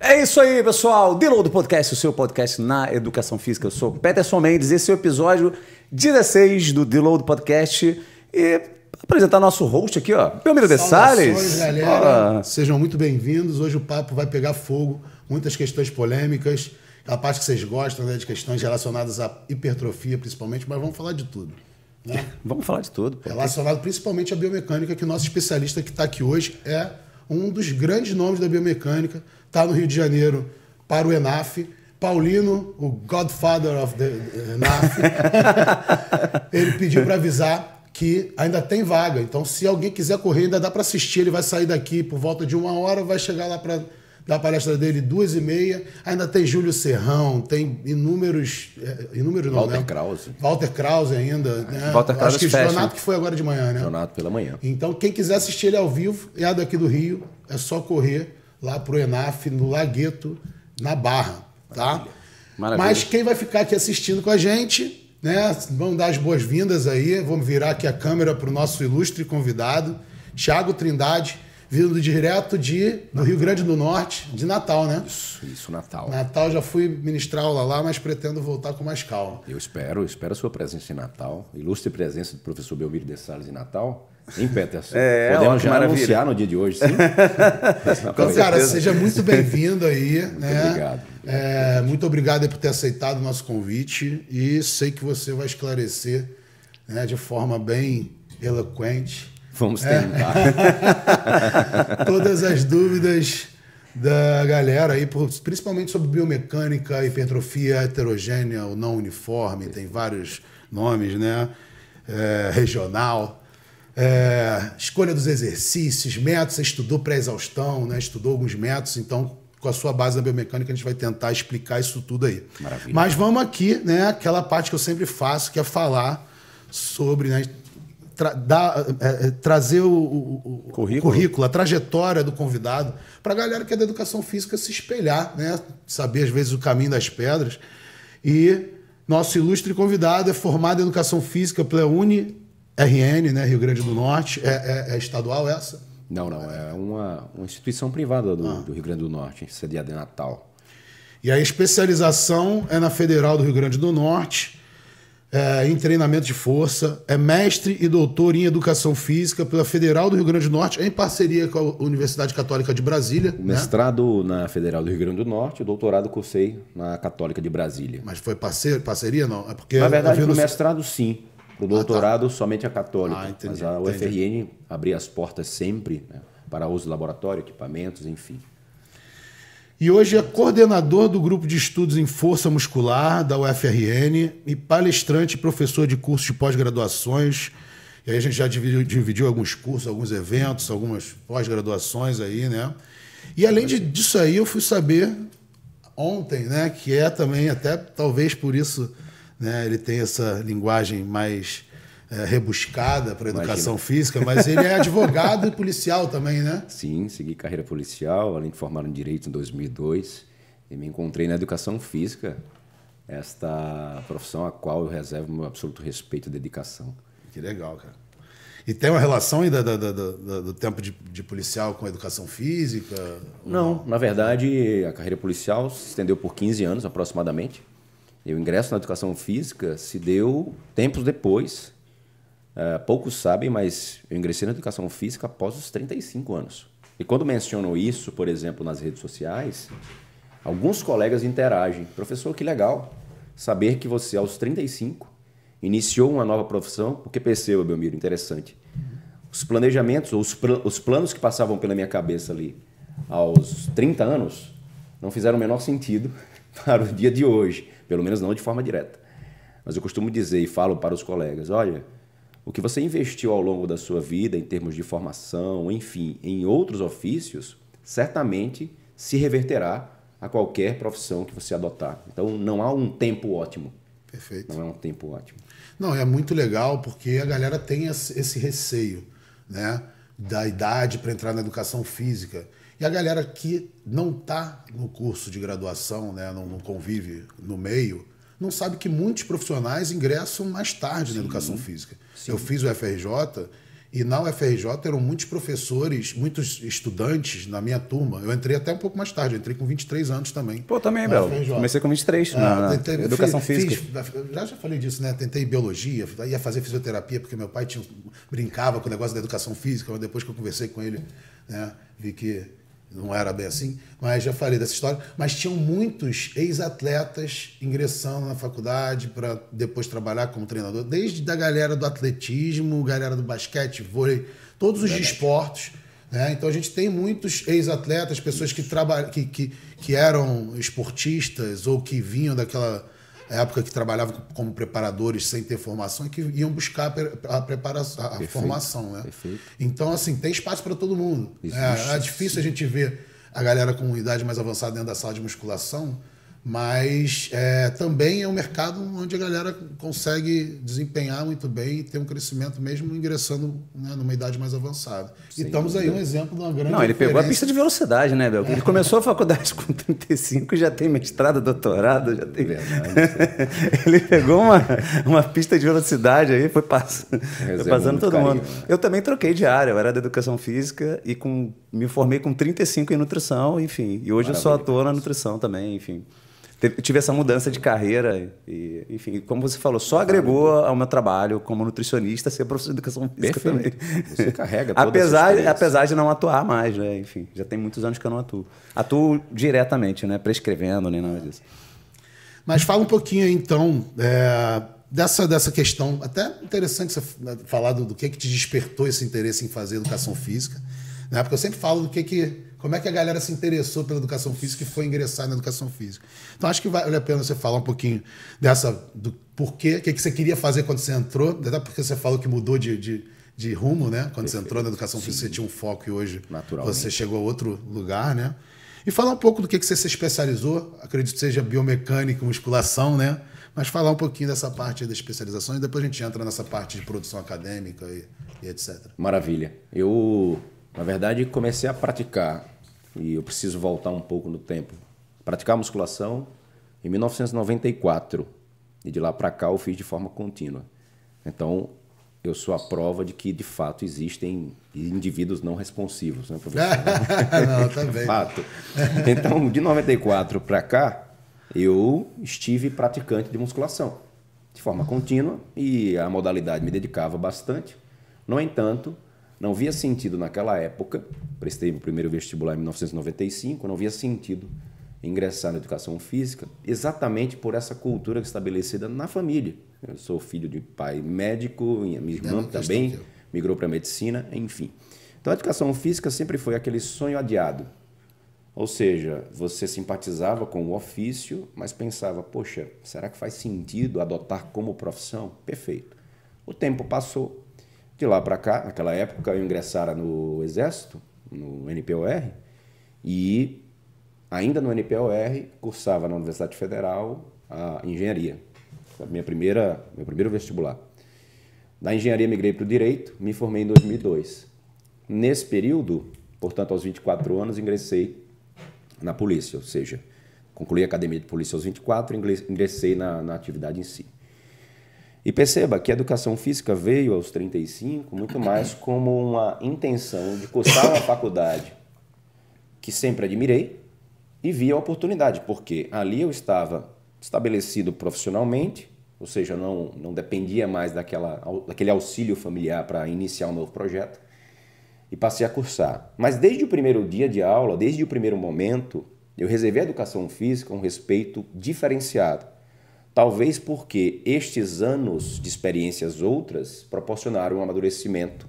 É isso aí, pessoal. De novo do podcast, o seu podcast na educação física. Eu sou Peterson Mendes. Esse é o episódio 16 do Deload Podcast. E apresentar nosso host aqui, ó, Belmiro de Salles. galera. Sejam muito bem-vindos. Hoje o papo vai pegar fogo. Muitas questões polêmicas. A parte que vocês gostam, né, de questões relacionadas à hipertrofia, principalmente. Mas vamos falar de tudo. Né? vamos falar de tudo. Porque... Relacionado principalmente à biomecânica, que o nosso especialista que está aqui hoje é um dos grandes nomes da biomecânica está no Rio de Janeiro para o ENAF. Paulino, o Godfather of the ENAF, ele pediu para avisar que ainda tem vaga. Então, se alguém quiser correr, ainda dá para assistir. Ele vai sair daqui por volta de uma hora, vai chegar lá para da palestra dele, duas e meia. Ainda tem Júlio Serrão, tem inúmeros. É, inúmeros não, Walter né? Krause. Walter Krause ainda. Ah, né? Walter Krause Acho que é O Jonato que foi agora de manhã, né? Jonato pela manhã. Então, quem quiser assistir ele ao vivo, é daqui do Rio, é só correr lá pro Enaf, no Lagueto, na Barra, tá? Maravilha. Mas quem vai ficar aqui assistindo com a gente, né? Vamos dar as boas-vindas aí, vamos virar aqui a câmera pro nosso ilustre convidado, Tiago Trindade, vindo direto de do Rio Grande do Norte, de Natal, né? Isso, isso, Natal. Natal já fui ministrar aula lá, mas pretendo voltar com mais calma. Eu espero, eu espero a sua presença em Natal, ilustre presença do professor Belmiro de Salles em Natal. Em Peterson. É, Podemos já maravilha. anunciar no dia de hoje, sim. então cara, seja muito bem-vindo aí. Muito né? obrigado. É, muito obrigado por ter aceitado o nosso convite e sei que você vai esclarecer né, de forma bem eloquente. Vamos né? tentar. todas as dúvidas da galera aí, principalmente sobre biomecânica, hipertrofia heterogênea ou não uniforme, tem vários nomes, né? É, regional. É, escolha dos exercícios, métodos, você estudou pré-exaustão, né? estudou alguns métodos, então com a sua base da biomecânica a gente vai tentar explicar isso tudo aí. Maravilha. Mas vamos aqui, né, aquela parte que eu sempre faço, que é falar sobre né, tra é, é, trazer o, o, o currículo. currículo. a trajetória do convidado para a galera que é da educação física se espelhar, né, saber às vezes o caminho das pedras. E nosso ilustre convidado é formado em educação física pela Uni RN, né? Rio Grande do Norte. É, é, é estadual essa? Não, não. É uma, uma instituição privada do, ah. do Rio Grande do Norte, sediada de Natal. E a especialização é na Federal do Rio Grande do Norte, é, em treinamento de força, é mestre e doutor em educação física pela Federal do Rio Grande do Norte, em parceria com a Universidade Católica de Brasília. Né? Mestrado né? na Federal do Rio Grande do Norte, doutorado cursei na Católica de Brasília. Mas foi parceiro, parceria não? É porque na verdade, no... mestrado sim o doutorado, ah, tá. somente a é católica. Ah, entendi, mas a UFRN entendi. abria as portas sempre né, para uso de laboratório, equipamentos, enfim. E hoje é coordenador do grupo de estudos em força muscular da UFRN e palestrante e professor de cursos de pós-graduações. E aí a gente já dividiu, dividiu alguns cursos, alguns eventos, algumas pós-graduações aí, né? E além de, disso aí, eu fui saber ontem, né, que é também até talvez por isso né? Ele tem essa linguagem mais é, rebuscada para educação Imagina. física, mas ele é advogado e policial também, né? Sim, segui carreira policial, além de formar em direito em 2002 e me encontrei na educação física, esta profissão a qual eu reservo meu absoluto respeito e dedicação. Que legal, cara. E tem uma relação ainda do, do, do, do tempo de, de, policial com a educação física? Não, não, na verdade, a carreira policial se estendeu por 15 anos aproximadamente. Eu ingresso na educação física se deu tempos depois. Uh, poucos sabem, mas eu ingressei na educação física após os 35 anos. E quando menciono isso, por exemplo, nas redes sociais, alguns colegas interagem. Professor, que legal saber que você, aos 35, iniciou uma nova profissão, porque perceba, Belmiro, interessante. Os planejamentos, ou os, os planos que passavam pela minha cabeça ali aos 30 anos, não fizeram o menor sentido para o dia de hoje, pelo menos não de forma direta. Mas eu costumo dizer e falo para os colegas: olha, o que você investiu ao longo da sua vida em termos de formação, enfim, em outros ofícios, certamente se reverterá a qualquer profissão que você adotar. Então não há um tempo ótimo. Perfeito. Não é um tempo ótimo. Não, é muito legal porque a galera tem esse receio, né, da idade para entrar na educação física a galera que não está no curso de graduação, né, não, não, convive no meio, não sabe que muitos profissionais ingressam mais tarde sim, na educação física. Sim. Eu fiz o FRJ e na UFRJ eram muitos professores, muitos estudantes na minha turma. Eu entrei até um pouco mais tarde, eu entrei com 23 anos também. Pô, também, Belo. Comecei com 23 é, na, tentei, educação fiz, física. Fiz, já, já falei disso, né? Tentei biologia, ia fazer fisioterapia, porque meu pai tinha, brincava com o negócio da educação física, mas depois que eu conversei com ele, né, vi que não era bem assim, mas já falei dessa história. Mas tinham muitos ex-atletas ingressando na faculdade para depois trabalhar como treinador, desde da galera do atletismo, galera do basquete, vôlei, todos os esportes. Né? Então a gente tem muitos ex-atletas, pessoas que, que, que, que eram esportistas ou que vinham daquela a época que trabalhavam como preparadores sem ter formação e que iam buscar a preparação, a Perfeito. formação, né? Perfeito. Então, assim, tem espaço para todo mundo. Existe, é, é, difícil sim. a gente ver a galera com idade mais avançada dentro da sala de musculação, mas é, também é um mercado onde a galera consegue desempenhar muito bem e ter um crescimento mesmo ingressando né, numa idade mais avançada. Sim, e estamos aí um exemplo de uma grande. Não, ele diferença. pegou a pista de velocidade, né, Bel? Ele é. começou a faculdade com 35 já tem mestrado, doutorado, já tem. Verdade, ele pegou uma, uma pista de velocidade aí, foi, pass... foi passando todo carinho, mundo. Né? Eu também troquei de área, eu era da educação física e com... me formei com 35 em nutrição, enfim. E hoje Maravilha, eu sou ator na nutrição também, enfim tive essa mudança de carreira e, enfim, como você falou, só agregou ao meu trabalho como nutricionista ser professor de educação física Perfeito. também. Você carrega apesar apesar de não atuar mais, né? Enfim, já tem muitos anos que eu não atuo. Atuo diretamente, né? Prescrevendo, nem nada disso. Mas fala um pouquinho então é, dessa dessa questão, até interessante você falar do, do que que te despertou esse interesse em fazer educação física, né? Porque eu sempre falo do que que como é que a galera se interessou pela educação física e foi ingressar na educação física? Então acho que vale a pena você falar um pouquinho dessa do porquê, o que, que você queria fazer quando você entrou, até porque você falou que mudou de, de, de rumo, né? Quando você entrou na educação Sim. física, você tinha um foco e hoje você chegou a outro lugar, né? E falar um pouco do que, que você se especializou, acredito que seja biomecânica, musculação, né? Mas falar um pouquinho dessa parte da especialização e depois a gente entra nessa parte de produção acadêmica e, e etc. Maravilha. Eu, na verdade, comecei a praticar e eu preciso voltar um pouco no tempo. Praticar musculação em 1994 e de lá para cá eu fiz de forma contínua. então eu sou a prova de que de fato existem indivíduos não responsivos, né, professor? não, também. Tá fato. Então, de 94 para cá, eu estive praticante de musculação de forma contínua e a modalidade me dedicava bastante. No entanto, não via sentido naquela época, prestei o primeiro vestibular em 1995, não via sentido ingressar na educação física, exatamente por essa cultura é estabelecida na família. Eu sou filho de pai médico, minha irmã é também questão. migrou para medicina, enfim. Então a educação física sempre foi aquele sonho adiado. Ou seja, você simpatizava com o ofício, mas pensava, poxa, será que faz sentido adotar como profissão? Perfeito. O tempo passou, de lá para cá, naquela época, eu ingressara no Exército, no NPOR, e ainda no NPOR cursava na Universidade Federal a engenharia. A minha primeira, meu primeiro vestibular. Da engenharia migrei para o direito, me formei em 2002. Nesse período, portanto, aos 24 anos, ingressei na polícia, ou seja, concluí a academia de polícia aos 24, e ingressei na, na atividade em si. E perceba que a educação física veio aos 35 muito mais como uma intenção de cursar uma faculdade que sempre admirei e vi a oportunidade, porque ali eu estava estabelecido profissionalmente, ou seja, não, não dependia mais daquela, daquele auxílio familiar para iniciar um novo projeto, e passei a cursar. Mas desde o primeiro dia de aula, desde o primeiro momento, eu reservei a educação física um respeito diferenciado Talvez porque estes anos de experiências outras proporcionaram um amadurecimento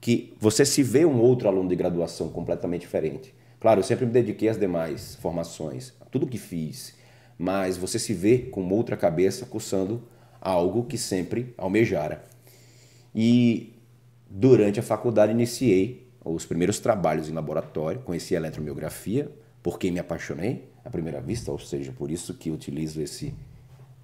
que você se vê um outro aluno de graduação completamente diferente. Claro, eu sempre me dediquei às demais formações, a tudo que fiz, mas você se vê com outra cabeça cursando algo que sempre almejara. E durante a faculdade iniciei os primeiros trabalhos em laboratório, conheci a eletromiografia, porque me apaixonei à primeira vista, ou seja, por isso que utilizo esse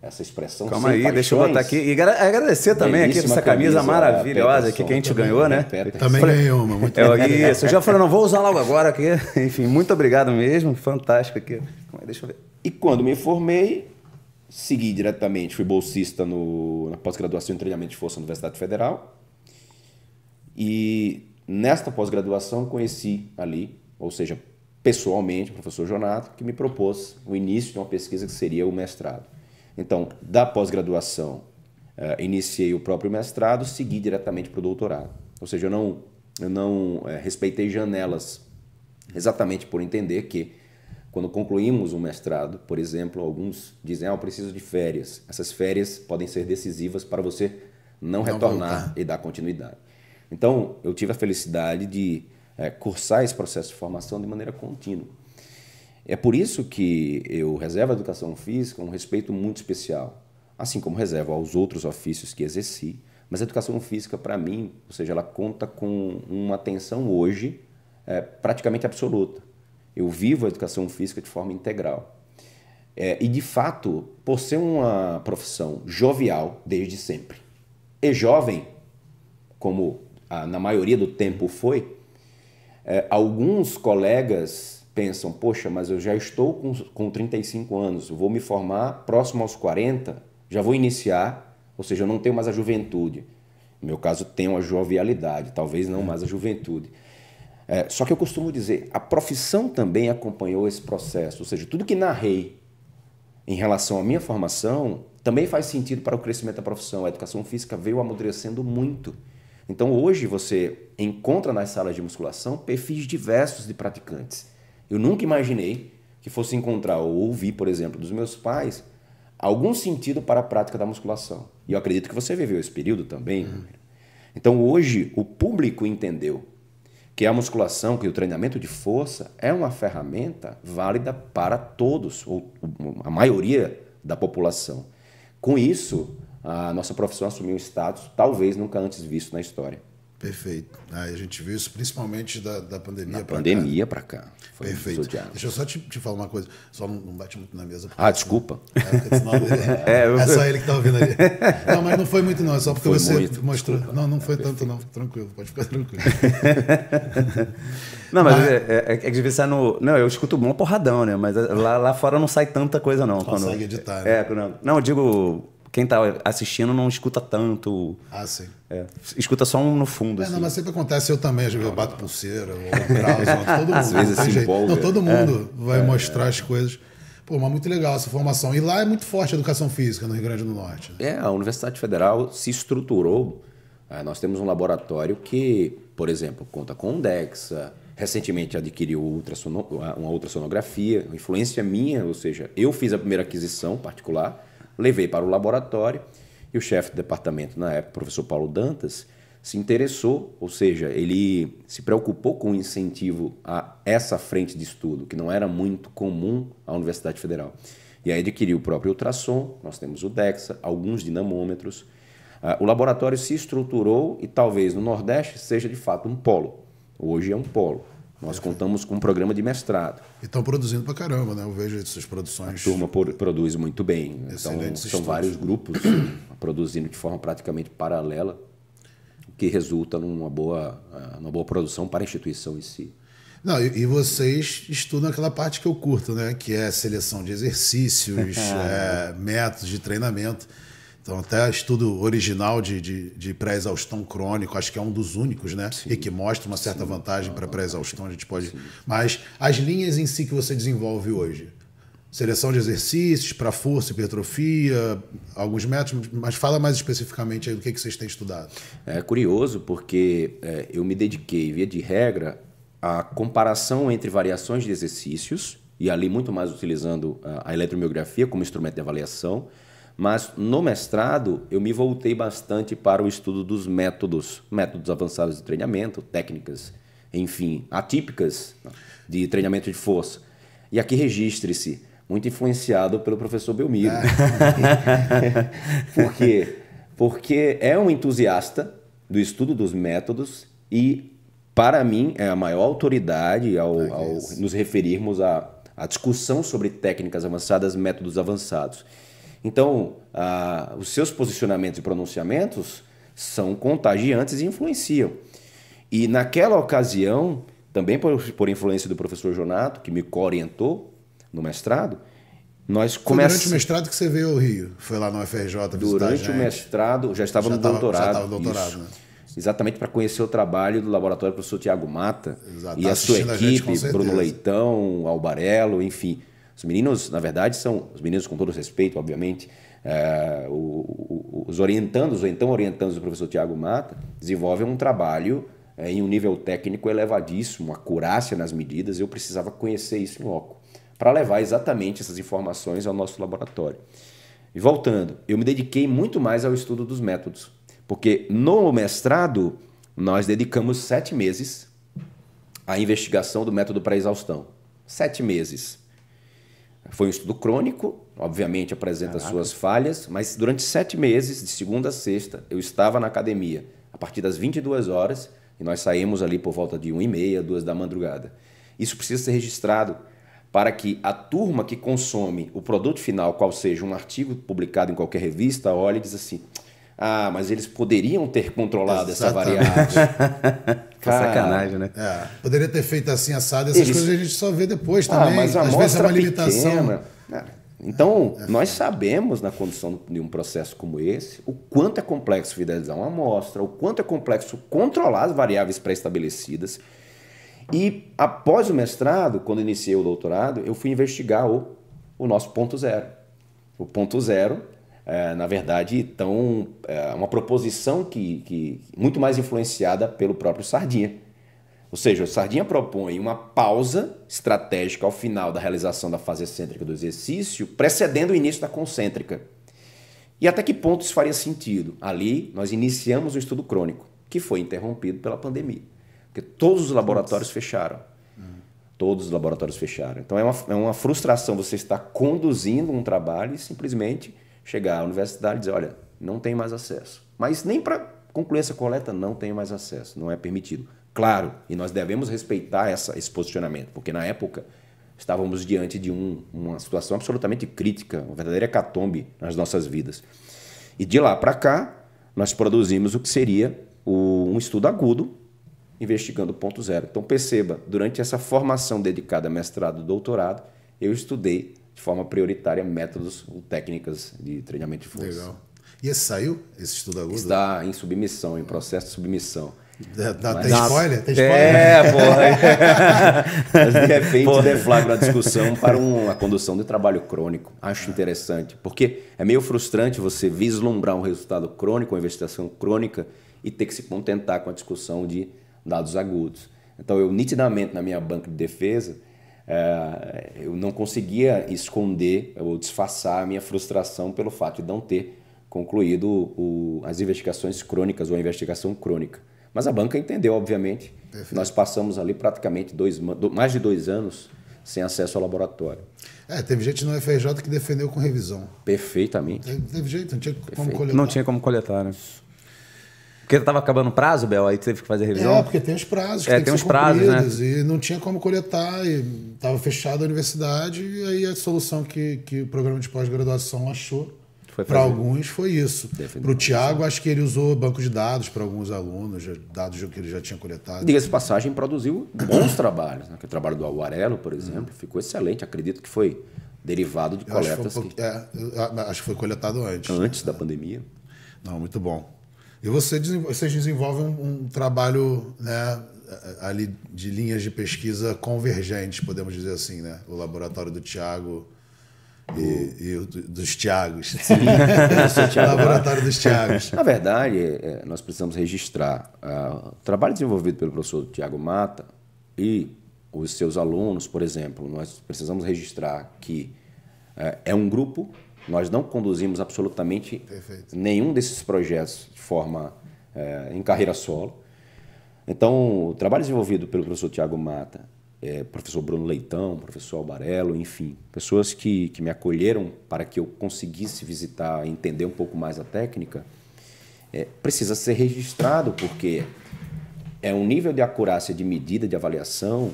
essa expressão. Calma aí, paixões. deixa eu botar aqui. E agradecer também Belíssima aqui essa camisa, camisa maravilhosa aqui que a gente também, ganhou, né? né? Peterson. Também falei, ganhou, mano. Muito é, isso, eu já falei, não, vou usar logo agora aqui. Enfim, muito obrigado mesmo, fantástico aqui. Deixa eu ver. E quando me formei, segui diretamente, fui bolsista no, na pós-graduação em treinamento de força na Universidade Federal. E nesta pós-graduação conheci ali, ou seja, pessoalmente, o professor Jonato, que me propôs o início de uma pesquisa que seria o mestrado. Então, da pós-graduação, uh, iniciei o próprio mestrado, segui diretamente para o doutorado. Ou seja, eu não, eu não eh, respeitei janelas, exatamente por entender que, quando concluímos um mestrado, por exemplo, alguns dizem: Ah, eu preciso de férias. Essas férias podem ser decisivas para você não, não retornar voltar. e dar continuidade. Então, eu tive a felicidade de é, cursar esse processo de formação de maneira contínua. É por isso que eu reservo a educação física um respeito muito especial, assim como reservo aos outros ofícios que exerci. Mas a educação física, para mim, ou seja, ela conta com uma atenção hoje é, praticamente absoluta. Eu vivo a educação física de forma integral. É, e de fato, por ser uma profissão jovial desde sempre, e jovem, como a, na maioria do tempo foi, é, alguns colegas pensam, poxa, mas eu já estou com, com 35 anos, vou me formar próximo aos 40, já vou iniciar, ou seja, eu não tenho mais a juventude. No meu caso, tenho a jovialidade, talvez não é. mais a juventude. É, só que eu costumo dizer, a profissão também acompanhou esse processo, ou seja, tudo que narrei em relação à minha formação também faz sentido para o crescimento da profissão. A educação física veio amadurecendo muito. Então hoje você encontra nas salas de musculação perfis diversos de praticantes. Eu nunca imaginei que fosse encontrar ou ouvir, por exemplo, dos meus pais algum sentido para a prática da musculação. E eu acredito que você viveu esse período também. Uhum. Né? Então hoje o público entendeu que a musculação, que o treinamento de força é uma ferramenta válida para todos, ou a maioria da população. Com isso, a nossa profissão assumiu um status talvez nunca antes visto na história. Perfeito. a gente viu isso principalmente da, da pandemia para cá. pandemia para cá. Foi Perfeito. Deixa eu só te, te, falar uma coisa. Só não, não bate muito na mesa. Ah, desculpa. É, é, é, é só ele que está ouvindo ali. Não, mas não foi muito não. É só porque foi você muito, mostrou. Desculpa. Não, não foi tanto não. Tranquilo, pode ficar tranquilo. não, mas, mas... É, é, é que devia sair no... Não, eu escuto um porradão, né? Mas é, lá, lá fora não sai tanta coisa não. Consegue quando... editar. Né? É, não, não, eu digo quem tá assistindo não escuta tanto. Ah, sim. É, escuta só um no fundo. É, assim. não, mas sempre acontece, eu também, às vezes eu bato pulseira, ou browser, todo mundo. Às vezes se Não, todo é. mundo é, vai é. mostrar as coisas. Pô, mas muito legal essa formação. E lá é muito forte a educação física no Rio Grande do Norte. Né? É, a Universidade Federal se estruturou. Ah, nós temos um laboratório que, por exemplo, conta com o DEXA, recentemente adquiriu uma ah, uma ultrassonografia, influência minha, ou seja, eu fiz a primeira aquisição particular Levei para o laboratório e o chefe do departamento, na época, o professor Paulo Dantas, se interessou, ou seja, ele se preocupou com o incentivo a essa frente de estudo, que não era muito comum à Universidade Federal. E aí adquiriu o próprio ultrassom, nós temos o DEXA, alguns dinamômetros. Ah, o laboratório se estruturou e talvez no Nordeste seja de fato um polo. Hoje é um polo. Nós contamos com um programa de mestrado. E estão produzindo pra caramba, né? Eu vejo essas produções. A turma por, produz muito bem. Então, são estudos. vários grupos produzindo de forma praticamente paralela, o que resulta numa boa, ah, numa boa produção para a instituição em si. Não, e, e vocês estudam aquela parte que eu curto, né? Que é seleção de exercícios, é, métodos de treinamento. Então, até estudo original de, de, de pré-exaustão crônico, acho que é um dos únicos, né? Sim, e que mostra uma certa sim, vantagem para pré-exaustão, a gente pode. Sim. Mas as linhas em si que você desenvolve hoje. Seleção de exercícios para força, hipertrofia, alguns métodos, mas fala mais especificamente aí do que, que vocês têm estudado. É curioso porque é, eu me dediquei, via de regra, à comparação entre variações de exercícios, e ali muito mais utilizando a, a eletromiografia como instrumento de avaliação, mas no mestrado, eu me voltei bastante para o estudo dos métodos, métodos avançados de treinamento, técnicas, enfim, atípicas né, de treinamento de força. E aqui registre-se, muito influenciado pelo professor Belmiro. Por quê? Porque é um entusiasta do estudo dos métodos e, para mim, é a maior autoridade ao, ah, ao nos referirmos à, à discussão sobre técnicas avançadas, métodos avançados. Então, os seus posicionamentos e pronunciamentos são contagiantes e influenciam. E naquela ocasião, também por, por influência do professor Jonato, que me co-orientou no mestrado, nós começamos. Durante o mestrado que você veio ao Rio, foi lá no UFRJ visitar Durante o mestrado, já estava já no tava, doutorado. Já estava no doutorado, né? Exatamente para conhecer o trabalho do laboratório do professor Tiago Mata Exato, e tá a sua equipe, a gente, Bruno Leitão, Albarello, enfim os meninos, na verdade, são, os meninos com todo respeito, obviamente, é, o, o, os orientandos, ou então orientandos do professor Tiago Mata, desenvolvem um trabalho é, em um nível técnico elevadíssimo, acurácia nas medidas, eu precisava conhecer isso em loco, para levar exatamente essas informações ao nosso laboratório. E voltando, eu me dediquei muito mais ao estudo dos métodos, porque no mestrado nós dedicamos sete meses à investigação do método para exaustão. Sete meses. Foi um estudo crônico, obviamente apresenta Caraca. suas falhas, mas durante sete meses, de segunda a sexta, eu estava na academia a partir das 22 horas e nós saímos ali por volta de 1 e meia, 2 da madrugada. Isso precisa ser registrado para que a turma que consome o produto final, qual seja um artigo publicado em qualquer revista, olhe e diz assim: ah, mas eles poderiam ter controlado Exatamente. essa variável. Tá Cara, sacanagem, né? É. Poderia ter feito assim, assado. Essas Eles... coisas a gente só vê depois ah, também. Mas a Às vezes é uma limitação. Pequena. É. Então, é, é nós sabemos, na condução de um processo como esse, o quanto é complexo fidelizar uma amostra, o quanto é complexo controlar as variáveis pré-estabelecidas. E após o mestrado, quando iniciei o doutorado, eu fui investigar o, o nosso ponto zero. O ponto zero é, na verdade, tão, é, uma proposição que, que muito mais influenciada pelo próprio Sardinha. Ou seja, o Sardinha propõe uma pausa estratégica ao final da realização da fase excêntrica do exercício, precedendo o início da concêntrica. E até que ponto isso faria sentido? Ali nós iniciamos o estudo crônico, que foi interrompido pela pandemia, porque todos os laboratórios fecharam. Hum. Todos os laboratórios fecharam. Então é uma, é uma frustração você estar conduzindo um trabalho e simplesmente chegar à universidade e dizer, olha, não tem mais acesso. Mas nem para concluir essa coleta não tem mais acesso, não é permitido. Claro, e nós devemos respeitar essa, esse posicionamento, porque na época estávamos diante de um, uma situação absolutamente crítica, uma verdadeira hecatombe nas nossas vidas. E de lá para cá, nós produzimos o que seria o, um estudo agudo investigando o ponto zero. Então perceba, durante essa formação dedicada a mestrado e doutorado, eu estudei de forma prioritária métodos ou técnicas de treinamento de força. Legal. E esse saiu, esse estudo agudo? Está em submissão, em processo de submissão. Da, da, tem spoiler? Tem é, spoiler? É, porra. Mas de repente porra. deflagra a discussão para um, a condução do trabalho crônico. Acho ah. interessante, porque é meio frustrante você vislumbrar um resultado crônico, uma investigação crônica, e ter que se contentar com a discussão de dados agudos. Então, eu nitidamente na minha banca de defesa, é, eu não conseguia esconder ou disfarçar a minha frustração pelo fato de não ter concluído o, as investigações crônicas ou a investigação crônica. Mas a banca entendeu, obviamente. Perfeito. Nós passamos ali praticamente dois, mais de dois anos sem acesso ao laboratório. É, teve gente no FRJ que defendeu com revisão. Perfeitamente. Teve, teve jeito, não tinha Perfeito. como coletar. Não tinha como coletar, né? Porque estava acabando o prazo, Bel, aí teve que fazer revisão? É, porque tem os prazos. É, tem, tem uns prazos, né? E não tinha como coletar, e estava fechada a universidade, e aí a solução que, que o programa de pós-graduação achou para alguns foi isso. Para o Tiago, acho que ele usou banco de dados para alguns alunos, dados que ele já tinha coletado. Diga-se passagem, produziu bons trabalhos. Né? O trabalho do Aguarelo, por exemplo, ficou excelente. Acredito que foi derivado de coletas. Acho que foi, que... é, acho que foi coletado antes. Antes né? da é. pandemia. Não, muito bom. E você, vocês desenvolve um, um trabalho né, ali de linhas de pesquisa convergentes, podemos dizer assim, né? O laboratório do Tiago e, e o dos Tiagos. Sim, o laboratório dos Tiagos. Na verdade, é, é, nós precisamos registrar uh, o trabalho desenvolvido pelo professor Tiago Mata e os seus alunos, por exemplo, nós precisamos registrar que uh, é um grupo nós não conduzimos absolutamente Perfeito. nenhum desses projetos de forma é, em carreira solo. Então, o trabalho desenvolvido pelo professor Tiago Mata, é, professor Bruno Leitão, professor Albarello, enfim, pessoas que, que me acolheram para que eu conseguisse visitar e entender um pouco mais a técnica, é, precisa ser registrado, porque é um nível de acurácia de medida, de avaliação,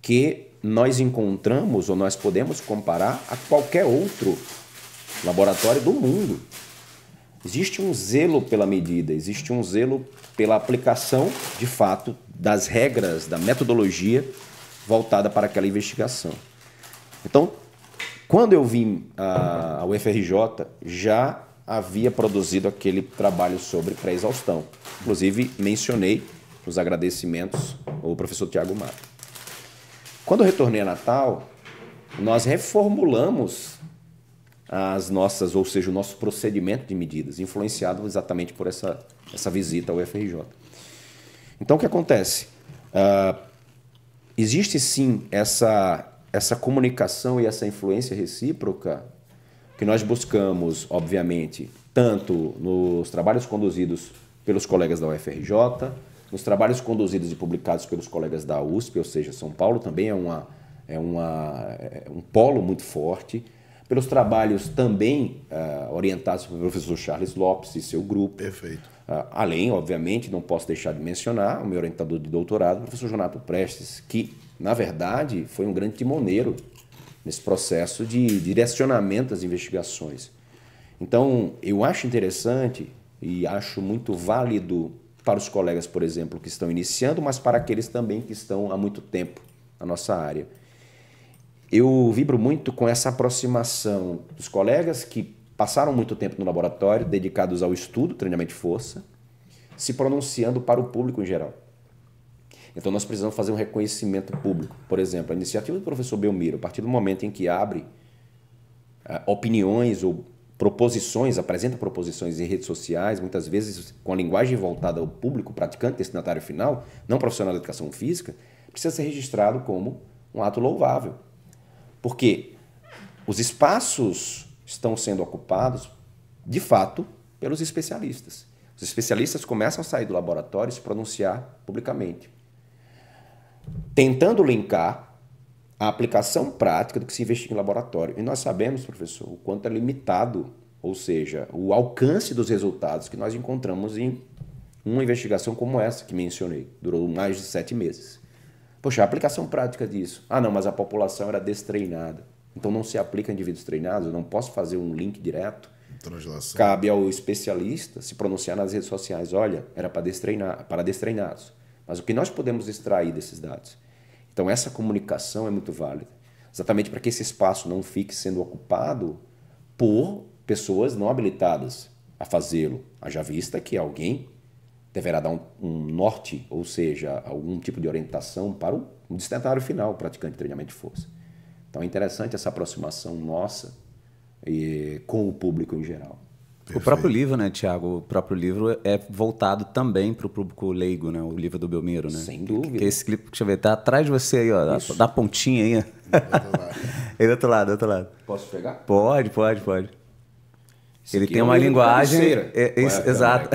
que nós encontramos ou nós podemos comparar a qualquer outro laboratório do mundo. Existe um zelo pela medida, existe um zelo pela aplicação, de fato, das regras, da metodologia voltada para aquela investigação. Então, quando eu vim à ah, UFRJ, já havia produzido aquele trabalho sobre pré-exaustão. Inclusive, mencionei os agradecimentos ao professor Tiago Mato. Quando eu retornei a Natal, nós reformulamos as nossas, ou seja, o nosso procedimento de medidas, influenciado exatamente por essa, essa visita ao FRJ. Então, o que acontece? Uh, existe sim essa, essa comunicação e essa influência recíproca que nós buscamos, obviamente, tanto nos trabalhos conduzidos pelos colegas da UFRJ, nos trabalhos conduzidos e publicados pelos colegas da USP, ou seja, São Paulo também é, uma, é, uma, é um polo muito forte, pelos trabalhos também uh, orientados pelo professor Charles Lopes e seu grupo. Perfeito. Uh, além, obviamente, não posso deixar de mencionar o meu orientador de doutorado, o professor Jonato Prestes, que, na verdade, foi um grande timoneiro nesse processo de direcionamento das investigações. Então, eu acho interessante e acho muito válido para os colegas, por exemplo, que estão iniciando, mas para aqueles também que estão há muito tempo na nossa área. Eu vibro muito com essa aproximação dos colegas que passaram muito tempo no laboratório, dedicados ao estudo, treinamento de força, se pronunciando para o público em geral. Então nós precisamos fazer um reconhecimento público. Por exemplo, a iniciativa do professor Belmiro, a partir do momento em que abre ah, opiniões ou proposições, apresenta proposições em redes sociais, muitas vezes com a linguagem voltada ao público praticante, destinatário final, não profissional da educação física, precisa ser registrado como um ato louvável. Porque os espaços estão sendo ocupados, de fato, pelos especialistas. Os especialistas começam a sair do laboratório e se pronunciar publicamente. Tentando linkar a aplicação prática do que se investiga em laboratório. E nós sabemos, professor, o quanto é limitado, ou seja, o alcance dos resultados que nós encontramos em uma investigação como essa que mencionei, durou mais de sete meses. Poxa, a aplicação prática disso. Ah, não, mas a população era destreinada. Então não se aplica a indivíduos treinados, eu não posso fazer um link direto. Translação. Cabe ao especialista se pronunciar nas redes sociais, olha, era para destreinar, para destreinados. Mas o que nós podemos extrair desses dados? Então, essa comunicação é muito válida, exatamente para que esse espaço não fique sendo ocupado por pessoas não habilitadas a fazê-lo. Haja vista que alguém deverá dar um, um, norte, ou seja, algum tipo de orientação para o um destinatário final, praticante de treinamento de força. Então é interessante essa aproximação nossa e, eh, com o público em geral. Perfeito. O próprio livro, né, Tiago? O próprio livro é voltado também para o público leigo, né? O livro do Belmiro, né? Sem dúvida. Que, esse clipe, deixa eu ver, tá atrás de você aí, ó. Da, pontinha aí. Do outro lado. do outro lado, Posso pegar? Pode, pode, pode. Esse Ele tem é uma linguagem. É, é, isso, exato.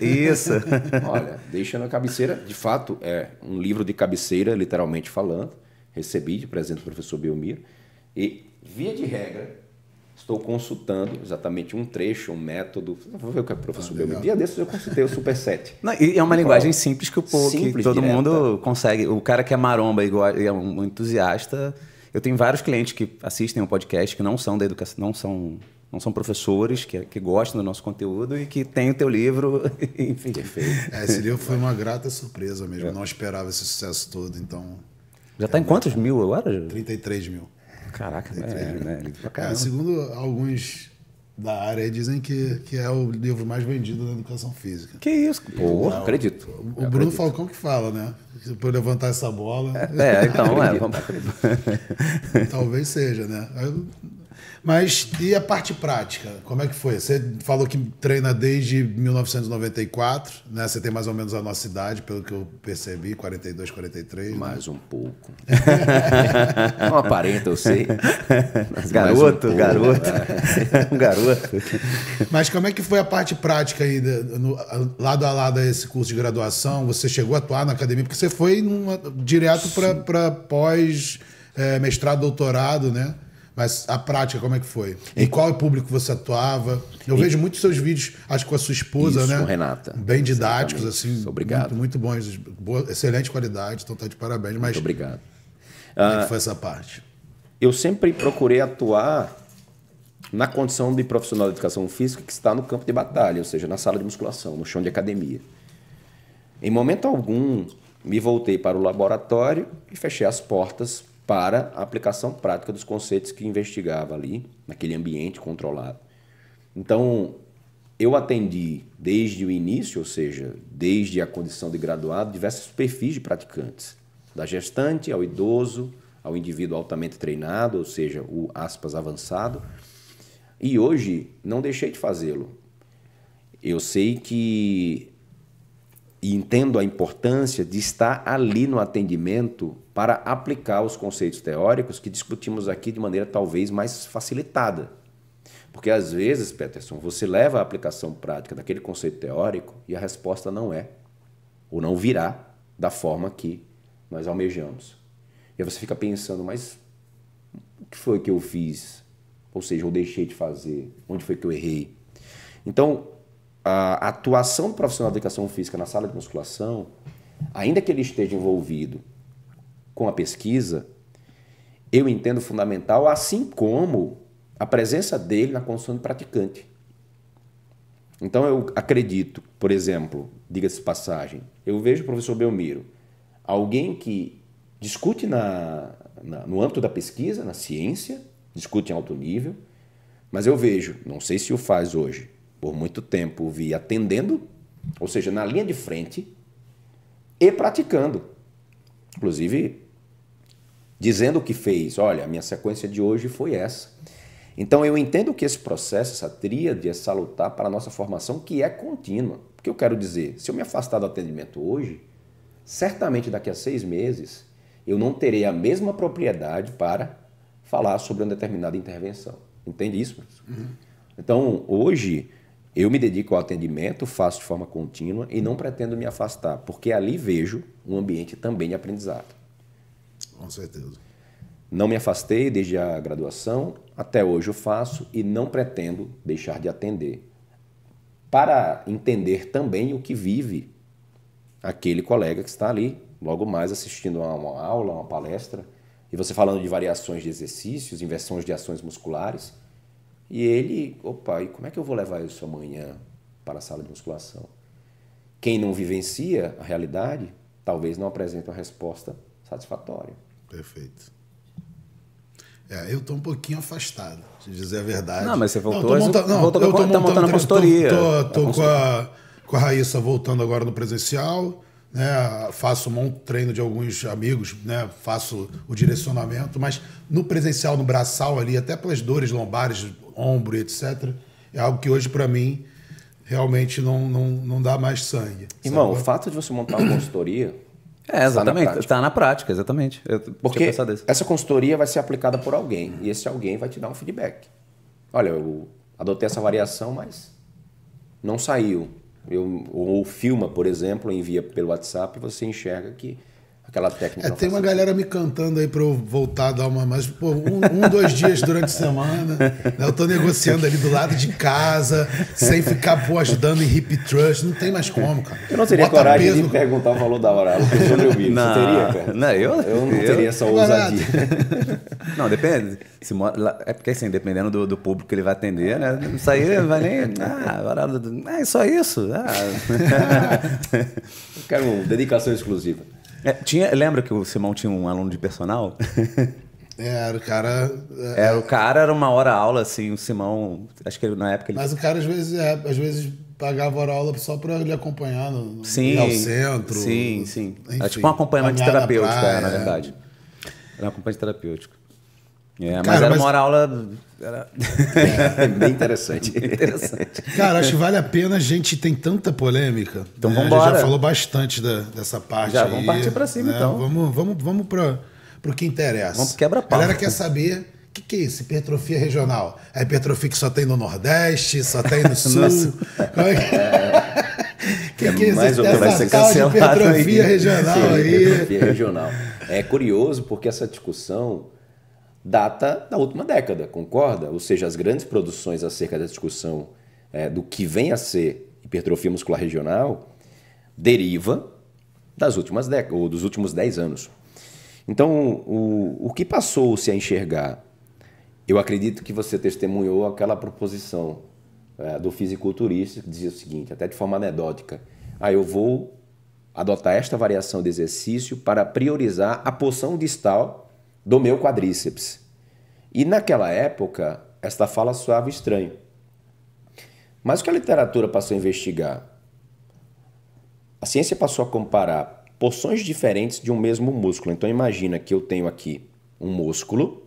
isso. Olha, deixa na cabeceira. De fato, é um livro de cabeceira, literalmente falando. Recebi de presente do professor Belmiro. E, via de regra, estou consultando exatamente um trecho, um método. Vou ver o que é o professor ah, Belmiro. Dia desses eu consultei o Super e é uma linguagem simples que, o simples, que todo direta. mundo consegue. O cara que é maromba e é um entusiasta. Eu tenho vários clientes que assistem o um podcast que não são da educação, não são não são professores que, que gostam do nosso conteúdo e que têm o teu livro, enfim. É, esse livro foi uma grata surpresa mesmo. É. Não esperava esse sucesso todo, então. Já está é em quantos mil agora? 33 mil. Caraca, é, é, né? Livro pra é, segundo alguns da área dizem que, que é o livro mais vendido da educação física. Que isso, pô, é, acredito. O, o Bruno acredito. Falcão que fala, né? Para levantar essa bola. É, é então, é, vamos Talvez seja, né? Eu, mas e a parte prática? Como é que foi? Você falou que treina desde 1994, né? Você tem mais ou menos a nossa idade, pelo que eu percebi, 42, 43. Né? Mais né? um pouco. Não aparenta, eu sei. Mas garoto, um garoto. um garoto. Mas como é que foi a parte prática aí, no, lado a lado a esse curso de graduação? Você chegou a atuar na academia? Porque você foi numa, direto para pós-mestrado, é, doutorado, né? Mas a prática, como é que foi? Em qual público você atuava? Eu e... vejo muitos seus vídeos, acho que com a sua esposa, Isso, né? Com Renata. Bem didáticos, Exatamente. assim. Obrigado. Muito, muito bons, boa, excelente qualidade, então tá de parabéns. Mas muito obrigado. Como é que ah, foi essa parte? Eu sempre procurei atuar na condição de profissional de educação física que está no campo de batalha, ou seja, na sala de musculação, no chão de academia. Em momento algum, me voltei para o laboratório e fechei as portas para a aplicação prática dos conceitos que investigava ali, naquele ambiente controlado. Então, eu atendi desde o início, ou seja, desde a condição de graduado, diversos perfis de praticantes, da gestante ao idoso, ao indivíduo altamente treinado, ou seja, o aspas avançado. E hoje não deixei de fazê-lo. Eu sei que e entendo a importância de estar ali no atendimento para aplicar os conceitos teóricos que discutimos aqui de maneira talvez mais facilitada. Porque às vezes, Peterson, você leva a aplicação prática daquele conceito teórico e a resposta não é, ou não virá da forma que nós almejamos. E aí você fica pensando, mas o que foi que eu fiz? Ou seja, eu deixei de fazer? Onde foi que eu errei? Então, a atuação do profissional de educação física na sala de musculação, ainda que ele esteja envolvido com a pesquisa, eu entendo fundamental, assim como a presença dele na condição de praticante. Então eu acredito, por exemplo, diga-se passagem, eu vejo o professor Belmiro, alguém que discute na, na, no âmbito da pesquisa, na ciência, discute em alto nível, mas eu vejo, não sei se o faz hoje, por muito tempo vi atendendo, ou seja, na linha de frente e praticando. Inclusive, dizendo o que fez. Olha, a minha sequência de hoje foi essa. Então eu entendo que esse processo, essa tríade é salutar para a nossa formação que é contínua. O que eu quero dizer? Se eu me afastar do atendimento hoje, certamente daqui a seis meses eu não terei a mesma propriedade para falar sobre uma determinada intervenção. Entende isso? Uhum. Então hoje eu me dedico ao atendimento, faço de forma contínua e não pretendo me afastar, porque ali vejo um ambiente também de aprendizado. Com certeza. Não me afastei desde a graduação, até hoje eu faço e não pretendo deixar de atender. Para entender também o que vive aquele colega que está ali, logo mais assistindo a uma aula, uma palestra, e você falando de variações de exercícios, inversões de ações musculares, e ele, opa, e como é que eu vou levar isso amanhã para a sala de musculação? Quem não vivencia a realidade, talvez não apresente uma resposta satisfatória. Perfeito. É, eu tô um pouquinho afastado, se dizer a verdade. Não, mas você voltou, não, monta... não, voltou eu tô montando, montando a consultoria. Tô, tô, tô com, a, com a Raíssa voltando agora no presencial, né? Faço um treino de alguns amigos, né? Faço o direcionamento, mas no presencial, no braçal ali, até pelas dores lombares, ombro, etc., é algo que hoje para mim realmente não, não, não dá mais sangue. Irmão, sabe? o fato de você montar uma consultoria é, tá exatamente. Está na, na, prática, exatamente. Eu Porque essa consultoria vai ser aplicada por alguém e esse alguém vai te dar um feedback. Olha, eu adotei essa variação, mas não saiu. Eu, ou filma, por exemplo, envia pelo WhatsApp e você enxerga que aquela técnica. É, tem uma galera me cantando aí para eu voltar a dar uma mais. Pô, um, um dois dias durante a semana. Né? Eu estou negociando ali do lado de casa, sem ficar, pô, ajudando em hip trust. Não tem mais como, cara. Eu não teria Bota coragem peso... de perguntar o valor da hora. não, Você teria, cara? Não, eu, eu não eu, teria essa ousadia. não, depende. Se, é porque assim, dependendo do, do, público que ele vai atender, né? Isso aí vai nem. Ah, horário ah, é só isso. Ah. eu quero uma dedicação exclusiva. É, tinha, lembra que o Simão tinha um aluno de personal? É, era o cara. É, era o cara, era uma hora aula, assim, o Simão. Acho que na época ele. Mas o cara às vezes, é, às vezes pagava hora aula só pra ele acompanhar no, sim, ao centro. Sim, sim. Enfim, era tipo um acompanhamento terapêutico, é, na, praia, na verdade. Era um acompanhamento terapêutico. É, cara, mas era mas... uma hora aula era... É, bem interessante. interessante. Cara, acho que vale a pena, a gente tem tanta polêmica. Então né? vamos embora. já falou bastante da, dessa parte. Já, aí, vamos partir para cima né? então. Vamos, vamos, vamos para o que interessa. Vamos quebra-pau. A galera quer saber o que, que é isso, hipertrofia regional. É hipertrofia que só tem no Nordeste, só tem no Sul. Como é que... é... Que, é que é mais ou menos vai ser cancelado. Hipertrofia aí. regional Sim, aí. Hipertrofia regional. É curioso porque essa discussão data da última década, concorda? Ou seja, as grandes produções acerca da discussão é, do que vem a ser hipertrofia muscular regional deriva das últimas décadas, ou dos últimos 10 anos. Então, o, o que passou-se a enxergar? Eu acredito que você testemunhou aquela proposição é, do fisiculturista que dizia o seguinte, até de forma anedótica, ah, eu vou adotar esta variação de exercício para priorizar a porção distal do meu quadríceps. E naquela época, esta fala soava estranho. Mas o que a literatura passou a investigar? A ciência passou a comparar porções diferentes de um mesmo músculo. Então imagina que eu tenho aqui um músculo,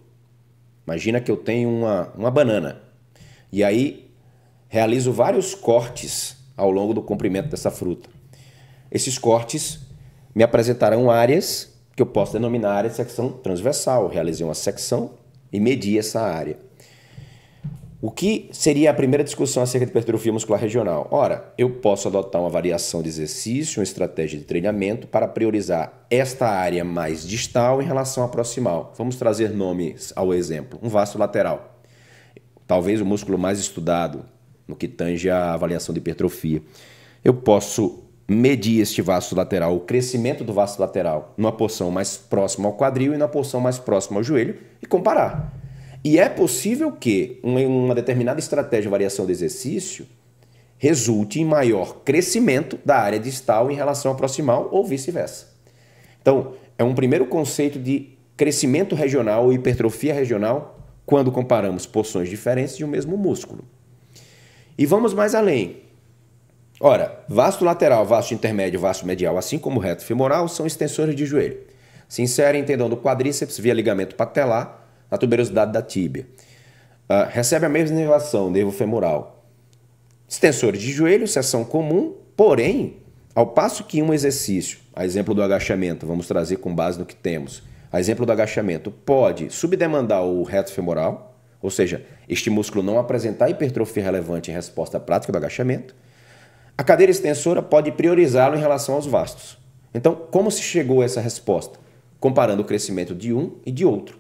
imagina que eu tenho uma, uma banana. E aí realizo vários cortes ao longo do comprimento dessa fruta. Esses cortes me apresentarão áreas que eu posso denominar área de secção transversal. Eu realizei uma secção e medi essa área. O que seria a primeira discussão acerca de hipertrofia muscular regional? Ora, eu posso adotar uma variação de exercício, uma estratégia de treinamento para priorizar esta área mais distal em relação à proximal. Vamos trazer nomes ao exemplo. Um vasto lateral. Talvez o músculo mais estudado no que tange a avaliação de hipertrofia. Eu posso medir este vaso lateral, o crescimento do vaso lateral, numa porção mais próxima ao quadril e na porção mais próxima ao joelho e comparar. E é possível que uma determinada estratégia de variação do exercício resulte em maior crescimento da área distal em relação à proximal ou vice-versa. Então, é um primeiro conceito de crescimento regional ou hipertrofia regional quando comparamos porções diferentes de um mesmo músculo. E vamos mais além. Ora, vasto lateral, vasto intermédio, vasto medial, assim como reto femoral, são extensores de joelho. Se inserem em tendão do quadríceps via ligamento patelar na tuberosidade da tíbia. Uh, recebe a mesma inervação, nervo femoral. Extensores de joelho, seção comum, porém, ao passo que um exercício, a exemplo do agachamento, vamos trazer com base no que temos, a exemplo do agachamento, pode subdemandar o reto femoral, ou seja, este músculo não apresentar hipertrofia relevante em resposta à prática do agachamento, a cadeira extensora pode priorizá-lo em relação aos vastos. Então, como se chegou a essa resposta? Comparando o crescimento de um e de outro.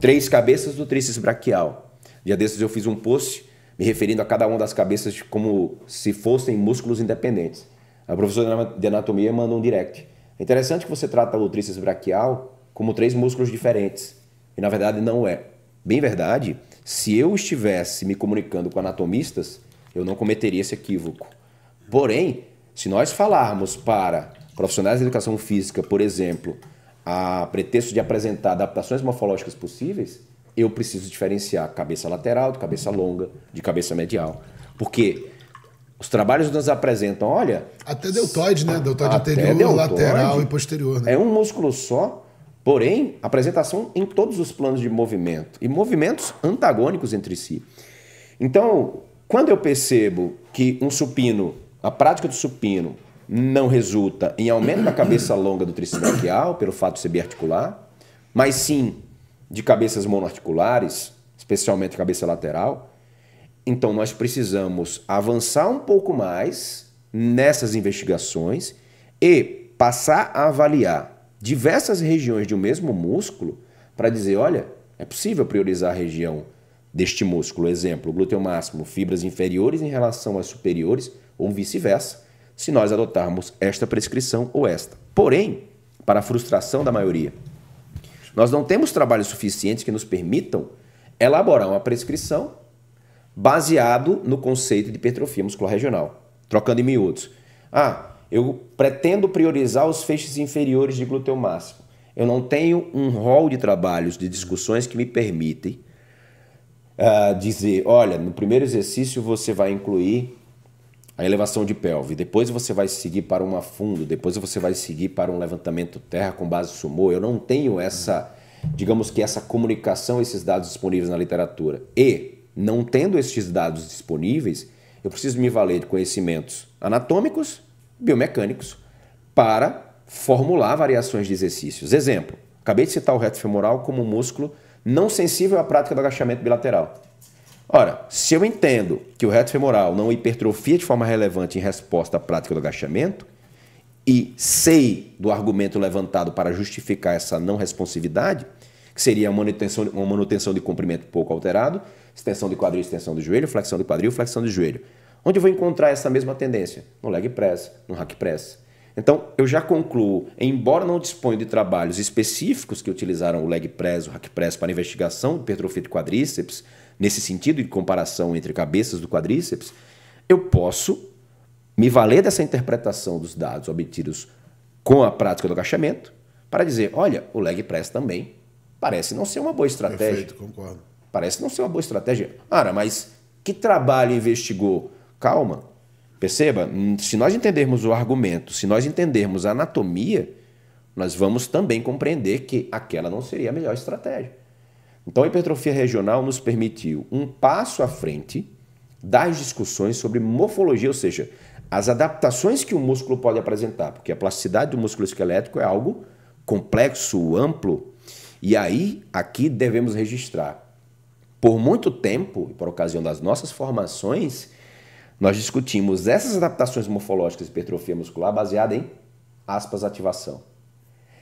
Três cabeças do tríceps braquial. Dia desses eu fiz um post me referindo a cada uma das cabeças como se fossem músculos independentes. A professora de anatomia manda um direct. É interessante que você trata o tríceps braquial como três músculos diferentes. E na verdade não é. Bem verdade, se eu estivesse me comunicando com anatomistas, eu não cometeria esse equívoco. Porém, se nós falarmos para profissionais de educação física, por exemplo, a pretexto de apresentar adaptações morfológicas possíveis, eu preciso diferenciar cabeça lateral de cabeça longa, de cabeça medial. Porque os trabalhos nos apresentam, olha. Até deltoide, né? Deltoide anterior, deltoide, lateral e posterior. Né? É um músculo só, porém, apresentação em todos os planos de movimento. E movimentos antagônicos entre si. Então, quando eu percebo que um supino a prática do supino não resulta em aumento da cabeça longa do tricibraquial, pelo fato de ser biarticular, mas sim de cabeças monoarticulares, especialmente cabeça lateral. Então nós precisamos avançar um pouco mais nessas investigações e passar a avaliar diversas regiões de um mesmo músculo para dizer, olha, é possível priorizar a região deste músculo, exemplo, glúteo máximo, fibras inferiores em relação às superiores, ou vice-versa, se nós adotarmos esta prescrição ou esta. Porém, para a frustração da maioria, nós não temos trabalhos suficientes que nos permitam elaborar uma prescrição baseado no conceito de hipertrofia muscular regional, trocando em miúdos. Ah, eu pretendo priorizar os feixes inferiores de glúteo máximo. Eu não tenho um rol de trabalhos, de discussões que me permitem uh, dizer, olha, no primeiro exercício você vai incluir a elevação de pelve, depois você vai seguir para um afundo, depois você vai seguir para um levantamento terra com base sumô. Eu não tenho essa, digamos que essa comunicação, esses dados disponíveis na literatura. E, não tendo esses dados disponíveis, eu preciso me valer de conhecimentos anatômicos, biomecânicos, para formular variações de exercícios. Exemplo, acabei de citar o reto femoral como um músculo não sensível à prática do agachamento bilateral. Ora, se eu entendo que o reto femoral não hipertrofia de forma relevante em resposta à prática do agachamento, e sei do argumento levantado para justificar essa não responsividade, que seria uma manutenção, uma manutenção de comprimento pouco alterado, extensão de quadril, extensão do joelho, flexão de quadril, flexão do joelho. Onde eu vou encontrar essa mesma tendência? No leg press, no hack press. Então, eu já concluo, embora não disponha de trabalhos específicos que utilizaram o leg press, o hack press para investigação de hipertrofia de quadríceps, nesse sentido de comparação entre cabeças do quadríceps, eu posso me valer dessa interpretação dos dados obtidos com a prática do agachamento para dizer, olha, o leg press também parece não ser uma boa estratégia. Perfeito, concordo. Parece não ser uma boa estratégia. ara mas que trabalho investigou? Calma. Perceba, hum, se nós entendermos o argumento, se nós entendermos a anatomia, nós vamos também compreender que aquela não seria a melhor estratégia. Então, a hipertrofia regional nos permitiu um passo à frente das discussões sobre morfologia, ou seja, as adaptações que o músculo pode apresentar, porque a plasticidade do músculo esquelético é algo complexo, amplo. E aí, aqui devemos registrar. Por muito tempo, por ocasião das nossas formações, nós discutimos essas adaptações morfológicas de hipertrofia muscular baseada em aspas ativação.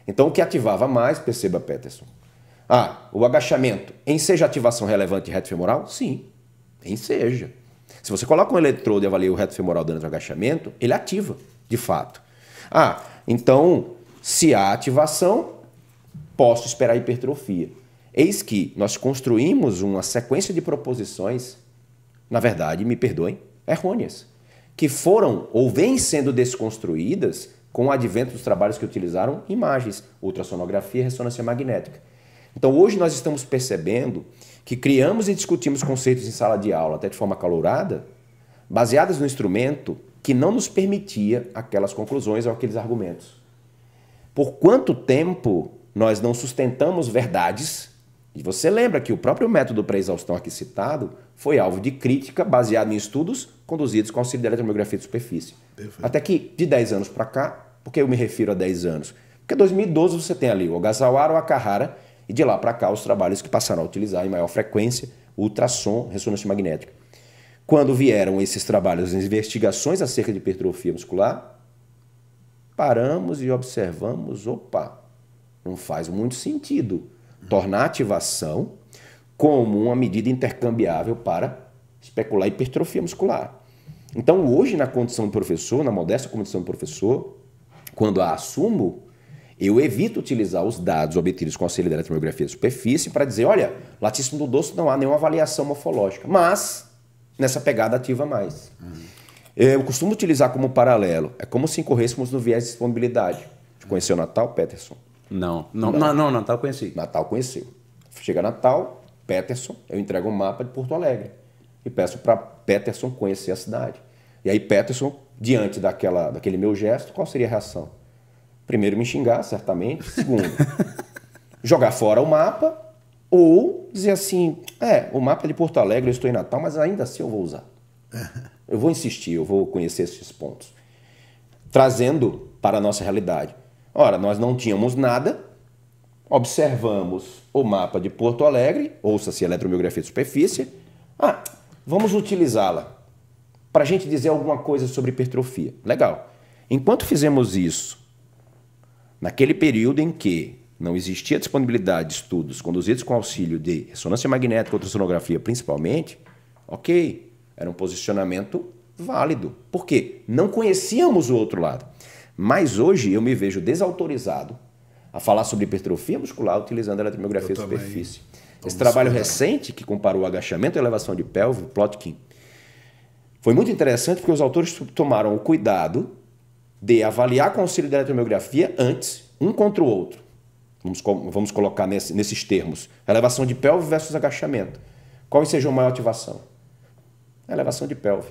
Então, o que ativava mais, perceba, Peterson, ah, o agachamento enseja ativação relevante reto femoral? Sim, enseja. Se você coloca um eletrodo e avalia o reto femoral durante o agachamento, ele ativa, de fato. Ah, então, se há ativação, posso esperar hipertrofia. Eis que nós construímos uma sequência de proposições, na verdade, me perdoem, errôneas, que foram ou vêm sendo desconstruídas com o advento dos trabalhos que utilizaram imagens, ultrassonografia e ressonância magnética. Então hoje nós estamos percebendo que criamos e discutimos conceitos em sala de aula, até de forma calorada, baseadas no instrumento que não nos permitia aquelas conclusões ou aqueles argumentos. Por quanto tempo nós não sustentamos verdades? E você lembra que o próprio método pré-exaustão aqui citado foi alvo de crítica baseado em estudos conduzidos com auxílio da eletromiografia de superfície. Perfeito. Até que de 10 anos para cá, por que eu me refiro a 10 anos? Porque 2012 você tem ali o Ogasawara, o Akahara, e de lá para cá, os trabalhos que passaram a utilizar em maior frequência ultrassom, ressonância magnética. Quando vieram esses trabalhos, as investigações acerca de hipertrofia muscular, paramos e observamos, opa, não faz muito sentido tornar a ativação como uma medida intercambiável para especular hipertrofia muscular. Então, hoje, na condição de professor, na modesta condição de professor, quando a assumo, eu evito utilizar os dados obtidos com auxílio da eletromiografia de superfície para dizer, olha, latíssimo do dorso não há nenhuma avaliação morfológica, mas nessa pegada ativa mais. Uhum. Eu costumo utilizar como paralelo, é como se incorrêssemos no viés de disponibilidade. Você conheceu Natal, Peterson? Não, não, não, não Natal conheci. Natal conheceu. Chega Natal, Peterson, eu entrego um mapa de Porto Alegre e peço para Peterson conhecer a cidade. E aí Peterson, diante daquela, daquele meu gesto, qual seria a reação? Primeiro, me xingar, certamente. Segundo, jogar fora o mapa. Ou dizer assim: é, o mapa é de Porto Alegre, eu estou em Natal, mas ainda assim eu vou usar. Eu vou insistir, eu vou conhecer esses pontos. Trazendo para a nossa realidade. Ora, nós não tínhamos nada, observamos o mapa de Porto Alegre, ouça-se eletromiografia de superfície. Ah, vamos utilizá-la para a gente dizer alguma coisa sobre hipertrofia. Legal. Enquanto fizemos isso Naquele período em que não existia disponibilidade de estudos conduzidos com auxílio de ressonância magnética ou ultrassonografia principalmente, ok, era um posicionamento válido. Por quê? Não conhecíamos o outro lado. Mas hoje eu me vejo desautorizado a falar sobre hipertrofia muscular utilizando a eletromiografia de superfície. Esse trabalho recente que comparou agachamento e elevação de pélvico, Plotkin, foi muito interessante porque os autores tomaram o cuidado de avaliar com auxílio da eletromiografia antes, um contra o outro. Vamos, vamos colocar nesse, nesses termos. Elevação de pelve versus agachamento. Qual seja a maior ativação? elevação de pelve.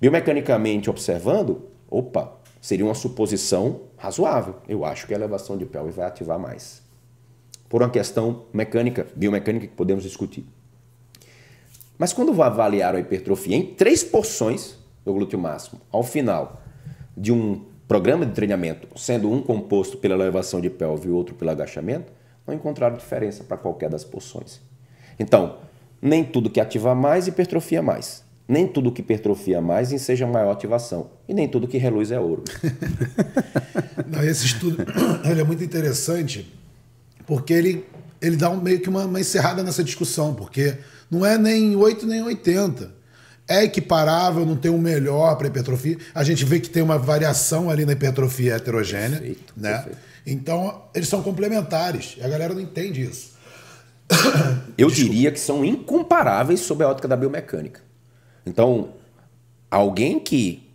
Biomecanicamente observando, opa, seria uma suposição razoável. Eu acho que a elevação de pelve vai ativar mais. Por uma questão mecânica, biomecânica que podemos discutir. Mas quando vou avaliar a hipertrofia em três porções do glúteo máximo, ao final, de um programa de treinamento, sendo um composto pela elevação de pelve e outro pelo agachamento, não encontraram diferença para qualquer das porções. Então, nem tudo que ativa mais hipertrofia mais. Nem tudo que hipertrofia mais enseja maior ativação. E nem tudo que reluz é ouro. não, esse estudo ele é muito interessante porque ele, ele dá um, meio que uma, uma encerrada nessa discussão, porque não é nem 8 nem 80 é equiparável, não tem um melhor para hipertrofia. A gente vê que tem uma variação ali na hipertrofia heterogênea. Perfeito, né? Perfeito. Então, eles são complementares. A galera não entende isso. Eu diria que são incomparáveis sob a ótica da biomecânica. Então, alguém que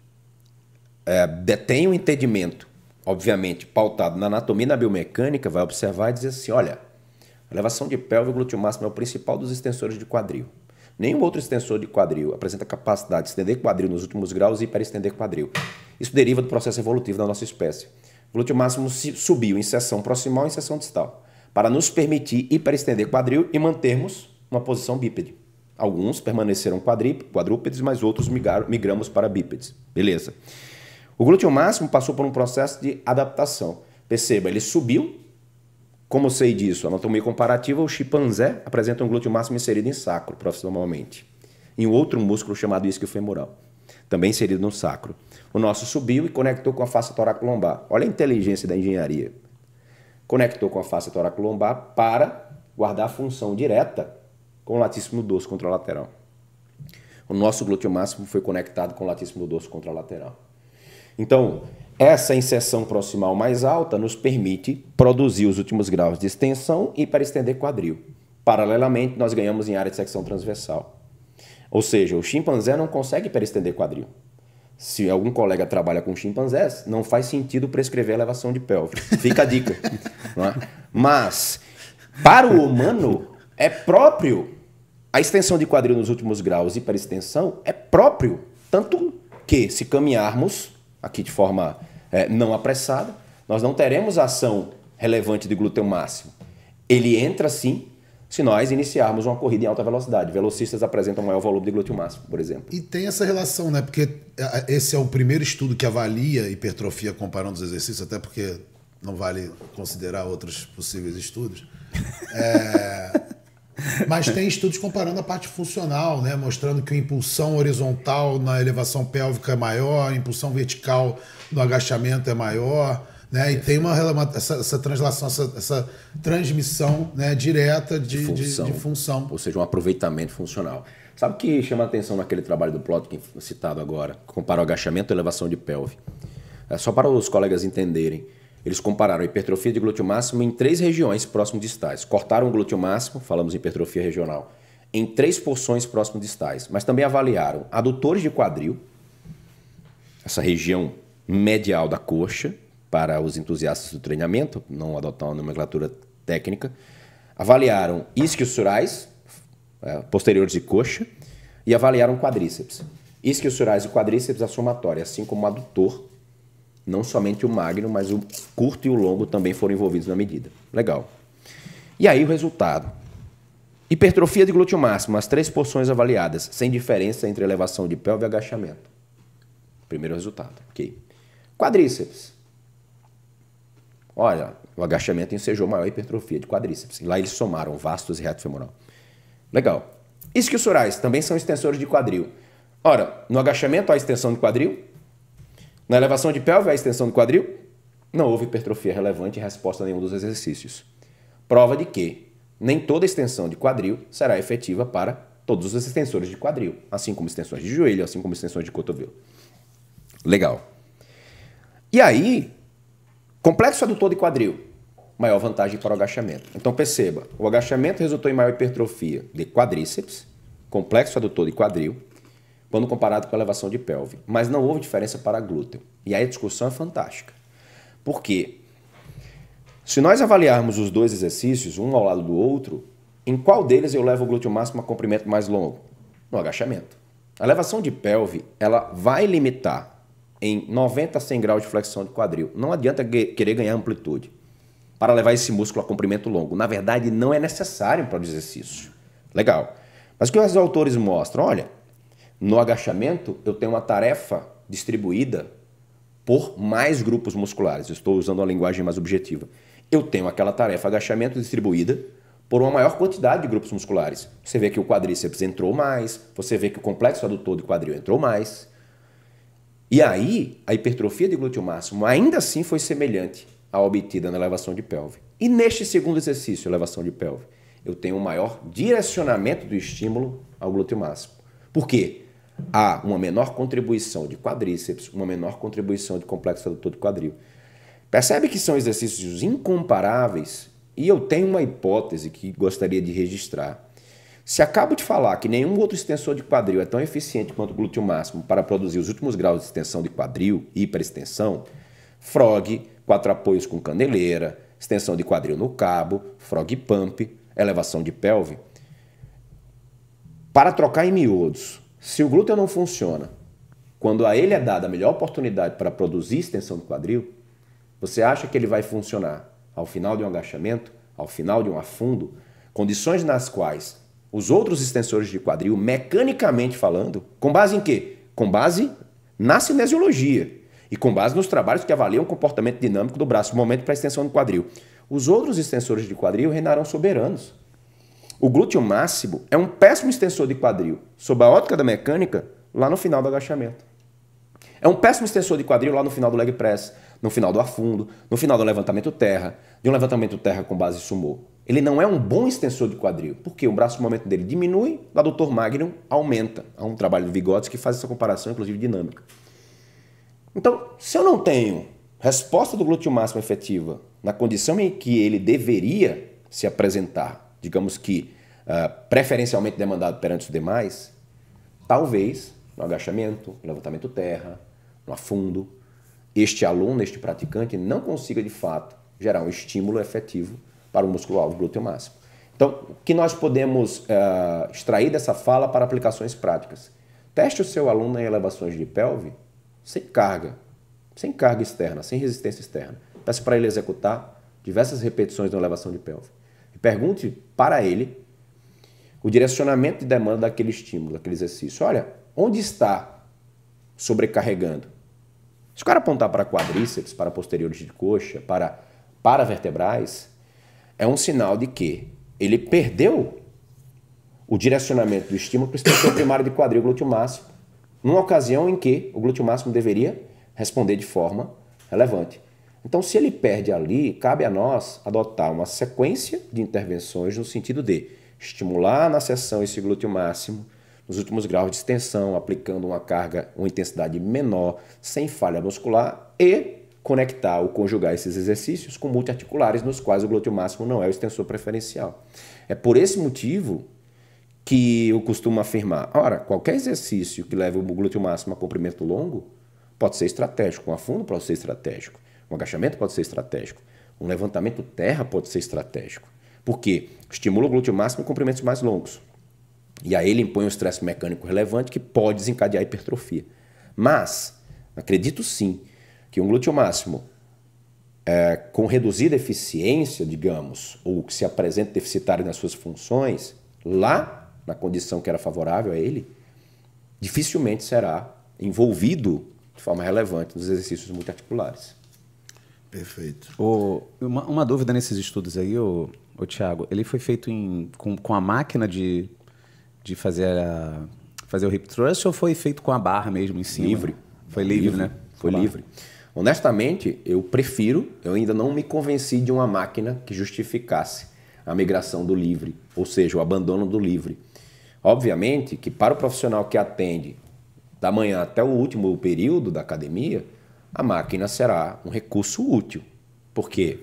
é, detém o um entendimento, obviamente, pautado na anatomia e na biomecânica, vai observar e dizer assim: olha, a elevação de pelve e glúteo máximo é o principal dos extensores de quadril. Nenhum outro extensor de quadril apresenta capacidade de estender quadril nos últimos graus e para estender quadril. Isso deriva do processo evolutivo da nossa espécie. O glúteo máximo subiu em seção proximal e em seção distal, para nos permitir hiperestender quadril e mantermos uma posição bípede. Alguns permaneceram quadrúpedes, mas outros migramos para bípedes. Beleza. O glúteo máximo passou por um processo de adaptação. Perceba, ele subiu como sei disso? Anatomia comparativa, o chimpanzé apresenta um glúteo máximo inserido em sacro, profissionalmente, em outro músculo chamado isquiofemoral, também inserido no sacro. O nosso subiu e conectou com a face toracolombar. Olha a inteligência da engenharia. Conectou com a face toracolombar para guardar a função direta com o latíssimo dorso contralateral. O nosso glúteo máximo foi conectado com o latíssimo dorso contralateral. Então, essa inserção proximal mais alta nos permite produzir os últimos graus de extensão e para estender quadril. Paralelamente, nós ganhamos em área de secção transversal. Ou seja, o chimpanzé não consegue para estender quadril. Se algum colega trabalha com chimpanzés, não faz sentido prescrever elevação de pelve. Fica a dica. é? Mas, para o humano, é próprio. A extensão de quadril nos últimos graus e para extensão é próprio. Tanto que, se caminharmos aqui de forma é, não apressada, nós não teremos ação relevante de glúteo máximo. Ele entra sim se nós iniciarmos uma corrida em alta velocidade. Velocistas apresentam maior volume de glúteo máximo, por exemplo. E tem essa relação, né? Porque é, é, esse é o primeiro estudo que avalia hipertrofia comparando os exercícios, até porque não vale considerar outros possíveis estudos. É... Mas tem estudos comparando a parte funcional, né? mostrando que a impulsão horizontal na elevação pélvica é maior, a impulsão vertical no agachamento é maior. Né? E tem uma, essa, essa translação, essa, essa transmissão né? direta de, de, função. De, de, função. Ou seja, um aproveitamento funcional. Sabe o que chama a atenção naquele trabalho do Plotkin citado agora? Compara o agachamento e elevação de pelve. É só para os colegas entenderem. Eles compararam a hipertrofia de glúteo máximo em três regiões próximo distais. Cortaram o glúteo máximo, falamos em hipertrofia regional, em três porções próximo distais, mas também avaliaram adutores de quadril, essa região medial da coxa, para os entusiastas do treinamento, não adotar uma nomenclatura técnica, avaliaram isquiosurais, é, posteriores de coxa, e avaliaram quadríceps. Isquiosurais e quadríceps, a somatória, assim como adutor não somente o magno, mas o curto e o longo também foram envolvidos na medida. Legal. E aí o resultado. Hipertrofia de glúteo máximo, as três porções avaliadas, sem diferença entre elevação de pelve e agachamento. Primeiro resultado, ok. Quadríceps. Olha, o agachamento ensejou maior hipertrofia de quadríceps. Lá eles somaram vastos e reto femoral. Legal. Isquiosurais também são extensores de quadril. Ora, no agachamento há extensão de quadril, na elevação de pelve, a extensão do quadril, não houve hipertrofia relevante em resposta a nenhum dos exercícios. Prova de que nem toda extensão de quadril será efetiva para todos os extensores de quadril, assim como extensões de joelho, assim como extensões de cotovelo. Legal. E aí, complexo adutor de quadril, maior vantagem para o agachamento. Então perceba, o agachamento resultou em maior hipertrofia de quadríceps, complexo adutor de quadril, quando comparado com a elevação de pelve, mas não houve diferença para glúten. E aí a discussão é fantástica. Por quê? Se nós avaliarmos os dois exercícios, um ao lado do outro, em qual deles eu levo o glúteo máximo a comprimento mais longo? No agachamento. A elevação de pelve, ela vai limitar em 90 a 100 graus de flexão de quadril. Não adianta querer ganhar amplitude para levar esse músculo a comprimento longo. Na verdade, não é necessário para o exercício. Legal. Mas o que os autores mostram? Olha, no agachamento, eu tenho uma tarefa distribuída por mais grupos musculares. estou usando uma linguagem mais objetiva. Eu tenho aquela tarefa agachamento distribuída por uma maior quantidade de grupos musculares. Você vê que o quadríceps entrou mais, você vê que o complexo adutor de quadril entrou mais. E aí, a hipertrofia de glúteo máximo ainda assim foi semelhante à obtida na elevação de pelve. E neste segundo exercício, elevação de pelve, eu tenho um maior direcionamento do estímulo ao glúteo máximo. Por quê? há uma menor contribuição de quadríceps, uma menor contribuição de complexo adutor do quadril. Percebe que são exercícios incomparáveis e eu tenho uma hipótese que gostaria de registrar. Se acabo de falar que nenhum outro extensor de quadril é tão eficiente quanto o glúteo máximo para produzir os últimos graus de extensão de quadril, hiperextensão, frog, quatro apoios com caneleira, extensão de quadril no cabo, frog pump, elevação de pelve, para trocar em miúdos, se o glúteo não funciona, quando a ele é dada a melhor oportunidade para produzir extensão do quadril, você acha que ele vai funcionar ao final de um agachamento, ao final de um afundo, condições nas quais os outros extensores de quadril, mecanicamente falando, com base em quê? Com base na cinesiologia e com base nos trabalhos que avaliam o comportamento dinâmico do braço, momento para a extensão do quadril. Os outros extensores de quadril reinarão soberanos. O glúteo máximo é um péssimo extensor de quadril, sob a ótica da mecânica, lá no final do agachamento. É um péssimo extensor de quadril lá no final do leg press, no final do afundo, no final do levantamento terra, de um levantamento terra com base sumô. Ele não é um bom extensor de quadril, porque o braço momento dele diminui, Lá o Dr. magnum aumenta. Há um trabalho do Vigotes que faz essa comparação, inclusive dinâmica. Então, se eu não tenho resposta do glúteo máximo efetiva na condição em que ele deveria se apresentar digamos que uh, preferencialmente demandado perante os demais, talvez no agachamento, no levantamento terra, no afundo, este aluno, este praticante não consiga de fato gerar um estímulo efetivo para o músculo-alvo glúteo máximo. Então, o que nós podemos uh, extrair dessa fala para aplicações práticas? Teste o seu aluno em elevações de pelve sem carga, sem carga externa, sem resistência externa. Peça para ele executar diversas repetições de uma elevação de pelve. Pergunte para ele o direcionamento de demanda daquele estímulo, daquele exercício. Olha, onde está sobrecarregando? Se o cara apontar para quadríceps, para posteriores de coxa, para, para vertebrais, é um sinal de que ele perdeu o direcionamento do estímulo para o primário de quadril glúteo máximo, numa ocasião em que o glúteo máximo deveria responder de forma relevante. Então, se ele perde ali, cabe a nós adotar uma sequência de intervenções no sentido de estimular na sessão esse glúteo máximo, nos últimos graus de extensão, aplicando uma carga, uma intensidade menor, sem falha muscular e conectar ou conjugar esses exercícios com multiarticulares nos quais o glúteo máximo não é o extensor preferencial. É por esse motivo que eu costumo afirmar, ora, qualquer exercício que leve o glúteo máximo a comprimento longo pode ser estratégico, um afundo pode ser estratégico. Um agachamento pode ser estratégico. Um levantamento terra pode ser estratégico. Por quê? Estimula o glúteo máximo em comprimentos mais longos. E aí ele impõe um estresse mecânico relevante que pode desencadear hipertrofia. Mas, acredito sim, que um glúteo máximo é, com reduzida eficiência, digamos, ou que se apresenta deficitário nas suas funções, lá na condição que era favorável a ele, dificilmente será envolvido de forma relevante nos exercícios multiarticulares. Perfeito. O, uma, uma, dúvida nesses estudos aí, o, o Tiago. Ele foi feito em, com, com a máquina de, de fazer, a, fazer o hip thrust ou foi feito com a barra mesmo em cima? Livre. Foi livre, livre né? Foi livre. Honestamente, eu prefiro, eu ainda não me convenci de uma máquina que justificasse a migração do livre, ou seja, o abandono do livre. Obviamente que para o profissional que atende da manhã até o último período da academia, a máquina será um recurso útil, porque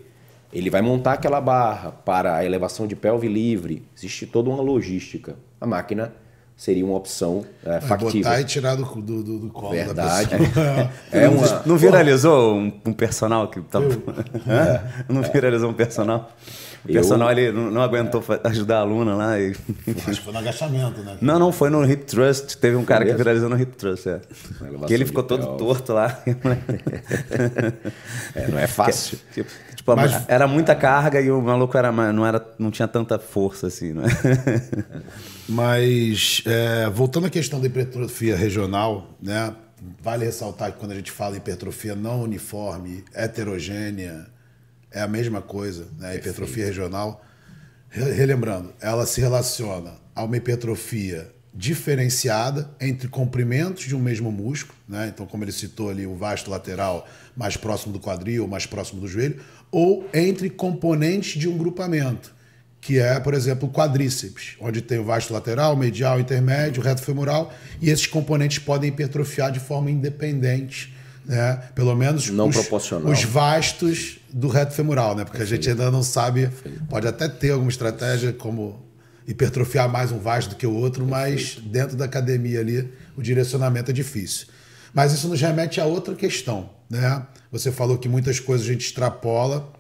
ele vai montar aquela barra para a elevação de pelve livre, existe toda uma logística. A máquina seria uma opção é, factível. Botar e tirar do, do, do, do colo Verdade. da pessoa. É uma... Não viralizou um, um personal que tá... é. Não viralizou um personal? O personal ele não aguentou ajudar a aluna lá. E... Acho que foi no agachamento, né? Não, não, foi no Hip Trust. Teve um cara é que viralizou no Hip Trust, é. Que ele ficou todo torto lá. é, não é fácil. Tipo, tipo Mas... era muita carga e o maluco era, não, era, não tinha tanta força assim, né? Mas, é, voltando à questão da hipertrofia regional, né? Vale ressaltar que quando a gente fala em hipertrofia não uniforme, heterogênea, é a mesma coisa, né? A hipertrofia regional. Relembrando, ela se relaciona a uma hipertrofia diferenciada entre comprimentos de um mesmo músculo, né? Então, como ele citou ali, o vasto lateral mais próximo do quadril, mais próximo do joelho, ou entre componentes de um grupamento, que é, por exemplo, o quadríceps, onde tem o vasto lateral, medial, intermédio, reto femoral, e esses componentes podem hipertrofiar de forma independente né? Pelo menos não os, proporcional. os vastos do reto femoral, né? Porque Perfeito. a gente ainda não sabe, Perfeito. pode até ter alguma estratégia como hipertrofiar mais um vasto do que o outro, Perfeito. mas dentro da academia ali o direcionamento é difícil. Mas isso nos remete a outra questão, né? Você falou que muitas coisas a gente extrapola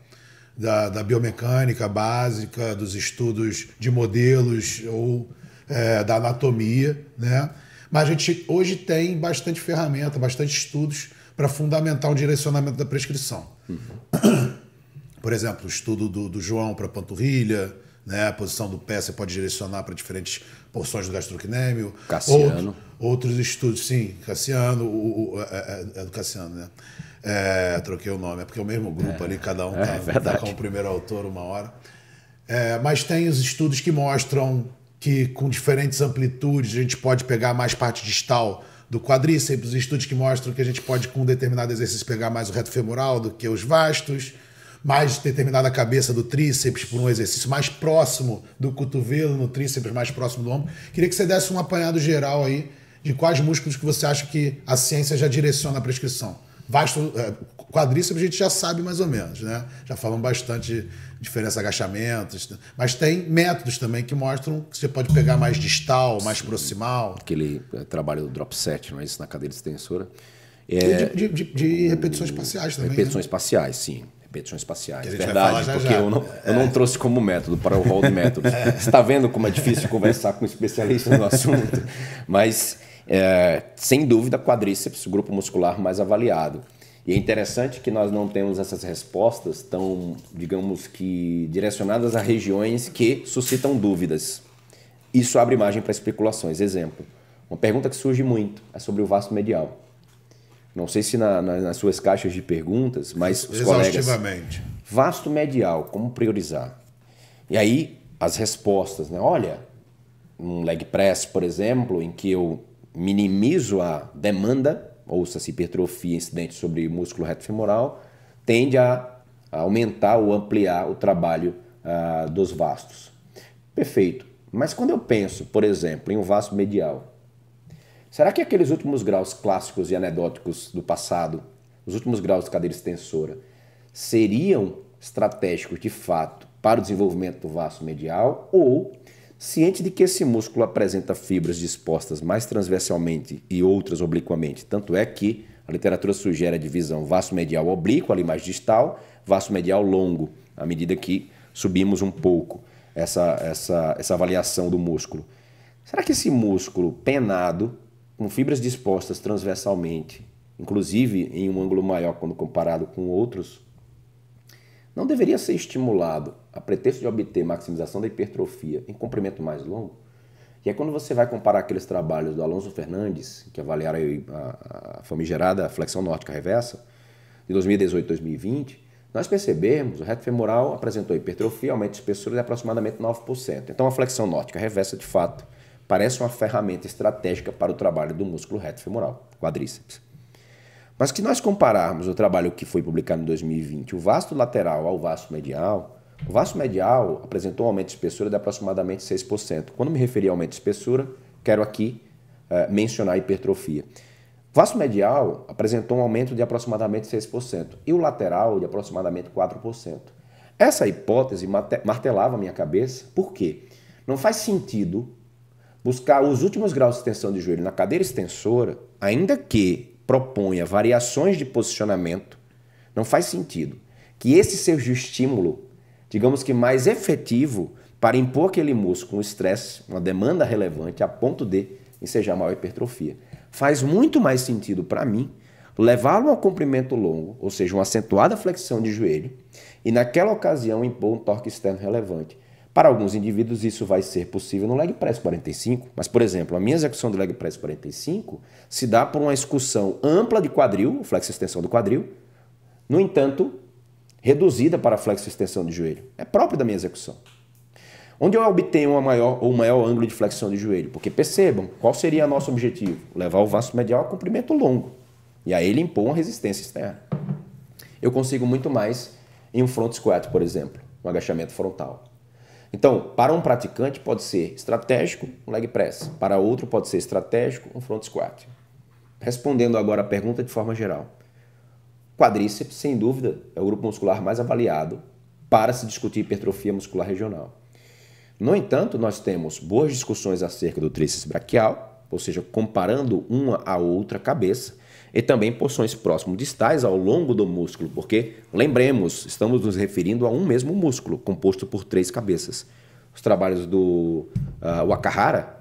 da, da biomecânica básica, dos estudos de modelos ou é, da anatomia, né? Mas a gente hoje tem bastante ferramenta, bastante estudos para fundamentar o direcionamento da prescrição. Uhum. Por exemplo, o estudo do, do João para panturrilha, né? a posição do pé você pode direcionar para diferentes porções do gastrocnêmio. Cassiano. Outro, outros estudos, sim, Cassiano, o, o, é, é, é do Cassiano, né? É, troquei o nome, é porque é o mesmo grupo é, ali, cada um está é tá, tá com o primeiro autor uma hora. É, mas tem os estudos que mostram que com diferentes amplitudes a gente pode pegar mais parte distal do quadríceps, estudos que mostram que a gente pode, com um determinado exercício, pegar mais o reto femoral do que os vastos, mais determinada cabeça do tríceps por um exercício mais próximo do cotovelo no tríceps, mais próximo do ombro. Queria que você desse um apanhado geral aí de quais músculos que você acha que a ciência já direciona a prescrição. Vasto, eh, Quadríceps a gente já sabe mais ou menos, né? Já falam bastante de diferença de agachamentos, mas tem métodos também que mostram que você pode pegar mais distal, mais Sim. proximal. Aquele é, trabalho do drop set, não é isso? Na cadeira extensora. É, de, de, de, repetições parciais também. Né? Repetições né? parciais, sim. Repetições parciais. Verdade, já, porque já. Eu, não, é. eu não é. trouxe como método para o Hold Método. É. Você está vendo como é difícil conversar com um especialista no assunto? Mas, é, sem dúvida, quadríceps, grupo muscular mais avaliado. E é interessante que nós não temos essas respostas tão, digamos que, direcionadas a regiões que suscitam dúvidas. Isso abre margem para especulações. Exemplo, uma pergunta que surge muito é sobre o vasto medial. Não sei se na, na, nas suas caixas de perguntas, mas os colegas... Vasto medial, como priorizar? E aí, as respostas, né? Olha, um leg press, por exemplo, em que eu minimizo a demanda ou se hipertrofia, incidente sobre músculo reto femoral, tende a aumentar ou ampliar o trabalho ah, dos vastos. Perfeito. Mas quando eu penso, por exemplo, em um vasto medial, será que aqueles últimos graus clássicos e anedóticos do passado, os últimos graus de cadeira extensora, seriam estratégicos de fato para o desenvolvimento do vasto medial ou Ciente de que esse músculo apresenta fibras dispostas mais transversalmente e outras obliquamente, tanto é que a literatura sugere a divisão vaso medial oblíquo, ali mais distal, vaso medial longo, à medida que subimos um pouco essa, essa, essa avaliação do músculo. Será que esse músculo penado, com fibras dispostas transversalmente, inclusive em um ângulo maior quando comparado com outros não deveria ser estimulado a pretexto de obter maximização da hipertrofia em comprimento mais longo? E é quando você vai comparar aqueles trabalhos do Alonso Fernandes, que avaliaram a, a famigerada flexão nórdica reversa, de 2018 2020, nós percebemos o reto femoral apresentou hipertrofia, aumento de espessura de aproximadamente 9%. Então a flexão nórdica reversa, de fato, parece uma ferramenta estratégica para o trabalho do músculo reto femoral, quadríceps. Mas que nós compararmos o trabalho que foi publicado em 2020, o vasto lateral ao vasto medial, o vasto medial apresentou um aumento de espessura de aproximadamente 6%. Quando me referi a aumento de espessura, quero aqui uh, mencionar a hipertrofia. O vasto medial apresentou um aumento de aproximadamente 6% e o lateral de aproximadamente 4%. Essa hipótese martelava minha cabeça, por quê? Não faz sentido buscar os últimos graus de extensão de joelho na cadeira extensora, ainda que proponha variações de posicionamento, não faz sentido que esse seja o estímulo, digamos que mais efetivo, para impor aquele músculo um estresse, uma demanda relevante, a ponto de ensejar maior hipertrofia. Faz muito mais sentido para mim levá-lo ao comprimento longo, ou seja, uma acentuada flexão de joelho, e naquela ocasião impor um torque externo relevante. Para alguns indivíduos, isso vai ser possível no leg press 45, mas, por exemplo, a minha execução do leg press 45 se dá por uma excursão ampla de quadril, flex extensão do quadril, no entanto, reduzida para flex extensão de joelho. É próprio da minha execução. Onde eu obtenho uma maior ou maior ângulo de flexão de joelho? Porque percebam, qual seria nosso objetivo? Levar o vasto medial a comprimento longo. E aí ele impõe uma resistência externa. Eu consigo muito mais em um front squat, por exemplo, um agachamento frontal. Então, para um praticante pode ser estratégico um leg press, para outro pode ser estratégico um front squat. Respondendo agora a pergunta de forma geral. Quadríceps, sem dúvida, é o grupo muscular mais avaliado para se discutir hipertrofia muscular regional. No entanto, nós temos boas discussões acerca do tríceps braquial, ou seja, comparando uma a outra cabeça, e também porções próximas distais ao longo do músculo, porque, lembremos, estamos nos referindo a um mesmo músculo, composto por três cabeças. Os trabalhos do uh, Wakahara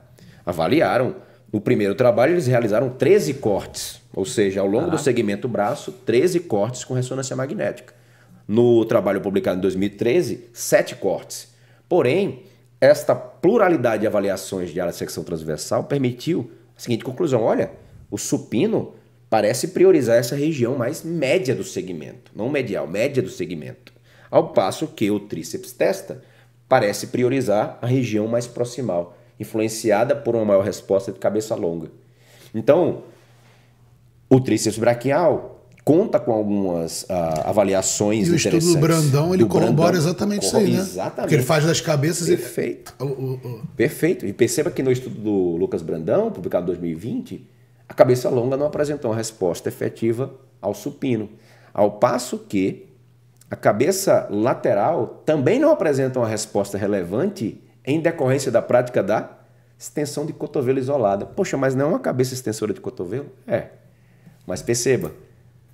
avaliaram. No primeiro trabalho, eles realizaram 13 cortes, ou seja, ao longo do segmento braço, 13 cortes com ressonância magnética. No trabalho publicado em 2013, 7 cortes. Porém, esta pluralidade de avaliações de área de secção transversal permitiu a seguinte conclusão: olha, o supino parece priorizar essa região mais média do segmento, não medial, média do segmento. Ao passo que o tríceps testa parece priorizar a região mais proximal, influenciada por uma maior resposta de cabeça longa. Então, o tríceps braquial conta com algumas uh, avaliações e o interessantes. estudo do Brandão ele do corrobora Brandão, exatamente isso aí, né? Exatamente. Porque ele faz das cabeças perfeito, perfeito. E perceba que no estudo do Lucas Brandão, publicado em 2020, a cabeça longa não apresentou uma resposta efetiva ao supino, ao passo que a cabeça lateral também não apresenta uma resposta relevante em decorrência da prática da extensão de cotovelo isolada. Poxa, mas não é uma cabeça extensora de cotovelo? É. Mas perceba,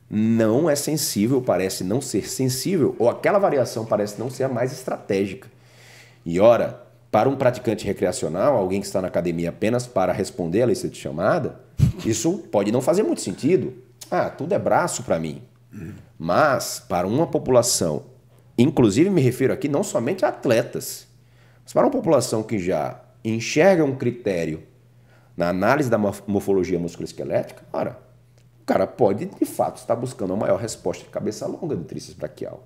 não é sensível, parece não ser sensível, ou aquela variação parece não ser a mais estratégica. E ora, para um praticante recreacional, alguém que está na academia apenas para responder a lista de chamada, isso pode não fazer muito sentido. Ah, tudo é braço para mim. Mas, para uma população, inclusive me refiro aqui não somente a atletas, mas para uma população que já enxerga um critério na análise da morfologia musculoesquelética, ora, o cara pode de fato estar buscando a maior resposta de cabeça longa do tríceps braquial.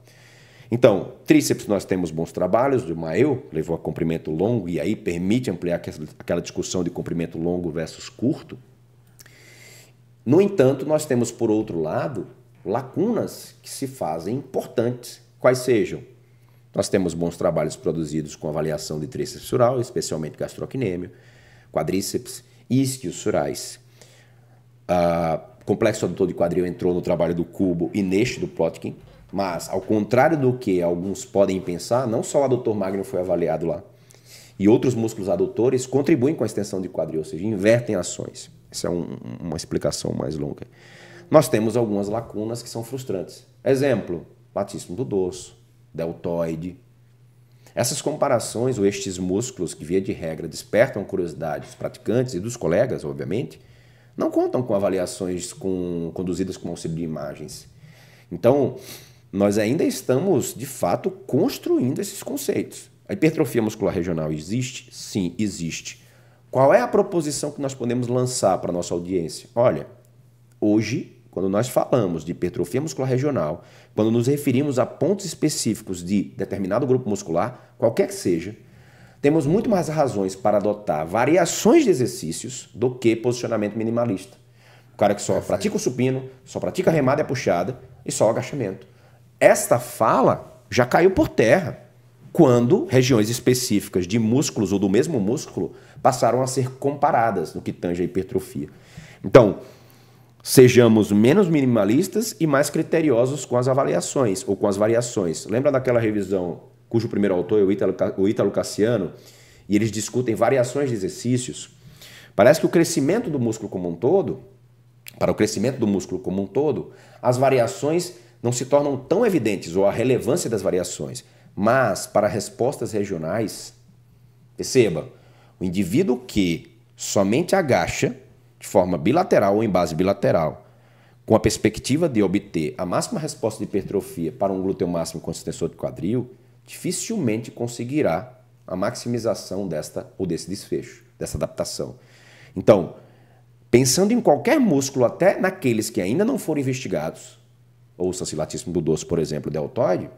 Então, tríceps nós temos bons trabalhos, o Maeu levou a comprimento longo e aí permite ampliar aquela discussão de comprimento longo versus curto, no entanto, nós temos, por outro lado, lacunas que se fazem importantes, quais sejam. Nós temos bons trabalhos produzidos com avaliação de tríceps sural, especialmente gastroquinêmio, quadríceps e isquios surais. Uh, complexo adutor de quadril entrou no trabalho do Cubo e neste do Plotkin, mas, ao contrário do que alguns podem pensar, não só o adutor magno foi avaliado lá, e outros músculos adutores contribuem com a extensão de quadril, ou seja, invertem ações. Essa é um, uma explicação mais longa. Nós temos algumas lacunas que são frustrantes. Exemplo, batismo do dorso, deltoide. Essas comparações ou estes músculos que, via de regra, despertam curiosidade dos praticantes e dos colegas, obviamente, não contam com avaliações com, conduzidas com auxílio de imagens. Então, nós ainda estamos, de fato, construindo esses conceitos. A hipertrofia muscular regional existe? Sim, existe. Qual é a proposição que nós podemos lançar para a nossa audiência? Olha, hoje, quando nós falamos de hipertrofia muscular regional, quando nos referimos a pontos específicos de determinado grupo muscular, qualquer que seja, temos muito mais razões para adotar variações de exercícios do que posicionamento minimalista. O cara que só Perfeito. pratica o supino, só pratica a remada e a puxada e só o agachamento. Esta fala já caiu por terra quando regiões específicas de músculos ou do mesmo músculo passaram a ser comparadas no que tange a hipertrofia. Então, sejamos menos minimalistas e mais criteriosos com as avaliações ou com as variações. Lembra daquela revisão cujo primeiro autor é o Ítalo, Cassiano, e eles discutem variações de exercícios? Parece que o crescimento do músculo como um todo, para o crescimento do músculo como um todo, as variações não se tornam tão evidentes ou a relevância das variações, mas para respostas regionais, perceba, o indivíduo que somente agacha, de forma bilateral ou em base bilateral, com a perspectiva de obter a máxima resposta de hipertrofia para um glúteo máximo com extensor de quadril, dificilmente conseguirá a maximização desta ou desse desfecho, dessa adaptação. Então, pensando em qualquer músculo, até naqueles que ainda não foram investigados, ou o sacilatismo do dorso, por exemplo, deltoide,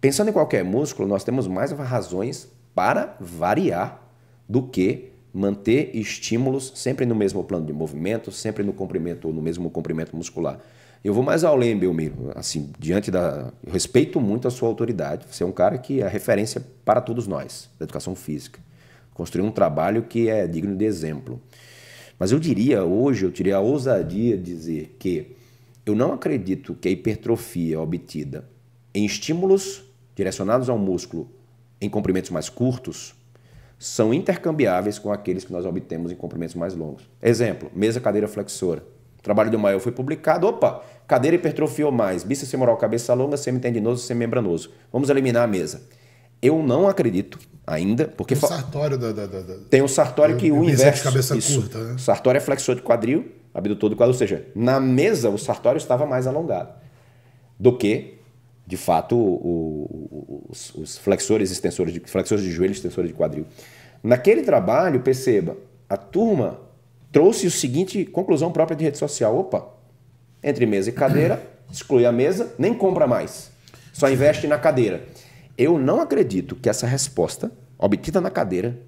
pensando em qualquer músculo, nós temos mais razões para variar do que manter estímulos sempre no mesmo plano de movimento, sempre no comprimento, no mesmo comprimento muscular. Eu vou mais além, Belmiro, assim, diante da... Eu respeito muito a sua autoridade, você é um cara que é referência para todos nós, da educação física. Construiu um trabalho que é digno de exemplo. Mas eu diria hoje, eu teria a ousadia de dizer que eu não acredito que a hipertrofia obtida em estímulos direcionados ao músculo em comprimentos mais curtos são intercambiáveis com aqueles que nós obtemos em comprimentos mais longos. Exemplo, mesa cadeira flexora. O trabalho do Maio foi publicado. Opa, cadeira hipertrofiou mais, bíceps femoral cabeça longa, semitendinoso, semimembranoso. Vamos eliminar a mesa. Eu não acredito ainda, porque... Tem o sartório da, da, da, Tem o sartório que o inverso... cabeça isso, curta, né? Sartório é flexor de quadril, abdutor do quadril. Ou seja, na mesa o sartório estava mais alongado do que de fato, os, os, flexores extensores de, flexores de joelho, extensores de quadril. Naquele trabalho, perceba, a turma trouxe o seguinte conclusão própria de rede social: opa, entre mesa e cadeira, exclui a mesa, nem compra mais, só investe na cadeira. Eu não acredito que essa resposta obtida na cadeira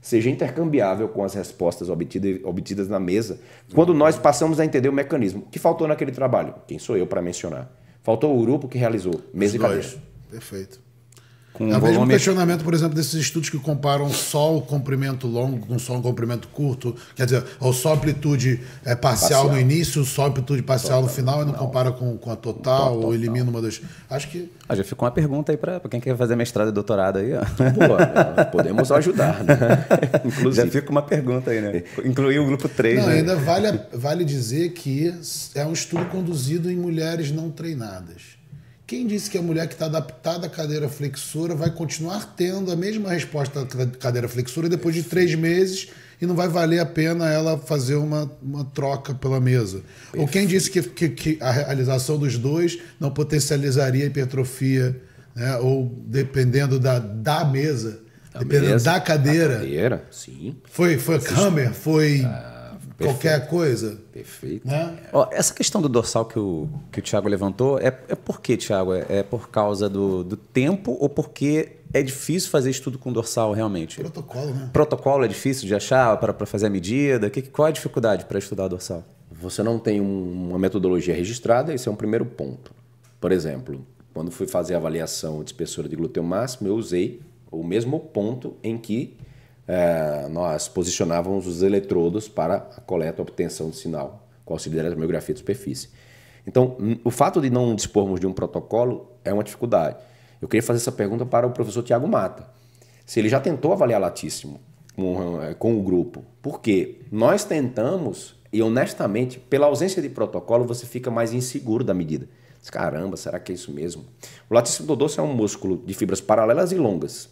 seja intercambiável com as respostas obtidas obtidas na mesa quando nós passamos a entender o mecanismo que faltou naquele trabalho. Quem sou eu para mencionar? Faltou o grupo que realizou. Mesa e cadeira. Perfeito com é o volume... questionamento, por exemplo, desses estudos que comparam só o comprimento longo com só o comprimento curto, quer dizer, ou só amplitude é, parcial, parcial, no início, só amplitude parcial total, no final, e não, não compara com, com a total, total ou elimina total. uma das... Acho que... Ah, já ficou uma pergunta aí para quem quer fazer mestrado e doutorado aí. Ó. Boa, é, podemos ajudar, né? Inclusive. Já fica uma pergunta aí, né? Incluir o grupo 3, não, né? Ainda vale, vale dizer que é um estudo conduzido em mulheres não treinadas. Quem disse que a mulher que está adaptada à cadeira flexora vai continuar tendo a mesma resposta à cadeira flexora depois de três meses e não vai valer a pena ela fazer uma, uma troca pela mesa? Perfeito. Ou quem disse que, que, que, a realização dos dois não potencializaria a hipertrofia, né? ou dependendo da, da mesa, da dependendo mesa, da cadeira? Da cadeira, sim. Foi, foi Existe. Hammer, foi. Ah Perfeito. qualquer coisa. Perfeito. Né? Ó, essa questão do dorsal que o, que o Thiago levantou, é, é por que, Thiago? É, é, por causa do, do tempo ou porque é difícil fazer estudo com dorsal realmente? Protocolo, né? Protocolo é difícil de achar para fazer a medida? Que, qual é a dificuldade para estudar dorsal? Você não tem um, uma metodologia registrada, esse é um primeiro ponto. Por exemplo, quando fui fazer a avaliação de espessura de glúteo máximo, eu usei o mesmo ponto em que é, nós posicionávamos os eletrodos para a coleta e obtenção de sinal com auxílio da de superfície. Então, o fato de não dispormos de um protocolo é uma dificuldade. Eu queria fazer essa pergunta para o professor Tiago Mata. Se ele já tentou avaliar latíssimo com, é, com o grupo. Porque nós tentamos, e honestamente, pela ausência de protocolo, você fica mais inseguro da medida. Caramba, será que é isso mesmo? O latíssimo do doce é um músculo de fibras paralelas e longas.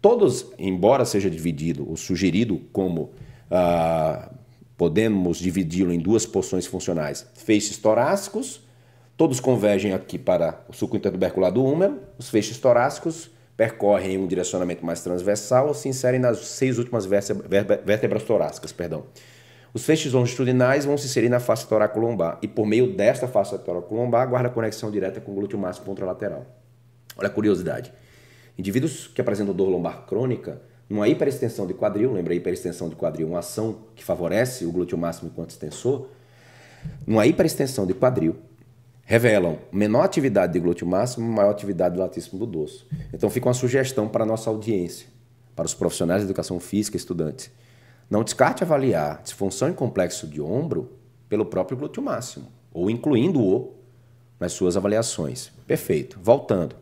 Todos, embora seja dividido ou sugerido como ah, podemos dividi-lo em duas porções funcionais, feixes torácicos, todos convergem aqui para o suco intertubercular do húmero, os feixes torácicos percorrem um direcionamento mais transversal ou se inserem nas seis últimas vértebras torácicas. Perdão. Os feixes longitudinais vão se inserir na face lombar e por meio desta face lombar guarda conexão direta com o glúteo máximo contralateral. Olha a curiosidade. Indivíduos que apresentam dor lombar crônica, numa hiperextensão de quadril, lembra a hiperextensão de quadril, uma ação que favorece o glúteo máximo enquanto extensor, numa hiperextensão de quadril, revelam menor atividade de glúteo máximo, maior atividade do latíssimo do dorso. Então fica uma sugestão para a nossa audiência, para os profissionais de educação física e estudantes. Não descarte avaliar disfunção em complexo de ombro pelo próprio glúteo máximo, ou incluindo-o nas suas avaliações. Perfeito. Voltando.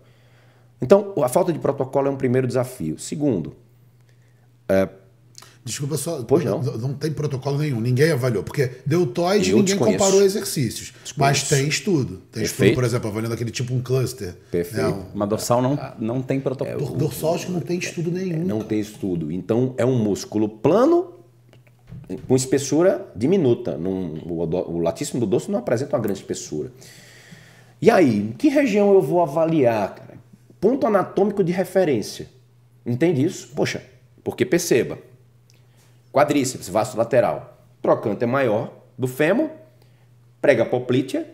Então, a falta de protocolo é um primeiro desafio. Segundo, é... Desculpa só. Pois não. Não tem protocolo nenhum. Ninguém avaliou. Porque deu toide, e ninguém comparou exercícios. Mas tem estudo. Tem Perfeito. estudo, por exemplo, avaliando aquele tipo um cluster. Perfeito. Né? Mas dorsal não, não tem protocolo. É, o, dorsal acho que não tem estudo nenhum. É, não cara. tem estudo. Então é um músculo plano com espessura diminuta. Num, o, o latíssimo do dorso não apresenta uma grande espessura. E aí, que região eu vou avaliar, cara? ponto anatômico de referência. Entende isso? Poxa, porque perceba, quadríceps, vasto lateral, trocante é maior do fêmur, prega poplitea,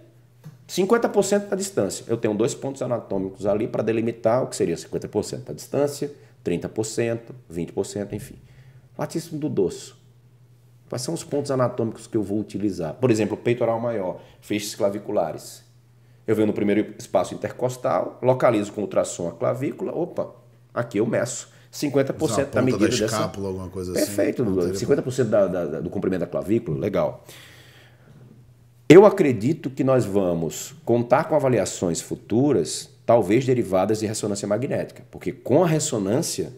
50% da distância. Eu tenho dois pontos anatômicos ali para delimitar o que seria 50% da distância, 30%, 20%, enfim. Latíssimo do dorso. Quais são os pontos anatômicos que eu vou utilizar? Por exemplo, peitoral maior, feixes claviculares. Eu venho no primeiro espaço intercostal, localizo com ultrassom a clavícula, opa, aqui eu meço. 50% Usar a da medida da escápula, dessa... alguma coisa Perfeito, assim. Perfeito, 50% da, da, do comprimento da clavícula, legal. Eu acredito que nós vamos contar com avaliações futuras, talvez derivadas de ressonância magnética, porque com a ressonância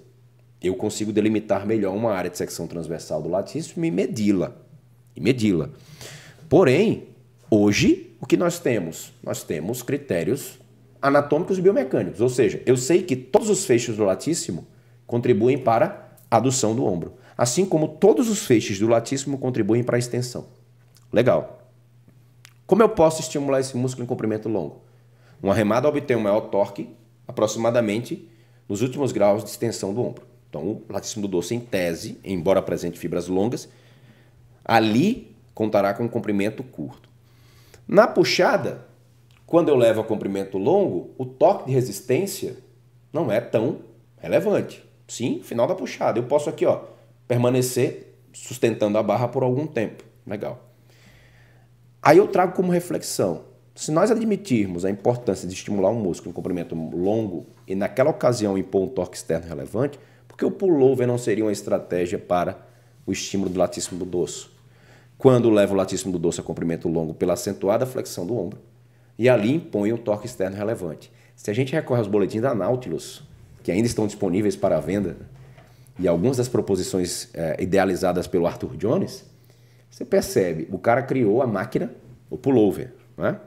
eu consigo delimitar melhor uma área de secção transversal do latíssimo e medi-la. E medi-la. Porém, hoje o que nós temos? Nós temos critérios anatômicos e biomecânicos, ou seja, eu sei que todos os feixes do latíssimo contribuem para a adução do ombro, assim como todos os feixes do latíssimo contribuem para a extensão. Legal. Como eu posso estimular esse músculo em comprimento longo? Uma remada obtém um maior torque, aproximadamente nos últimos graus de extensão do ombro. Então, o latíssimo do dorso, em tese, embora presente fibras longas, ali contará com um comprimento curto. Na puxada, quando eu levo a comprimento longo, o torque de resistência não é tão relevante. Sim, final da puxada. Eu posso aqui, ó, permanecer sustentando a barra por algum tempo. Legal. Aí eu trago como reflexão. Se nós admitirmos a importância de estimular um músculo em comprimento longo e naquela ocasião impor um torque externo relevante, por que o pullover não seria uma estratégia para o estímulo do latíssimo do dorso? Quando leva o latíssimo do dorso a comprimento longo pela acentuada flexão do ombro, e ali impõe um torque externo relevante. Se a gente recorre aos boletins da Nautilus, que ainda estão disponíveis para venda, e algumas das proposições é, idealizadas pelo Arthur Jones, você percebe, o cara criou a máquina, o pullover, né?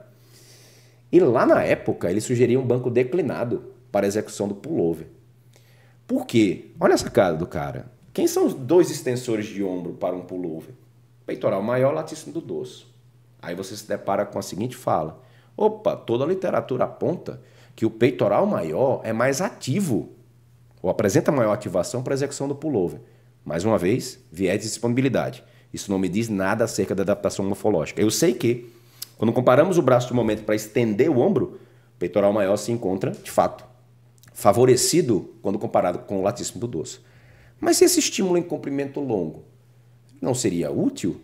E lá na época ele sugeria um banco declinado para execução do pullover. Por quê? Olha essa cara do cara. Quem são os dois extensores de ombro para um pullover? Peitoral maior, latíssimo do dorso. Aí você se depara com a seguinte fala: opa, toda a literatura aponta que o peitoral maior é mais ativo, ou apresenta maior ativação para a execução do pullover. Mais uma vez, viés de disponibilidade. Isso não me diz nada acerca da adaptação morfológica. Eu sei que, quando comparamos o braço de momento para estender o ombro, o peitoral maior se encontra, de fato, favorecido quando comparado com o latíssimo do dorso. Mas se esse estímulo em comprimento longo não seria útil?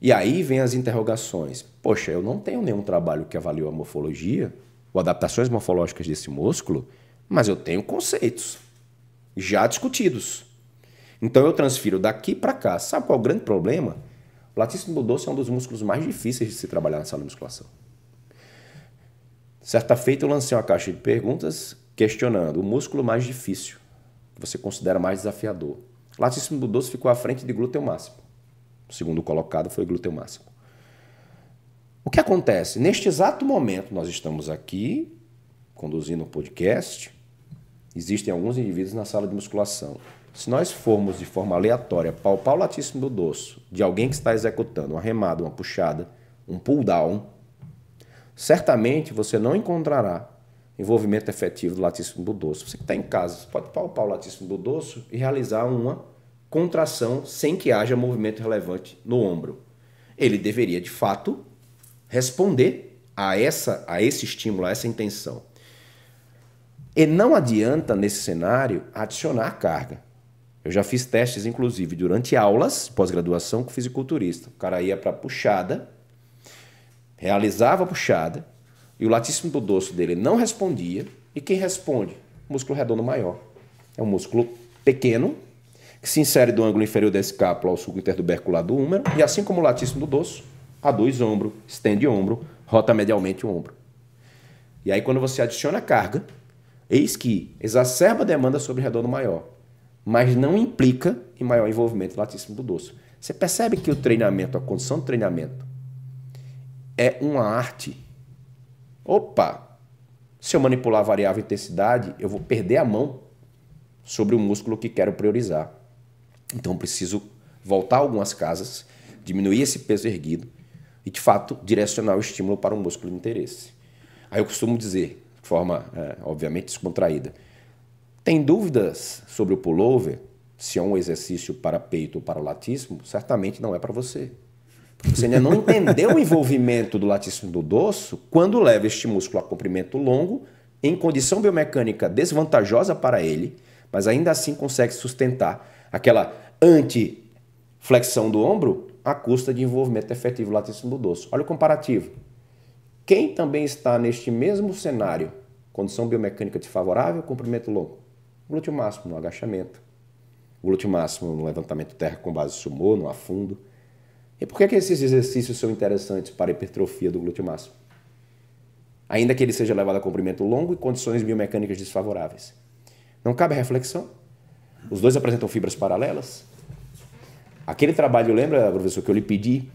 E aí vem as interrogações. Poxa, eu não tenho nenhum trabalho que avaliou a morfologia ou adaptações morfológicas desse músculo, mas eu tenho conceitos já discutidos. Então eu transfiro daqui para cá. Sabe qual é o grande problema? O latíssimo doce é um dos músculos mais difíceis de se trabalhar na sala de musculação. Certa feita eu lancei uma caixa de perguntas questionando o músculo mais difícil, que você considera mais desafiador do doce ficou à frente de glúteo máximo. O segundo colocado foi glúteo máximo. O que acontece? Neste exato momento, nós estamos aqui conduzindo o um podcast. Existem alguns indivíduos na sala de musculação. Se nós formos de forma aleatória palpar o latíssimo do dorso de alguém que está executando uma remada, uma puxada, um pull down, certamente você não encontrará envolvimento efetivo do latíssimo do dorso. Você que está em casa, você pode palpar o latíssimo do dorso e realizar uma contração sem que haja movimento relevante no ombro. Ele deveria, de fato, responder a, essa, a esse estímulo, a essa intenção. E não adianta, nesse cenário, adicionar carga. Eu já fiz testes, inclusive, durante aulas, pós-graduação, com fisiculturista. O cara ia para a puxada, realizava a puxada, e o latíssimo do dorso dele não respondia. E quem responde? O músculo redondo maior. É um músculo pequeno que se insere do ângulo inferior da escápula ao sulco intertubercular do húmero. E assim como o latíssimo do dorso, dois ombro, estende ombro, rota medialmente o ombro. E aí, quando você adiciona carga, eis que exacerba a demanda sobre o redondo maior, mas não implica em maior envolvimento do latíssimo do dorso. Você percebe que o treinamento, a condição do treinamento, é uma arte Opa! Se eu manipular a variável intensidade, eu vou perder a mão sobre o músculo que quero priorizar. Então preciso voltar algumas casas, diminuir esse peso erguido e, de fato, direcionar o estímulo para o músculo de interesse. Aí eu costumo dizer, de forma é, obviamente descontraída, tem dúvidas sobre o pullover? Se é um exercício para peito ou para latíssimo, certamente não é para você. Você ainda não entendeu o envolvimento do latíssimo do dorso quando leva este músculo a comprimento longo, em condição biomecânica desvantajosa para ele, mas ainda assim consegue sustentar aquela anti-flexão do ombro à custa de envolvimento efetivo latíssimo do dorso. Olha o comparativo. Quem também está neste mesmo cenário, condição biomecânica desfavorável, comprimento longo? Glúteo máximo no agachamento, glúteo máximo no levantamento terra com base sumô, no afundo. E por que, é que esses exercícios são interessantes para a hipertrofia do glúteo máximo? Ainda que ele seja levado a comprimento longo e condições biomecânicas desfavoráveis. Não cabe reflexão? Os dois apresentam fibras paralelas? Aquele trabalho, lembra, professor, que eu lhe pedi?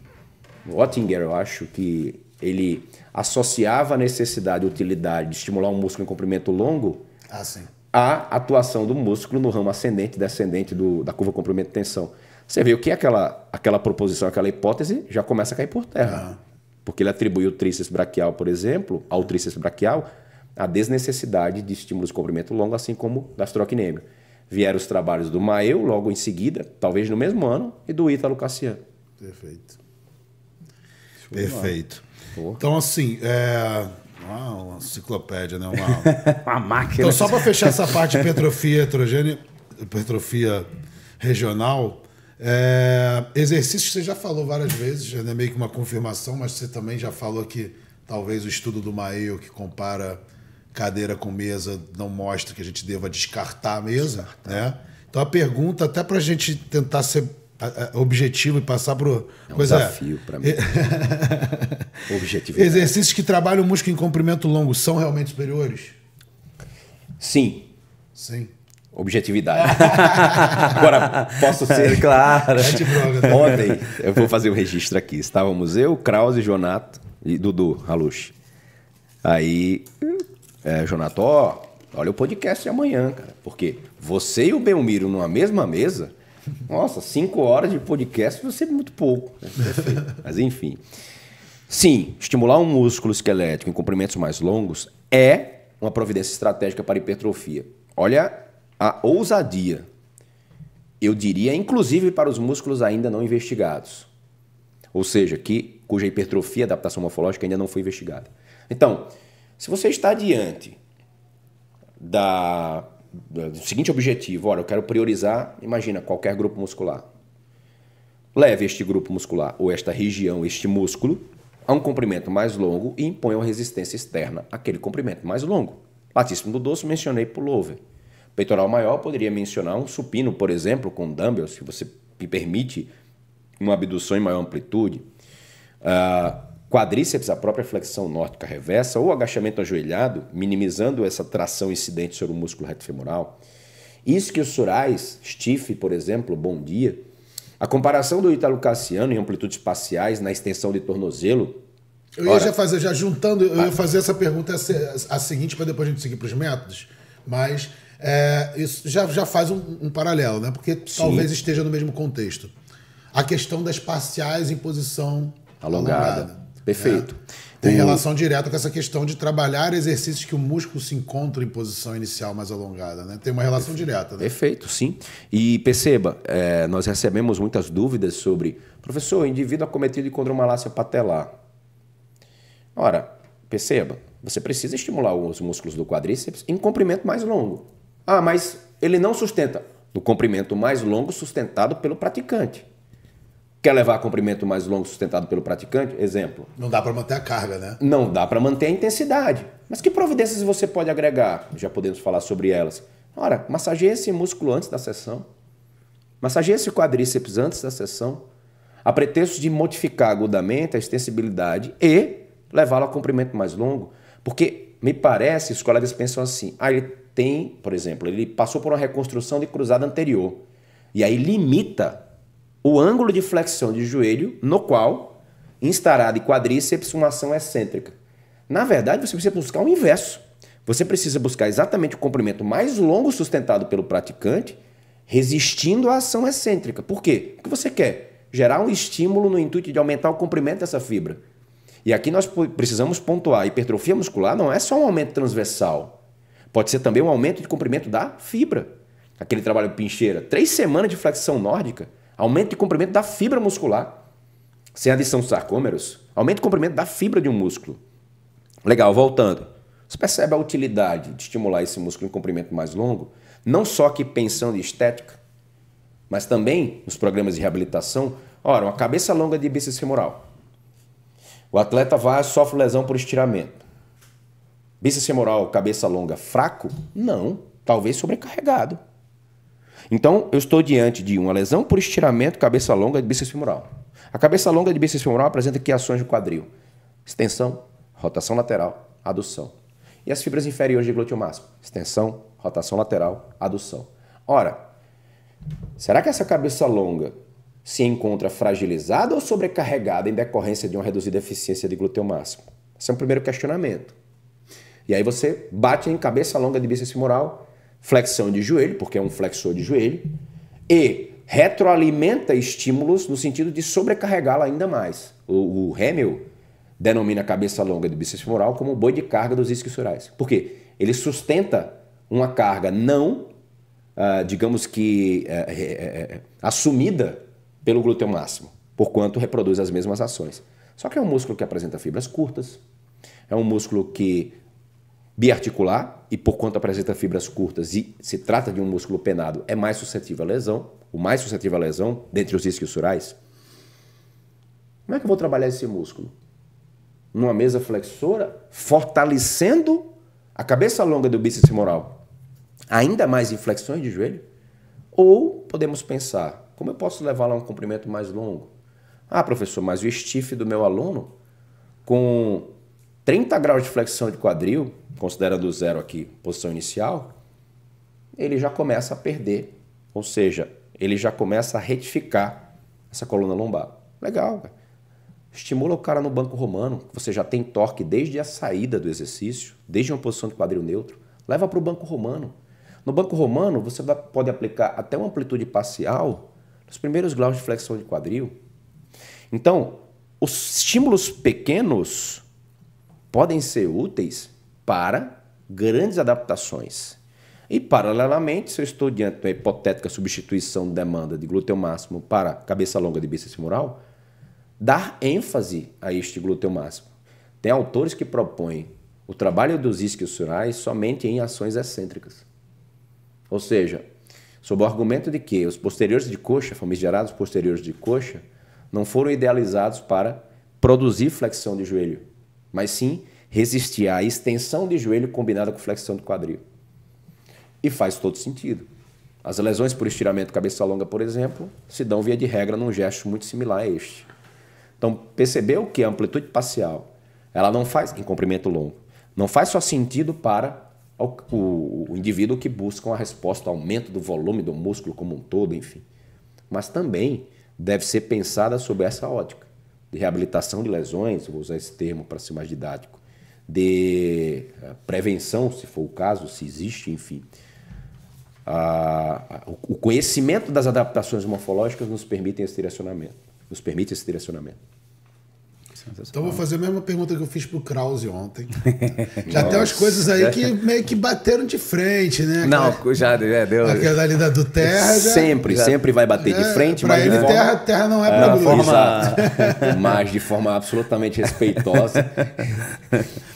Ottinger, eu acho, que ele associava a necessidade e utilidade de estimular um músculo em comprimento longo ah, à atuação do músculo no ramo ascendente e descendente do, da curva comprimento-tensão. Você vê que aquela, aquela proposição, aquela hipótese já começa a cair por terra. Porque ele atribuiu o tríceps braquial, por exemplo, ao tríceps braquial, a desnecessidade de estímulos de comprimento longo, assim como gastrocnêmio. Vieram os trabalhos do Maeu logo em seguida, talvez no mesmo ano, e do Ítalo Cassiano. Perfeito. Perfeito. Porra. Então, assim, é... uma enciclopédia, né? Uma, uma máquina. Então, só para fechar essa parte de petrofia heterogênea, petrofia regional, é, exercício você já falou várias vezes, já é meio que uma confirmação, mas você também já falou que talvez o estudo do Maio que compara cadeira com mesa não mostra que a gente deva descartar a mesa, descartar. né? Então a pergunta, até para a gente tentar ser objetivo e passar para o. É um é. desafio é. para mim. objetivo. Exercícios que trabalham o músculo em comprimento longo são realmente superiores? Sim. Sim objetividade. Agora, posso é, ser. claro. Né? Ontem, eu vou fazer o um registro aqui. Estávamos eu, Krause, Jonato e Dudu Halush. Aí, é, Jonato, ó, olha o podcast de amanhã, cara. Porque você e o Belmiro numa mesma mesa, nossa, cinco horas de podcast vai ser é muito pouco. Né? Mas enfim. Sim, estimular um músculo esquelético em comprimentos mais longos é uma providência estratégica para hipertrofia. Olha a ousadia. Eu diria, inclusive, para os músculos ainda não investigados. Ou seja, que, cuja hipertrofia e adaptação morfológica ainda não foi investigada. Então, se você está diante da, do seguinte objetivo, olha, eu quero priorizar, imagina, qualquer grupo muscular. Leve este grupo muscular ou esta região, este músculo, a um comprimento mais longo e impõe uma resistência externa àquele comprimento mais longo. Latíssimo do doce mencionei pullover peitoral maior, poderia mencionar um supino, por exemplo, com dumbbells, que você permite uma abdução em maior amplitude. Uh, quadríceps, a própria flexão nórdica reversa, ou agachamento ajoelhado, minimizando essa tração incidente sobre o músculo reto-femoral. Isquiosurais, stiff, por exemplo, bom dia. A comparação do Italo Cassiano em amplitudes espaciais na extensão de tornozelo. Eu ia Ora, já fazer, já juntando, eu ia ah. fazer essa pergunta a, a seguinte para depois a gente seguir para os métodos, mas é, isso já, já faz um, um paralelo, né? porque Sim. talvez esteja no mesmo contexto. A questão das parciais em posição alongada. alongada Perfeito. É, tem relação direta com essa questão de trabalhar exercícios que o músculo se encontra em posição inicial mais alongada, né? Tem uma relação Perfeito. direta, né? Perfeito, sim. E perceba, é, nós recebemos muitas dúvidas sobre, professor, indivíduo acometido de malácia patelar. Ora, perceba, você precisa estimular os músculos do quadríceps em comprimento mais longo. Ah, mas ele não sustenta. No comprimento mais longo sustentado pelo praticante. Quer levar a comprimento mais longo sustentado pelo praticante? Exemplo. Não dá para manter a carga, né? Não dá para manter a intensidade. Mas que providências você pode agregar? Já podemos falar sobre elas. Ora, massageia esse músculo antes da sessão. Massageia esse quadríceps antes da sessão. A pretexto de modificar agudamente a extensibilidade e levá-lo a comprimento mais longo. Porque me parece, os colegas pensam assim, ah, ele tem, por exemplo, ele passou por uma reconstrução de cruzada anterior. E aí limita o ângulo de flexão de joelho, no qual instará de quadríceps uma ação excêntrica. Na verdade, você precisa buscar o inverso. Você precisa buscar exatamente o comprimento mais longo sustentado pelo praticante, resistindo à ação excêntrica. Por quê? Porque você quer gerar um estímulo no intuito de aumentar o comprimento dessa fibra. E aqui nós precisamos pontuar: hipertrofia muscular não é só um aumento transversal. Pode ser também um aumento de comprimento da fibra. Aquele trabalho pincheira, três semanas de flexão nórdica, aumento de comprimento da fibra muscular. Sem adição de sarcômeros, aumento de comprimento da fibra de um músculo. Legal, voltando. Você percebe a utilidade de estimular esse músculo em comprimento mais longo? Não só que pensão de estética, mas também nos programas de reabilitação. Ora, uma cabeça longa de bíceps femoral. O atleta vai sofre lesão por estiramento. Bíceps femoral, cabeça longa, fraco? Não, talvez sobrecarregado. Então, eu estou diante de uma lesão por estiramento, cabeça longa de bíceps femoral. A cabeça longa de bíceps femoral apresenta que ações do quadril? Extensão, rotação lateral, adução. E as fibras inferiores de glúteo máximo? Extensão, rotação lateral, adução. Ora, será que essa cabeça longa se encontra fragilizada ou sobrecarregada em decorrência de uma reduzida eficiência de glúteo máximo? Esse é o primeiro questionamento. E aí você bate em cabeça longa de bíceps femoral, flexão de joelho, porque é um flexor de joelho, e retroalimenta estímulos no sentido de sobrecarregá-la ainda mais. O, o denomina a cabeça longa de bíceps femoral como o boi de carga dos isquiosurais. Por quê? Ele sustenta uma carga não, ah, digamos que, eh, eh, eh, assumida pelo glúteo máximo, porquanto reproduz as mesmas ações. Só que é um músculo que apresenta fibras curtas, é um músculo que biarticular e por quanto apresenta fibras curtas e se trata de um músculo penado, é mais suscetível à lesão, o mais suscetível à lesão dentre os isquiosurais. Como é que eu vou trabalhar esse músculo? Numa mesa flexora, fortalecendo a cabeça longa do bíceps femoral, ainda mais em flexões de joelho? Ou podemos pensar, como eu posso levar lá um comprimento mais longo? Ah, professor, mas o stiff do meu aluno com 30 graus de flexão de quadril, considerando o zero aqui posição inicial, ele já começa a perder, ou seja, ele já começa a retificar essa coluna lombar. Legal, cara. Estimula o cara no banco romano, que você já tem torque desde a saída do exercício, desde uma posição de quadril neutro, leva para o banco romano. No banco romano, você pode aplicar até uma amplitude parcial nos primeiros graus de flexão de quadril. Então, os estímulos pequenos podem ser úteis para grandes adaptações. E, paralelamente, se eu estou diante de uma hipotética substituição de demanda de glúteo máximo para cabeça longa de bíceps femoral, dar ênfase a este glúteo máximo. Tem autores que propõem o trabalho dos isquiosurais somente em ações excêntricas. Ou seja, sob o argumento de que os posteriores de coxa, famigerados posteriores de coxa, não foram idealizados para produzir flexão de joelho, mas sim resistir à extensão de joelho combinada com flexão do quadril. E faz todo sentido. As lesões por estiramento cabeça longa, por exemplo, se dão via de regra num gesto muito similar a este. Então, percebeu que a amplitude parcial, ela não faz, em comprimento longo, não faz só sentido para o, o, o indivíduo que busca uma resposta ao aumento do volume do músculo como um todo, enfim. Mas também deve ser pensada sob essa ótica de reabilitação de lesões, vou usar esse termo para ser mais didático, de eh, prevenção, se for o caso, se existe, enfim. Ah, o conhecimento das adaptações morfológicas nos permite esse direcionamento. Nos permite esse direcionamento. Então vou fazer a mesma pergunta que eu fiz pro Krause ontem. já tem umas coisas aí que meio que bateram de frente, né? Não, Aquela, já, é, deu. Aquela ali da do Terra. Já, sempre, já, sempre vai bater de é, frente, mas. Ele, terra, terra não é ah, pra é, forma, Mas de forma absolutamente respeitosa.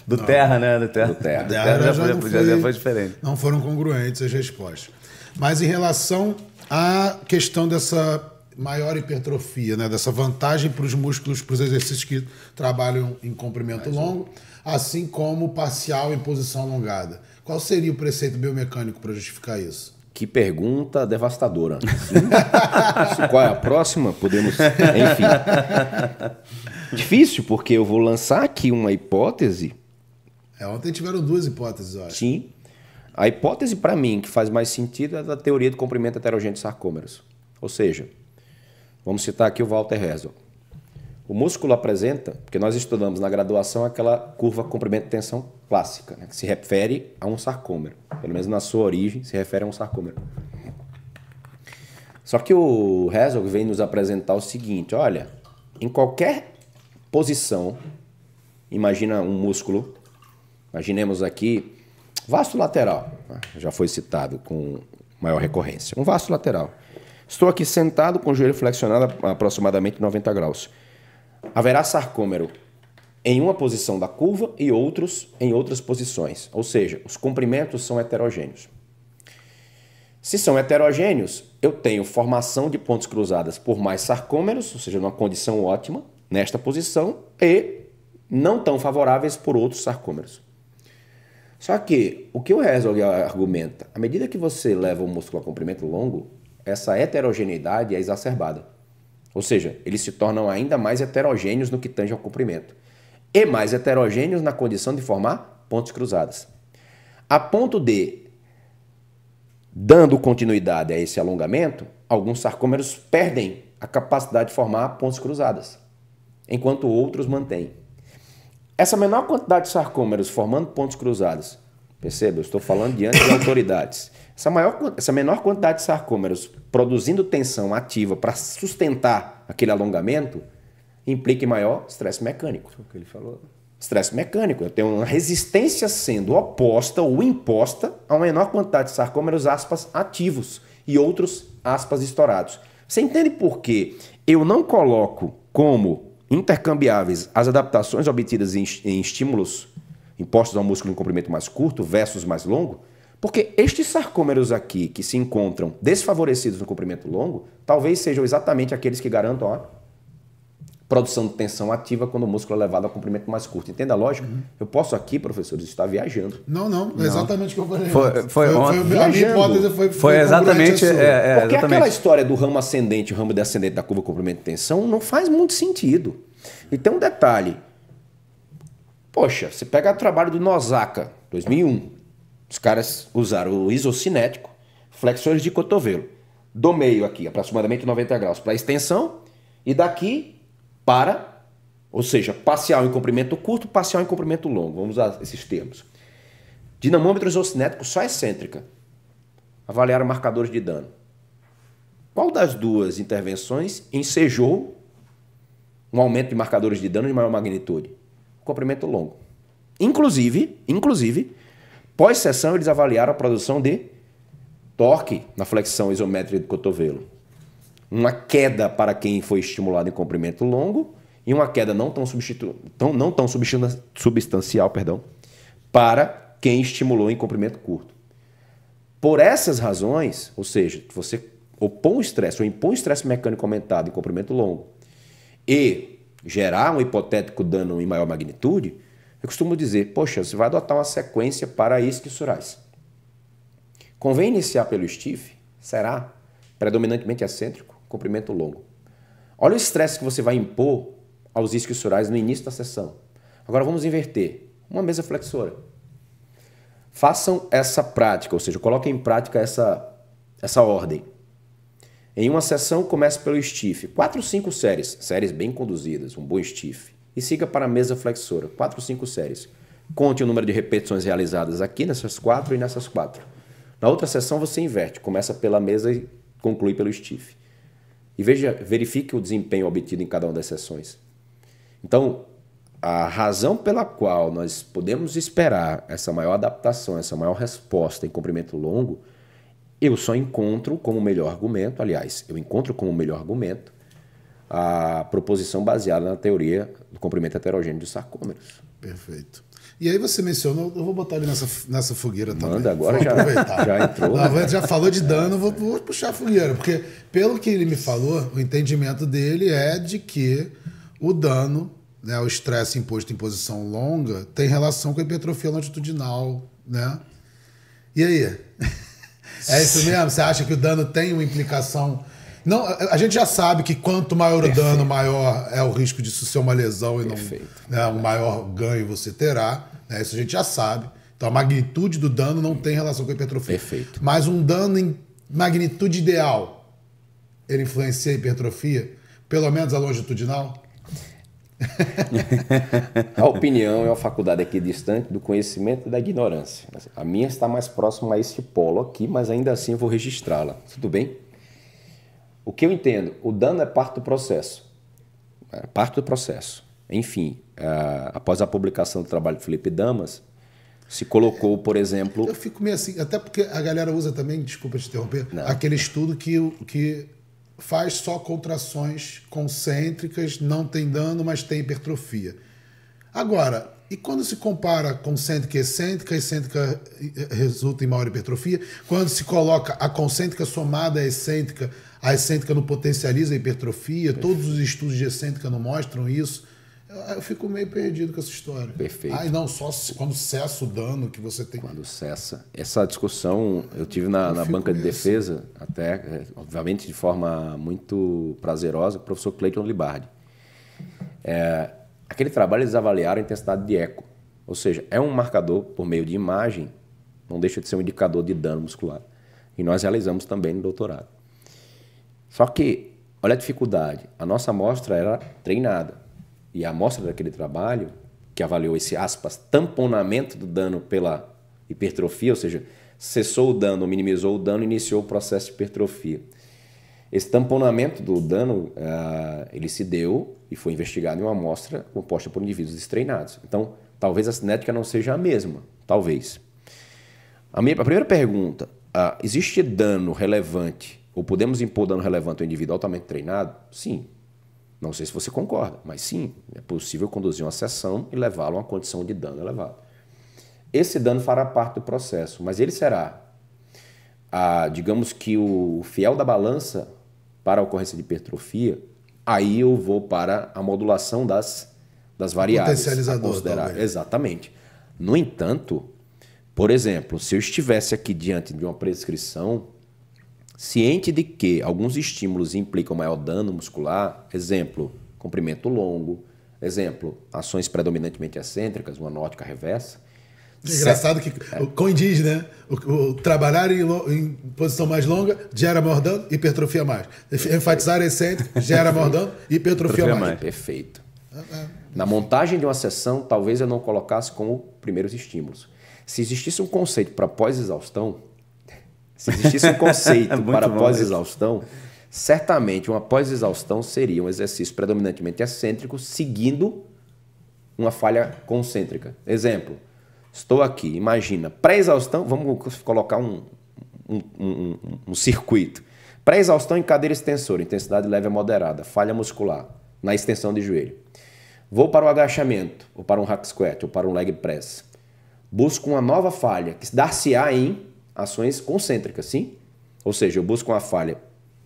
do não, Terra, né? Do Terra. Do Terra. terra, terra já, já, foi, já foi diferente. Não foram congruentes as respostas. Mas em relação à questão dessa maior hipertrofia, né? dessa vantagem para os músculos, para os exercícios que trabalham em comprimento Mais longo, um. assim como parcial em posição alongada. Qual seria o preceito biomecânico para justificar isso? Que pergunta devastadora. Qual é a próxima? Podemos. Enfim. Difícil, porque eu vou lançar aqui uma hipótese. É, ontem tiveram duas hipóteses, eu acho. Sim. A hipótese, para mim, que faz mais sentido é da teoria do comprimento heterogêneo de sarcômeros. Ou seja, Vamos citar aqui o Walter Herzog. O músculo apresenta, porque nós estudamos na graduação aquela curva comprimento-tensão clássica, né, que se refere a um sarcômero. Pelo menos na sua origem, se refere a um sarcômero. Só que o Herzog vem nos apresentar o seguinte: olha, em qualquer posição, imagina um músculo, imaginemos aqui, vasto lateral, né, já foi citado com maior recorrência, um vasto lateral. Estou aqui sentado com o joelho flexionado a aproximadamente 90 graus. Haverá sarcômero em uma posição da curva e outros em outras posições, ou seja, os comprimentos são heterogêneos. Se são heterogêneos, eu tenho formação de pontes cruzadas por mais sarcômeros, ou seja, numa condição ótima, nesta posição, e não tão favoráveis por outros sarcômeros. Só que o que o Herzog argumenta, à medida que você leva o músculo a comprimento longo, essa heterogeneidade é exacerbada. Ou seja, eles se tornam ainda mais heterogêneos no que tange ao comprimento. E mais heterogêneos na condição de formar pontes cruzadas. A ponto de, dando continuidade a esse alongamento, alguns sarcômeros perdem a capacidade de formar pontes cruzadas, enquanto outros mantêm. Essa menor quantidade de sarcômeros formando pontos cruzados, perceba, eu estou falando diante de autoridades essa, maior, essa menor quantidade de sarcômeros produzindo tensão ativa para sustentar aquele alongamento implica em maior estresse mecânico. Foi o que ele falou. Estresse mecânico. Eu tenho uma resistência sendo oposta ou imposta a uma menor quantidade de sarcômeros, aspas, ativos e outros, aspas, estourados. Você entende por que eu não coloco como intercambiáveis as adaptações obtidas em, em estímulos impostos ao músculo em comprimento mais curto versus mais longo? Porque estes sarcômeros aqui que se encontram desfavorecidos no comprimento longo, talvez sejam exatamente aqueles que garantam a produção de tensão ativa quando o músculo é levado a comprimento mais curto. Entenda a lógica? Uhum. Eu posso aqui, professores, estar viajando. Não, não, não. exatamente o que eu falei. Foi, foi, foi, foi hipótese Foi, foi, exatamente. É, é, Porque exatamente. aquela história do ramo ascendente, e ramo descendente da curva comprimento de tensão não faz muito sentido. E tem um detalhe. Poxa, você pega o trabalho do Nozaka, 2001. Os caras usaram o isocinético, flexões de cotovelo, do meio aqui, aproximadamente 90 graus, para extensão, e daqui para, ou seja, parcial em comprimento curto, parcial em comprimento longo, vamos usar esses termos. Dinamômetro isocinético só excêntrica. Avaliaram marcadores de dano. Qual das duas intervenções ensejou um aumento de marcadores de dano de maior magnitude? Comprimento longo. Inclusive, inclusive, Pós-sessão, eles avaliaram a produção de torque na flexão isométrica do cotovelo. Uma queda para quem foi estimulado em comprimento longo e uma queda não tão, substitu... tão, não tão substancial perdão, para quem estimulou em comprimento curto. Por essas razões, ou seja, você opõe o estresse ou impõe o estresse mecânico aumentado em comprimento longo e gerar um hipotético dano em maior magnitude, eu costumo dizer, poxa, você vai adotar uma sequência para isquiosurais. Convém iniciar pelo stiff? Será? Predominantemente excêntrico, comprimento longo. Olha o estresse que você vai impor aos isquiosurais no início da sessão. Agora vamos inverter. Uma mesa flexora. Façam essa prática, ou seja, coloquem em prática essa, essa ordem. Em uma sessão, comece pelo stiff. Quatro, cinco séries. Séries bem conduzidas, um bom stiff e siga para a mesa flexora, quatro ou cinco séries. Conte o número de repetições realizadas aqui nessas quatro e nessas quatro. Na outra sessão você inverte, começa pela mesa e conclui pelo stiff. E veja, verifique o desempenho obtido em cada uma das sessões. Então, a razão pela qual nós podemos esperar essa maior adaptação, essa maior resposta em comprimento longo, eu só encontro como melhor argumento, aliás, eu encontro como melhor argumento a proposição baseada na teoria do comprimento heterogêneo de sarcômeros. Perfeito. E aí você mencionou, eu vou botar ele nessa, nessa fogueira também. Manda, agora vou já, aproveitar. já entrou. Né? já falou de dano, vou, vou, puxar a fogueira. Porque pelo que ele me falou, o entendimento dele é de que o dano, né, o estresse imposto em posição longa, tem relação com a hipertrofia longitudinal, né? E aí? É isso mesmo? Você acha que o dano tem uma implicação não, a gente já sabe que quanto maior Perfeito. o dano, maior é o risco disso ser uma lesão e Perfeito. não né, um maior ganho você terá. Né? Isso a gente já sabe. Então a magnitude do dano não tem relação com a hipertrofia. Perfeito. Mas um dano em magnitude ideal, ele influencia a hipertrofia, pelo menos a longitudinal? a opinião é uma faculdade aqui distante do conhecimento e da ignorância. A minha está mais próxima a esse polo aqui, mas ainda assim eu vou registrá-la. Tudo bem? O que eu entendo? O dano é parte do processo. É parte do processo. Enfim, é, após a publicação do trabalho de Felipe Damas, se colocou, por exemplo. Eu fico meio assim, até porque a galera usa também, desculpa te interromper, Não. aquele estudo que, que faz só contrações concêntricas, não tem dano, mas tem hipertrofia. Agora, e quando se compara concêntrica e excêntrica, excêntrica resulta em maior hipertrofia. Quando se coloca a concêntrica somada à excêntrica, a excêntrica não potencializa a hipertrofia, Perfeito. todos os estudos de excêntrica não mostram isso. Eu, fico meio perdido com essa história. Perfeito. Ah, não, só quando cessa o dano que você tem. Quando cessa. Essa discussão eu tive na, eu na banca de defesa, até, é, obviamente, de forma muito prazerosa, com o professor Cleiton Libardi. É, aquele trabalho eles avaliaram a intensidade de eco. Ou seja, é um marcador por meio de imagem, não deixa de ser um indicador de dano muscular. E nós realizamos também no doutorado. Só que, olha a dificuldade, a nossa amostra era treinada. E a amostra daquele trabalho, que avaliou esse, aspas, tamponamento do dano pela hipertrofia, ou seja, cessou o dano, minimizou o dano, iniciou o processo de hipertrofia. Esse tamponamento do dano, uh, ele se deu e foi investigado em uma amostra composta por indivíduos destreinados. Então, talvez a cinética não seja a mesma, talvez. A, minha, a primeira pergunta, uh, existe dano relevante ou podemos impor dano relevante ao indivíduo altamente treinado? Sim. Não sei se você concorda, mas sim, é possível conduzir uma sessão e levá-lo a uma condição de dano elevado. Esse dano fará parte do processo, mas ele será, a, digamos que o fiel da balança para a ocorrência de hipertrofia, aí eu vou para a modulação das, das variáveis. Potencializador. Considerar. Também. Exatamente. No entanto, por exemplo, se eu estivesse aqui diante de uma prescrição Ciente de que alguns estímulos implicam maior dano muscular, exemplo, comprimento longo, exemplo, ações predominantemente excêntricas, uma nótica reversa. É engraçado que com indígena, né? O, o trabalhar em, em, posição mais longa gera maior dano, hipertrofia mais. Enfatizar excêntrico gera maior dano, hipertrofia mais. mais. Perfeito. Ah, ah. Na montagem de uma sessão, talvez eu não colocasse como primeiros estímulos. Se existisse um conceito para pós-exaustão, se existisse um conceito é para pós-exaustão, certamente uma pós-exaustão seria um exercício predominantemente excêntrico, seguindo uma falha concêntrica. Exemplo, estou aqui, imagina, pré-exaustão, vamos colocar um, um, um, um circuito. Pré-exaustão em cadeira extensora, intensidade leve a moderada, falha muscular, na extensão de joelho. Vou para o agachamento, ou para um hack squat, ou para um leg press. Busco uma nova falha, que dar-se-á em ações concêntricas, sim. Ou seja, eu busco uma falha.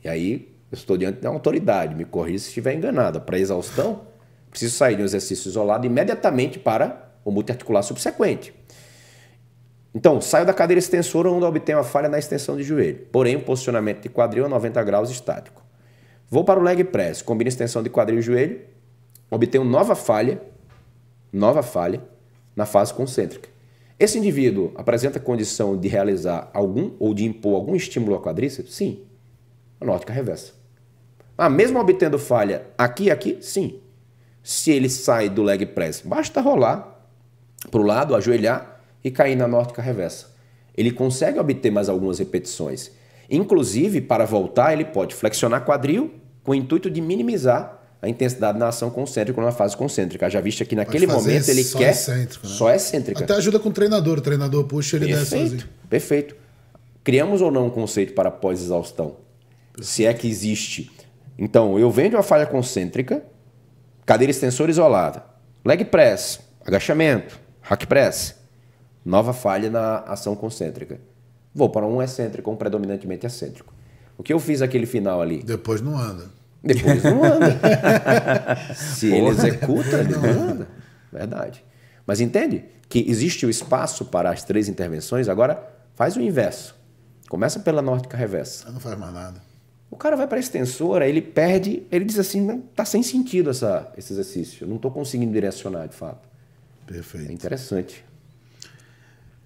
E aí eu estou diante da autoridade, me corrija se estiver enganada. Para exaustão, preciso sair de um exercício isolado imediatamente para o multiarticular subsequente. Então, saio da cadeira extensora onde obtenho uma falha na extensão de joelho, porém o posicionamento de quadril a 90 graus estático. Vou para o leg press, combino extensão de quadril e joelho, obtenho nova falha, nova falha na fase concêntrica. Esse indivíduo apresenta condição de realizar algum ou de impor algum estímulo ao quadríceps? Sim. A nótica reversa. Ah, mesmo obtendo falha aqui e aqui? Sim. Se ele sai do leg press, basta rolar para o lado, ajoelhar e cair na nórdica reversa. Ele consegue obter mais algumas repetições. Inclusive, para voltar, ele pode flexionar quadril com o intuito de minimizar a intensidade na ação concêntrica ou na fase concêntrica. Já viste que naquele momento ele só quer excêntrica, né? só excêntrica. Até ajuda com o treinador, o treinador puxa ele perfeito, assim. Perfeito. Criamos ou não um conceito para pós-exaustão? Se é que existe. Então, eu venho de uma falha concêntrica, cadeira extensora isolada, leg press, agachamento, hack press, nova falha na ação concêntrica. Vou para um excêntrico, um predominantemente excêntrico. O que eu fiz aquele final ali? Depois não anda. Depois não anda. Se ele executa, ele não anda. Verdade. Mas entende que existe o espaço para as três intervenções, agora faz o inverso. Começa pela nórdica reversa. Não faz mais nada. O cara vai para a extensora, ele perde, ele diz assim, tá sem sentido essa, esse exercício, eu não estou conseguindo direcionar de fato. Perfeito. É interessante.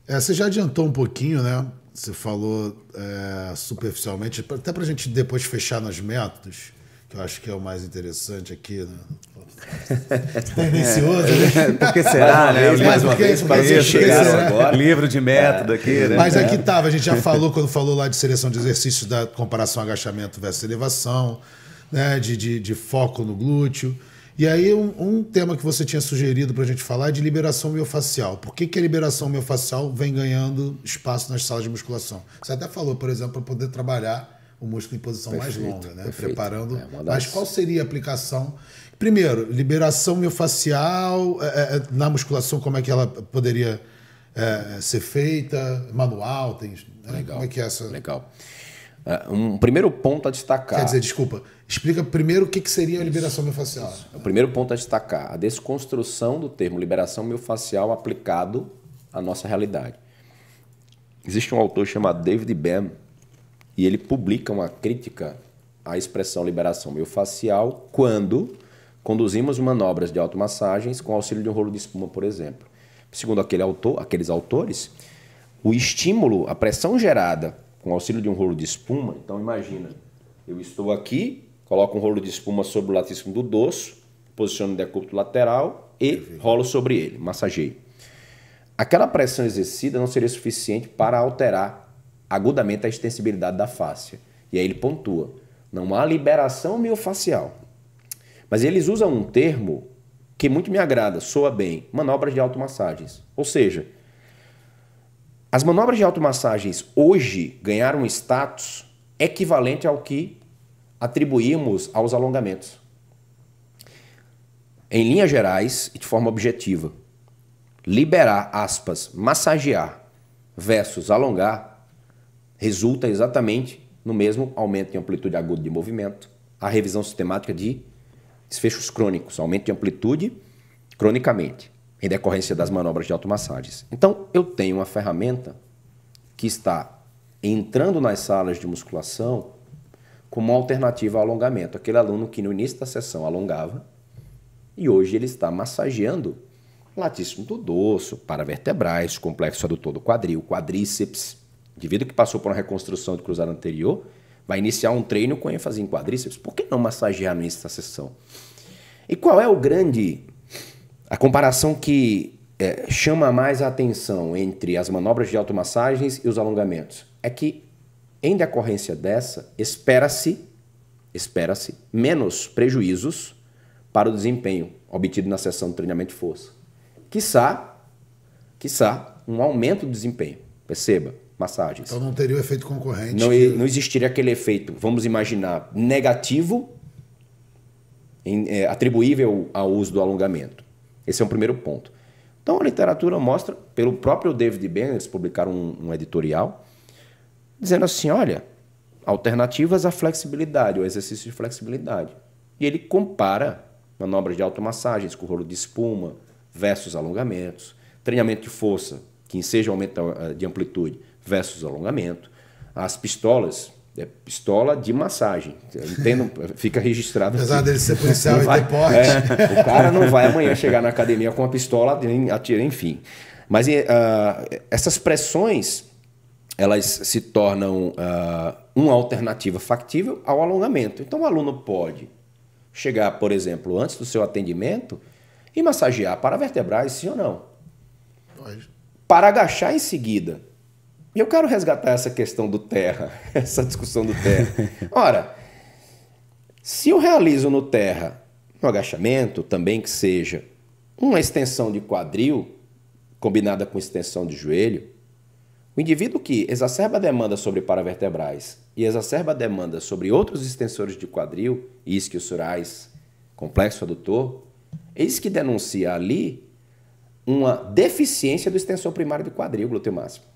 É, você já adiantou um pouquinho, né? Você falou é, superficialmente, até para a gente depois fechar nos métodos que eu acho que é o mais interessante aqui, né? Tendencioso, é, né? Porque será, né? Mais uma né? vez, para vocês chegaram agora. Livro de método é. aqui, né? Mas aqui estava, é. a gente já falou, quando falou lá de seleção de exercícios, da comparação agachamento versus elevação, né? de, de, de foco no glúteo. E aí, um, um, tema que você tinha sugerido para a gente falar é de liberação miofascial. Por que, que a liberação miofascial vem ganhando espaço nas salas de musculação? Você até falou, por exemplo, para poder trabalhar o músculo em posição perfeito, mais longa, né? Preparando. É Mas qual seria a aplicação? Primeiro, liberação miofascial é, é, é na musculação, como é que ela poderia é, ser feita? Manual, tem. Né? Legal. Como é que é essa? Legal. Um primeiro ponto a destacar. Quer dizer, desculpa, explica primeiro o que, que seria isso, a liberação miofascial. Isso. O primeiro ponto a destacar, a desconstrução do termo liberação miofascial aplicado à nossa realidade. Existe um autor chamado David Bem e ele publica uma crítica à expressão liberação miofascial quando conduzimos manobras de automassagens com auxílio de um rolo de espuma, por exemplo. Segundo aquele autor, aqueles autores, o estímulo, a pressão gerada com auxílio de um rolo de espuma, então imagina, eu estou aqui, coloco um rolo de espuma sobre o latíssimo do dorso, posiciono o decúbito lateral e rolo sobre ele, massageio. Aquela pressão exercida não seria suficiente para alterar agudamente a extensibilidade da face. E aí ele pontua: não há liberação miofacial Mas eles usam um termo que muito me agrada, soa bem: manobras de automassagens. Ou seja, as manobras de automassagens hoje ganharam um status equivalente ao que atribuímos aos alongamentos. Em linhas gerais e de forma objetiva, liberar, aspas, massagear versus alongar resulta exatamente no mesmo aumento de amplitude aguda de movimento, a revisão sistemática de desfechos crônicos, aumento de amplitude cronicamente, em decorrência das manobras de automassagens. Então, eu tenho uma ferramenta que está entrando nas salas de musculação como alternativa ao alongamento. Aquele aluno que no início da sessão alongava e hoje ele está massageando latíssimo do dorso, paravertebrais, complexo adutor do quadril, quadríceps, Devido indivíduo que passou por uma reconstrução de cruzado anterior vai iniciar um treino com ênfase em quadríceps. Por que não massagear nessa sessão? E qual é o grande. a comparação que é, chama mais a atenção entre as manobras de automassagens e os alongamentos? É que, em decorrência dessa, espera-se espera-se menos prejuízos para o desempenho obtido na sessão de treinamento de força. Quisá, quiçá, um aumento do desempenho. Perceba, massagens. Então não teria o efeito concorrente. Não, que... não existiria aquele efeito, vamos imaginar, negativo, em, é, atribuível ao uso do alongamento. Esse é um primeiro ponto. Então a literatura mostra, pelo próprio David Ben, eles publicaram um, um editorial, dizendo assim: olha, alternativas à flexibilidade, ao exercício de flexibilidade. E ele compara manobras de automassagens com rolo de espuma versus alongamentos, treinamento de força, que seja aumento eh, de amplitude, versus alongamento. As pistolas, é pistola de massagem. Entendo, fica registrado. Apesar aqui. dele ser policial e vai, ter porte. É, o cara não vai amanhã chegar na academia com uma pistola, atirar, enfim. Mas uh, essas pressões elas se tornam uh, uma alternativa factível ao alongamento. Então o aluno pode chegar, por exemplo, antes do seu atendimento e massagear para vertebrais, sim ou não? Pode. Para agachar em seguida e eu quero resgatar essa questão do terra, essa discussão do terra. Ora, se eu realizo no terra um agachamento, também que seja uma extensão de quadril combinada com extensão de joelho, o indivíduo que exacerba a demanda sobre paravertebrais e exacerba a demanda sobre outros extensores de quadril, isquiosurais, complexo adutor, eis que denuncia ali uma deficiência do extensor primário de quadril, glúteo máximo.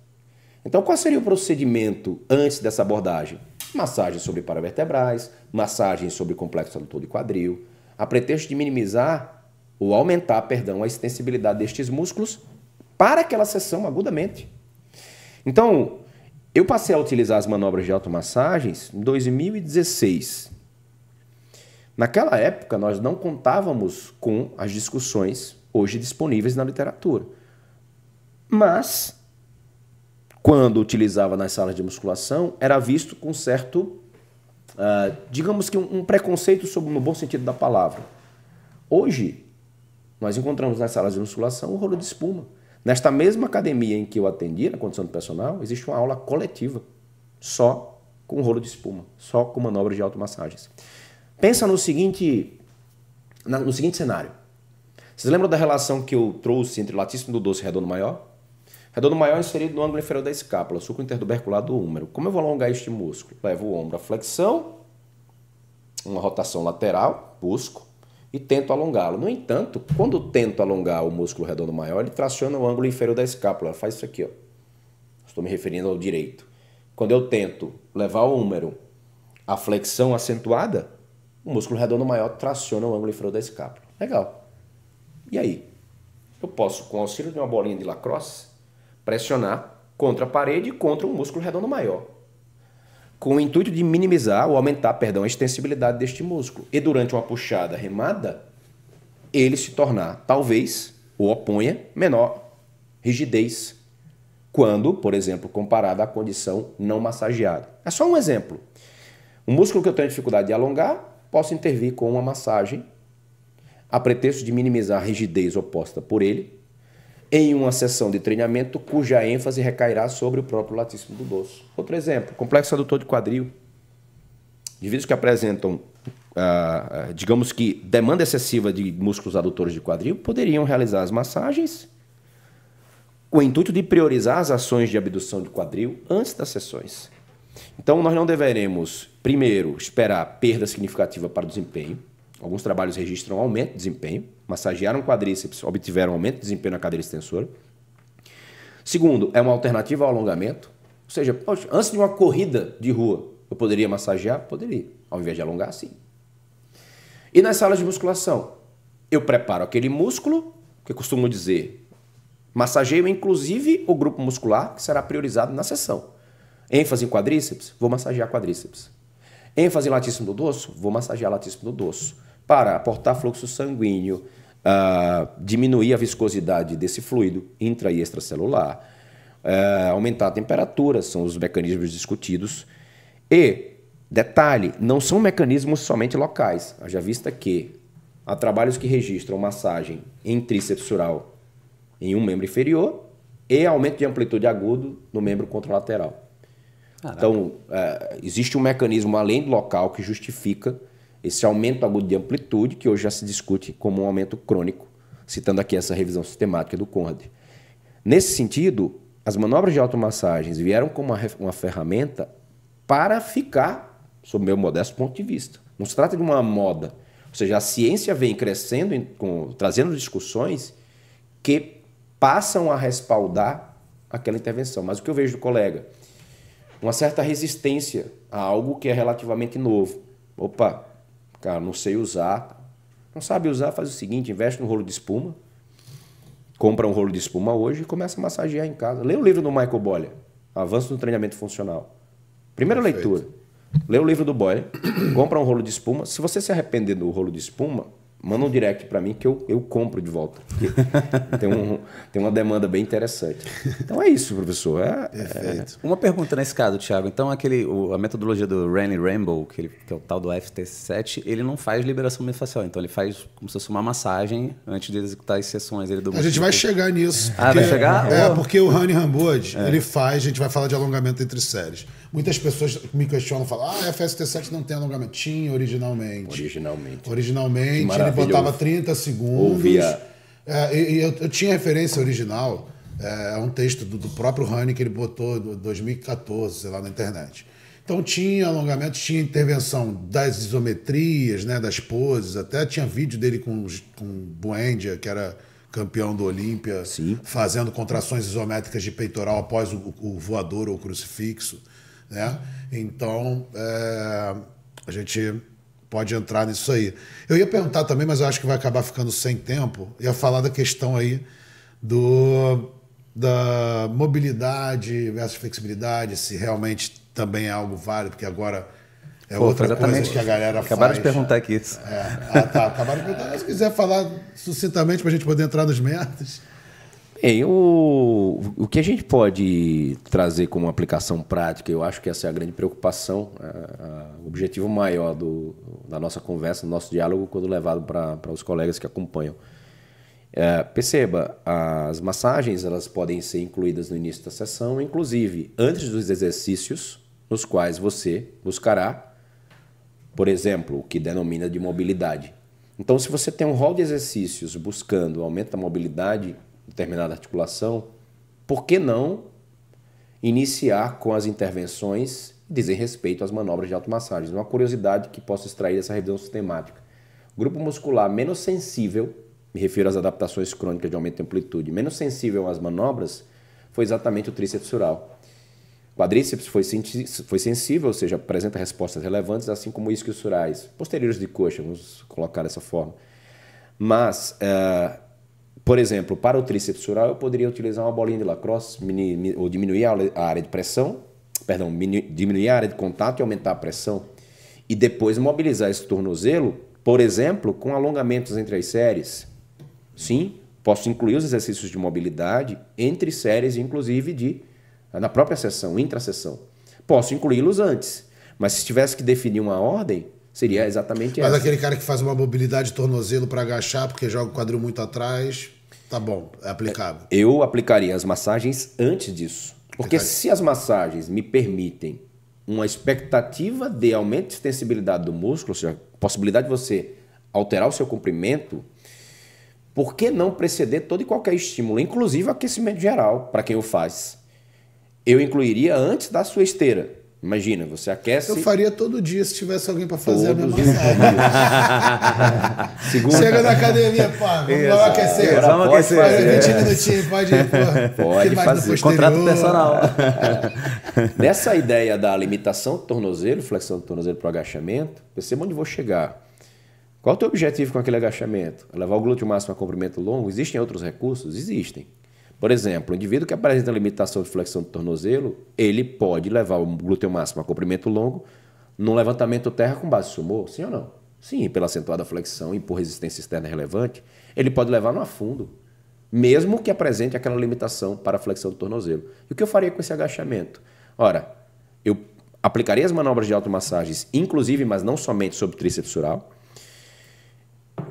Então, qual seria o procedimento antes dessa abordagem? Massagem sobre paravertebrais, massagem sobre complexo adutor de quadril, a pretexto de minimizar ou aumentar, perdão, a extensibilidade destes músculos para aquela sessão agudamente. Então, eu passei a utilizar as manobras de automassagens em 2016. Naquela época, nós não contávamos com as discussões hoje disponíveis na literatura. Mas quando utilizava nas salas de musculação, era visto com certo, uh, digamos que um, um preconceito sobre, no bom sentido da palavra. Hoje, nós encontramos nas salas de musculação o rolo de espuma. Nesta mesma academia em que eu atendia, na condição do personal, existe uma aula coletiva, só com rolo de espuma, só com manobras de automassagens. Pensa no seguinte, no seguinte cenário. Vocês lembram da relação que eu trouxe entre o latíssimo do doce e redondo maior? Redondo é maior inserido no ângulo inferior da escápula, suco intertubercular do húmero. Como eu vou alongar este músculo? Levo o ombro à flexão, uma rotação lateral, busco, e tento alongá-lo. No entanto, quando tento alongar o músculo redondo maior, ele traciona o ângulo inferior da escápula. faz isso aqui, ó. Estou me referindo ao direito. Quando eu tento levar o húmero à flexão acentuada, o músculo redondo maior traciona o ângulo inferior da escápula. Legal. E aí? Eu posso, com o auxílio de uma bolinha de lacrosse, pressionar contra a parede e contra um músculo redondo maior, com o intuito de minimizar ou aumentar, perdão, a extensibilidade deste músculo. E durante uma puxada remada, ele se tornar, talvez, ou oponha, menor rigidez, quando, por exemplo, comparado à condição não massageada. É só um exemplo. Um músculo que eu tenho dificuldade de alongar, posso intervir com uma massagem a pretexto de minimizar a rigidez oposta por ele em uma sessão de treinamento cuja ênfase recairá sobre o próprio latíssimo do dorso. Outro exemplo, complexo adutor de quadril. Indivíduos que apresentam, ah, ah, digamos que, demanda excessiva de músculos adutores de quadril poderiam realizar as massagens com o intuito de priorizar as ações de abdução de quadril antes das sessões. Então, nós não deveremos, primeiro, esperar perda significativa para o desempenho, Alguns trabalhos registram aumento de desempenho, massagearam quadríceps, obtiveram aumento de desempenho na cadeira extensora. Segundo, é uma alternativa ao alongamento. Ou seja, poxa, antes de uma corrida de rua, eu poderia massagear? Poderia. Ao invés de alongar, sim. E nas salas de musculação? Eu preparo aquele músculo, que eu costumo dizer, massageio inclusive o grupo muscular que será priorizado na sessão. ênfase em quadríceps, vou massagear quadríceps ênfase em latíssimo do dorso, vou massagear latíssimo do dorso para aportar fluxo sanguíneo, uh, diminuir a viscosidade desse fluido intra e extracelular, uh, aumentar a temperatura, são os mecanismos discutidos. E, detalhe, não são mecanismos somente locais. Haja vista que há trabalhos que registram massagem em tríceps em um membro inferior e aumento de amplitude agudo no membro contralateral. Então, é, existe um mecanismo além do local que justifica esse aumento agudo de amplitude, que hoje já se discute como um aumento crônico, citando aqui essa revisão sistemática do Conde. Nesse sentido, as manobras de automassagens vieram como uma, uma ferramenta para ficar, sob meu modesto ponto de vista. Não se trata de uma moda. Ou seja, a ciência vem crescendo, com, trazendo discussões que passam a respaldar aquela intervenção. Mas o que eu vejo do colega? uma certa resistência a algo que é relativamente novo. Opa, cara, não sei usar. Não sabe usar, faz o seguinte, investe no rolo de espuma, compra um rolo de espuma hoje e começa a massagear em casa. Lê o livro do Michael Boyle, Avanço no Treinamento Funcional. Primeira Perfeito. leitura. Lê o livro do Boyer, compra um rolo de espuma. Se você se arrepender do rolo de espuma, Manda um direct para mim que eu, eu compro de volta. tem, um, tem uma demanda bem interessante. Então é isso, professor. É, é Perfeito. É... Uma pergunta nesse caso, Thiago. Então, aquele, o, a metodologia do Randy Rambo, que, ele, que é o tal do FT7, ele não faz liberação miofascial. Então, ele faz como se fosse uma massagem antes de executar as sessões. Ele do a gente vai chegar nisso. Porque, ah, vai chegar? É, oh. porque o Randy Rambo, é. ele faz, a gente vai falar de alongamento entre séries. Muitas pessoas me questionam, falam, ah, FST7 não tem alongamento. Tinha originalmente. Originalmente. Originalmente, ele botava 30 segundos. Ouvia. É, e, e eu, eu, tinha referência original, é um texto do, do próprio Rani que ele botou do 2014, sei lá, na internet. Então tinha alongamento, tinha intervenção das isometrias, né, das poses, até tinha vídeo dele com, com Buendia, que era campeão do Olímpia, fazendo contrações isométricas de peitoral após o, o voador ou o crucifixo. Né? Então, é, a gente pode entrar nisso aí. Eu ia perguntar também, mas eu acho que vai acabar ficando sem tempo, ia falar da questão aí do da mobilidade versus flexibilidade, se realmente também é algo válido, porque agora é Pô, outra exatamente. coisa que a galera Acabaram faz. de perguntar aqui. É. Ah, tá. Acabaram de perguntar. Se quiser falar sucintamente para a gente poder entrar nos merdas. Bem, o, o que a gente pode trazer como aplicação prática, eu acho que essa é a grande preocupação, a, é, a, o objetivo maior do, da nossa conversa, do nosso diálogo, quando levado para os colegas que acompanham. É, perceba, as massagens elas podem ser incluídas no início da sessão, inclusive antes dos exercícios, nos quais você buscará, por exemplo, o que denomina de mobilidade. Então, se você tem um rol de exercícios buscando aumento da mobilidade, determinada articulação, por que não iniciar com as intervenções dizem respeito às manobras de automassagem? Uma curiosidade que posso extrair dessa revisão sistemática. grupo muscular menos sensível, me refiro às adaptações crônicas de aumento de amplitude, menos sensível às manobras, foi exatamente o tríceps sural. O quadríceps foi, foi sensível, ou seja, apresenta respostas relevantes, assim como isquios surais, posteriores de coxa, vamos colocar dessa forma. Mas eh, por exemplo, para o tríceps eu poderia utilizar uma bolinha de lacrosse ou diminuir a área de pressão, perdão, diminuir a área de contato e aumentar a pressão. E depois mobilizar esse tornozelo, por exemplo, com alongamentos entre as séries. Sim, posso incluir os exercícios de mobilidade entre séries, inclusive de na própria sessão, intra sessão. Posso incluí-los antes, mas se tivesse que definir uma ordem, Seria exatamente Mas essa. aquele cara que faz uma mobilidade de tornozelo para agachar, porque joga o quadril muito atrás, tá bom, é aplicável. É, eu aplicaria as massagens antes disso. Porque se as massagens me permitem uma expectativa de aumento de extensibilidade do músculo, ou seja, possibilidade de você alterar o seu comprimento, por que não preceder todo e qualquer estímulo, inclusive aquecimento geral, para quem o faz? Eu incluiria antes da sua esteira Imagina, você aquece. Eu faria todo dia se tivesse alguém para fazer Todos a minha massagem. Chega na academia, pá, vamos lá aquecer. vamos pode aquecer. Fazer, 20 minutinhos, pode ir, pô. Pode fazer. Contrato personal. Nessa ideia da limitação do tornozelo, flexão do tornozelo para o agachamento, perceba onde vou chegar. Qual é o teu objetivo com aquele agachamento? Levar o glúteo máximo a comprimento longo? Existem outros recursos? Existem. Por exemplo, o indivíduo que apresenta limitação de flexão do tornozelo, ele pode levar o glúteo máximo a comprimento longo num levantamento terra com base de sumô, sim ou não? Sim, pela acentuada flexão e por resistência externa relevante, ele pode levar no afundo, mesmo que apresente aquela limitação para a flexão do tornozelo. E o que eu faria com esse agachamento? Ora, eu aplicaria as manobras de automassagens, inclusive, mas não somente sobre tríceps sural,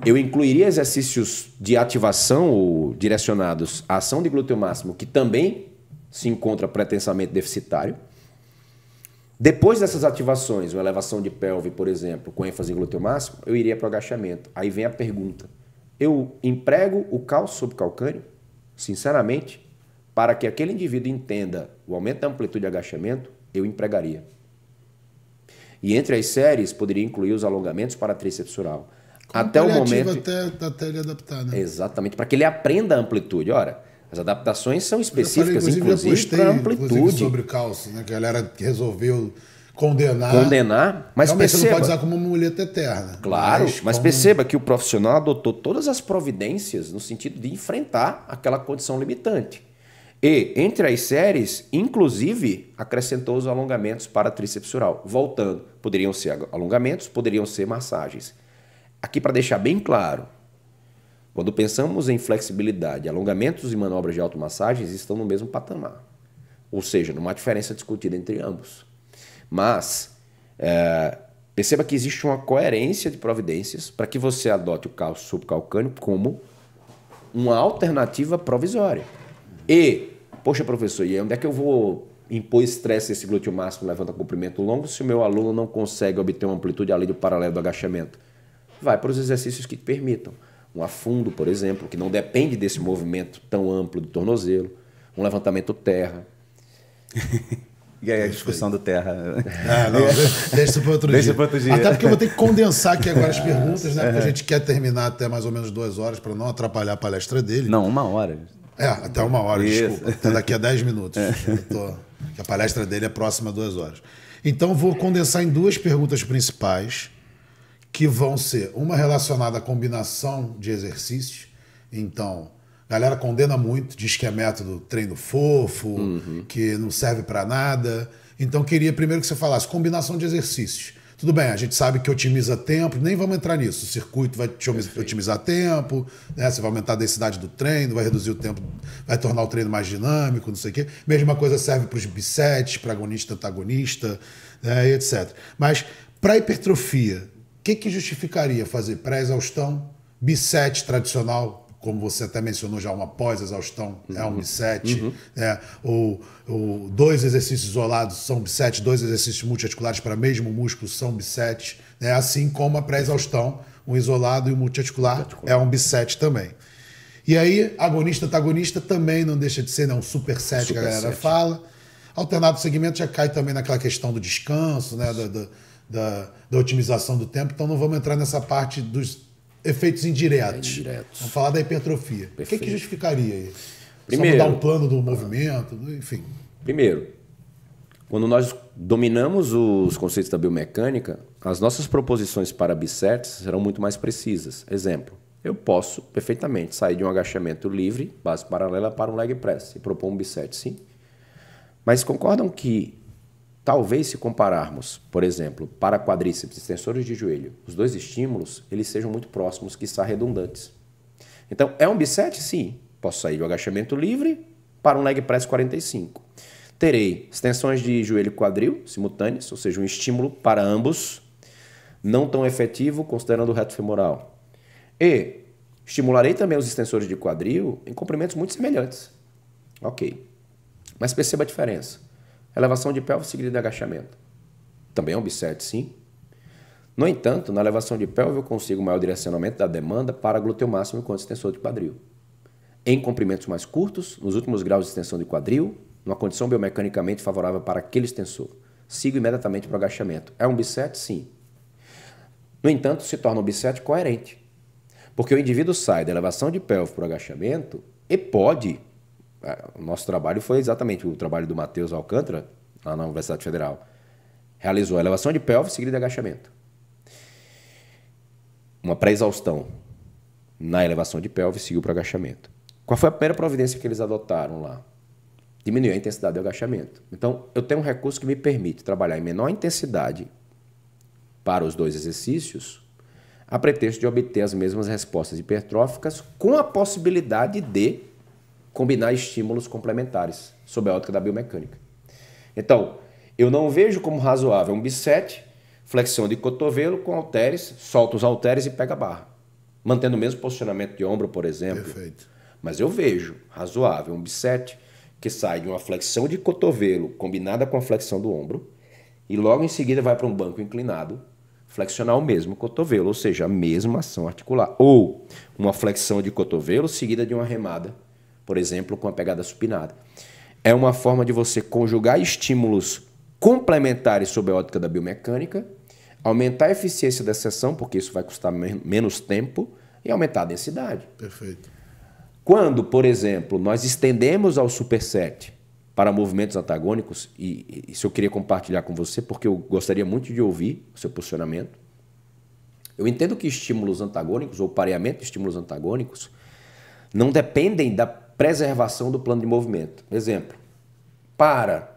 eu incluiria exercícios de ativação ou direcionados à ação de glúteo máximo, que também se encontra pretensamente deficitário. Depois dessas ativações, uma elevação de pelve, por exemplo, com ênfase em glúteo máximo, eu iria para o agachamento. Aí vem a pergunta: eu emprego o calço subcalcâneo? Sinceramente, para que aquele indivíduo entenda o aumento da amplitude de agachamento, eu empregaria. E entre as séries, poderia incluir os alongamentos para tríceps até o momento. Até, até ele adaptar, né? Exatamente, para que ele aprenda a amplitude. Ora, as adaptações são específicas, falei, inclusive, inclusive para amplitude. sobre calça, né? Que a galera resolveu condenar. Condenar, mas Realmente perceba. Você não pode usar como uma muleta eterna. Claro, mas, mas como... perceba que o profissional adotou todas as providências no sentido de enfrentar aquela condição limitante. E, entre as séries, inclusive, acrescentou os alongamentos para tríceps Voltando, poderiam ser alongamentos, poderiam ser massagens. Aqui, para deixar bem claro, quando pensamos em flexibilidade, alongamentos e manobras de automassagens estão no mesmo patamar. Ou seja, não há diferença discutida entre ambos. Mas, é, perceba que existe uma coerência de providências para que você adote o calço subcalcâneo como uma alternativa provisória. E, poxa, professor, e onde é que eu vou impor estresse esse glúteo máximo, levanta comprimento longo, se o meu aluno não consegue obter uma amplitude além do paralelo do agachamento? vai para os exercícios que permitam. Um afundo, por exemplo, que não depende desse movimento tão amplo do tornozelo. Um levantamento terra. E aí a discussão do Terra. Ah, não. É. Deixa para outro, dia. outro dia. Até porque eu vou ter que condensar aqui agora as perguntas, né? Porque a gente quer terminar até mais ou menos duas horas para não atrapalhar a palestra dele. Não, uma hora. É, até uma hora, Isso. desculpa. Até daqui a dez minutos. É. Tô... A palestra dele é próxima a duas horas. Então, vou condensar em duas perguntas principais que vão ser uma relacionada à combinação de exercícios. Então, a galera condena muito, diz que é método treino fofo, uhum. que não serve para nada. Então, queria primeiro que você falasse combinação de exercícios. Tudo bem, a gente sabe que otimiza tempo, nem vamos entrar nisso. O circuito vai te Perfeito. otimizar tempo, né? você vai aumentar a densidade do treino, vai reduzir o tempo, vai tornar o treino mais dinâmico, não sei o quê. Mesma coisa serve para os bisets, para agonista, antagonista, né? E etc. Mas para hipertrofia, que, que justificaria fazer pré-exaustão, bisete tradicional, como você até mencionou já, uma pós-exaustão uhum. é um bisete, uhum. é, uhum. ou, ou, dois exercícios isolados são bisete, dois exercícios multiarticulares para mesmo músculo são bisete, né? assim como a pré-exaustão, um isolado e um multiarticular é um bisete também. E aí, agonista, antagonista também não deixa de ser, né? Um superset super que a galera set. fala. Alternado segmento já cai também naquela questão do descanso, né? da, da otimização do tempo, então não vamos entrar nessa parte dos efeitos indiretos. É, indiretos. Vamos falar da hipertrofia. Perfeito. O que, é que justificaria isso? Primeiro, Só mudar um plano do movimento, enfim. Primeiro, quando nós dominamos os conceitos da biomecânica, as nossas proposições para bisets serão muito mais precisas. Exemplo, eu posso perfeitamente sair de um agachamento livre, base paralela, para um leg press e propor um bicep, sim. Mas concordam que Talvez se compararmos, por exemplo, para quadríceps e extensores de joelho, os dois estímulos, eles sejam muito próximos, que quiçá redundantes. Então, é um bisete? Sim. Posso sair do agachamento livre para um leg press 45. Terei extensões de joelho e quadril simultâneas, ou seja, um estímulo para ambos, não tão efetivo considerando o reto femoral. E estimularei também os extensores de quadril em comprimentos muito semelhantes. Ok. Mas perceba a diferença. Elevação de pélvis seguida de agachamento. Também é um bisset, sim. No entanto, na elevação de pélvis eu consigo maior direcionamento da demanda para glúteo máximo enquanto extensor de quadril. Em comprimentos mais curtos, nos últimos graus de extensão de quadril, numa condição biomecanicamente favorável para aquele extensor. Sigo imediatamente para o agachamento. É um bisset? Sim. No entanto, se torna um bisset coerente, porque o indivíduo sai da elevação de pélvis para o agachamento e pode é, o nosso trabalho foi exatamente o trabalho do Matheus Alcântara, lá na Universidade Federal. Realizou elevação de pelve seguida de agachamento. Uma pré-exaustão na elevação de pelve seguiu para agachamento. Qual foi a primeira providência que eles adotaram lá? Diminuiu a intensidade do agachamento. Então, eu tenho um recurso que me permite trabalhar em menor intensidade para os dois exercícios, a pretexto de obter as mesmas respostas hipertróficas, com a possibilidade de combinar estímulos complementares, sob a ótica da biomecânica. Então, eu não vejo como razoável um bisete, flexão de cotovelo com halteres, solta os halteres e pega a barra. Mantendo o mesmo posicionamento de ombro, por exemplo. Perfeito. Mas eu vejo razoável um bisete que sai de uma flexão de cotovelo combinada com a flexão do ombro e logo em seguida vai para um banco inclinado, flexionar o mesmo cotovelo, ou seja, a mesma ação articular. Ou uma flexão de cotovelo seguida de uma remada por exemplo, com a pegada supinada. É uma forma de você conjugar estímulos complementares sob a ótica da biomecânica, aumentar a eficiência da sessão, porque isso vai custar men menos tempo, e aumentar a densidade. Perfeito. Quando, por exemplo, nós estendemos ao superset para movimentos antagônicos, e isso eu queria compartilhar com você, porque eu gostaria muito de ouvir o seu posicionamento. Eu entendo que estímulos antagônicos, ou pareamento de estímulos antagônicos, não dependem da preservação do plano de movimento. Exemplo, para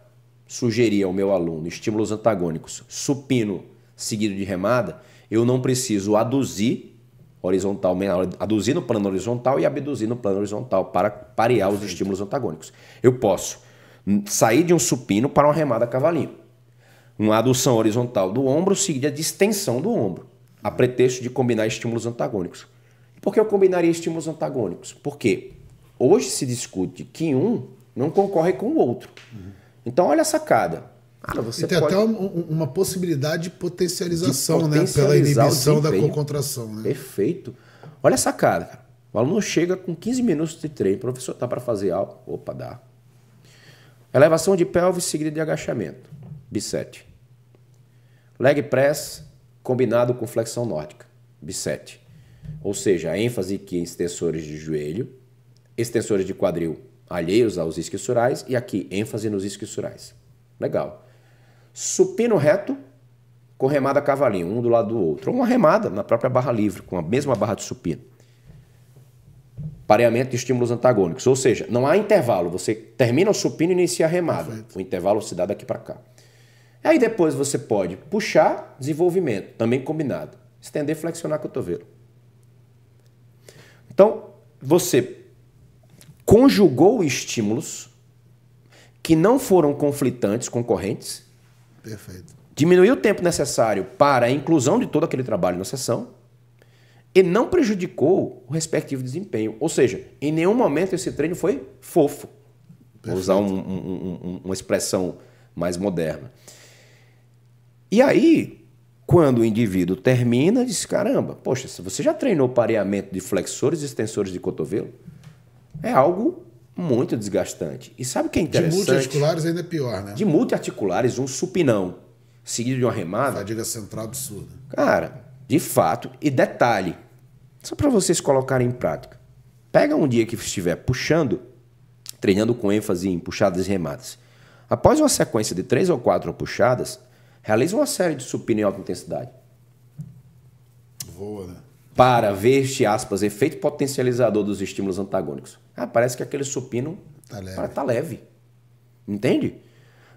sugerir ao meu aluno estímulos antagônicos supino seguido de remada, eu não preciso aduzir horizontalmente, aduzir no plano horizontal e abduzir no plano horizontal para parear os estímulos antagônicos. Eu posso sair de um supino para uma remada a cavalinho. Uma adução horizontal do ombro seguida de distensão do ombro, a pretexto de combinar estímulos antagônicos. Por que eu combinaria estímulos antagônicos? Porque Hoje se discute que um não concorre com o outro. Uhum. Então, olha a sacada. Cara, você e tem pode... até uma, uma, possibilidade de potencialização, de potencializar né? Pela inibição da contração. Né? Perfeito. Olha a sacada, cara. O aluno chega com 15 minutos de treino, o professor tá para fazer aula. Opa, dá. Elevação de pelvis seguida de agachamento. B7. Leg press combinado com flexão nórdica. B7. Ou seja, a ênfase que em extensores de joelho, extensores de quadril alheios aos isquiosurais e aqui ênfase nos isquiosurais. Legal. Supino reto com remada cavalinho, um do lado do outro. Ou uma remada na própria barra livre, com a mesma barra de supino. Pareamento de estímulos antagônicos. Ou seja, não há intervalo. Você termina o supino e inicia a remada. Perfeito. O intervalo se dá daqui para cá. Aí depois você pode puxar, desenvolvimento, também combinado. Estender, flexionar cotovelo. Então, você conjugou estímulos que não foram conflitantes, concorrentes. Perfeito. Diminuiu o tempo necessário para a inclusão de todo aquele trabalho na sessão e não prejudicou o respectivo desempenho. Ou seja, em nenhum momento esse treino foi fofo. Perfeito. Vou usar um, um, um, uma expressão mais moderna. E aí, quando o indivíduo termina, diz: caramba, poxa, você já treinou pareamento de flexores e extensores de cotovelo? é algo muito desgastante. E sabe o que é interessante? De multiarticulares ainda é pior, né? De multiarticulares, um supinão seguido de uma remada. Fadiga central absurda. Cara, de fato, e detalhe, só para vocês colocarem em prática. Pega um dia que estiver puxando, treinando com ênfase em puxadas e remadas. Após uma sequência de três ou quatro puxadas, realiza uma série de supino em alta intensidade. Voa, né? para ver este aspas, efeito potencializador dos estímulos antagônicos. Ah, parece que aquele supino está leve. Tá leve. Entende?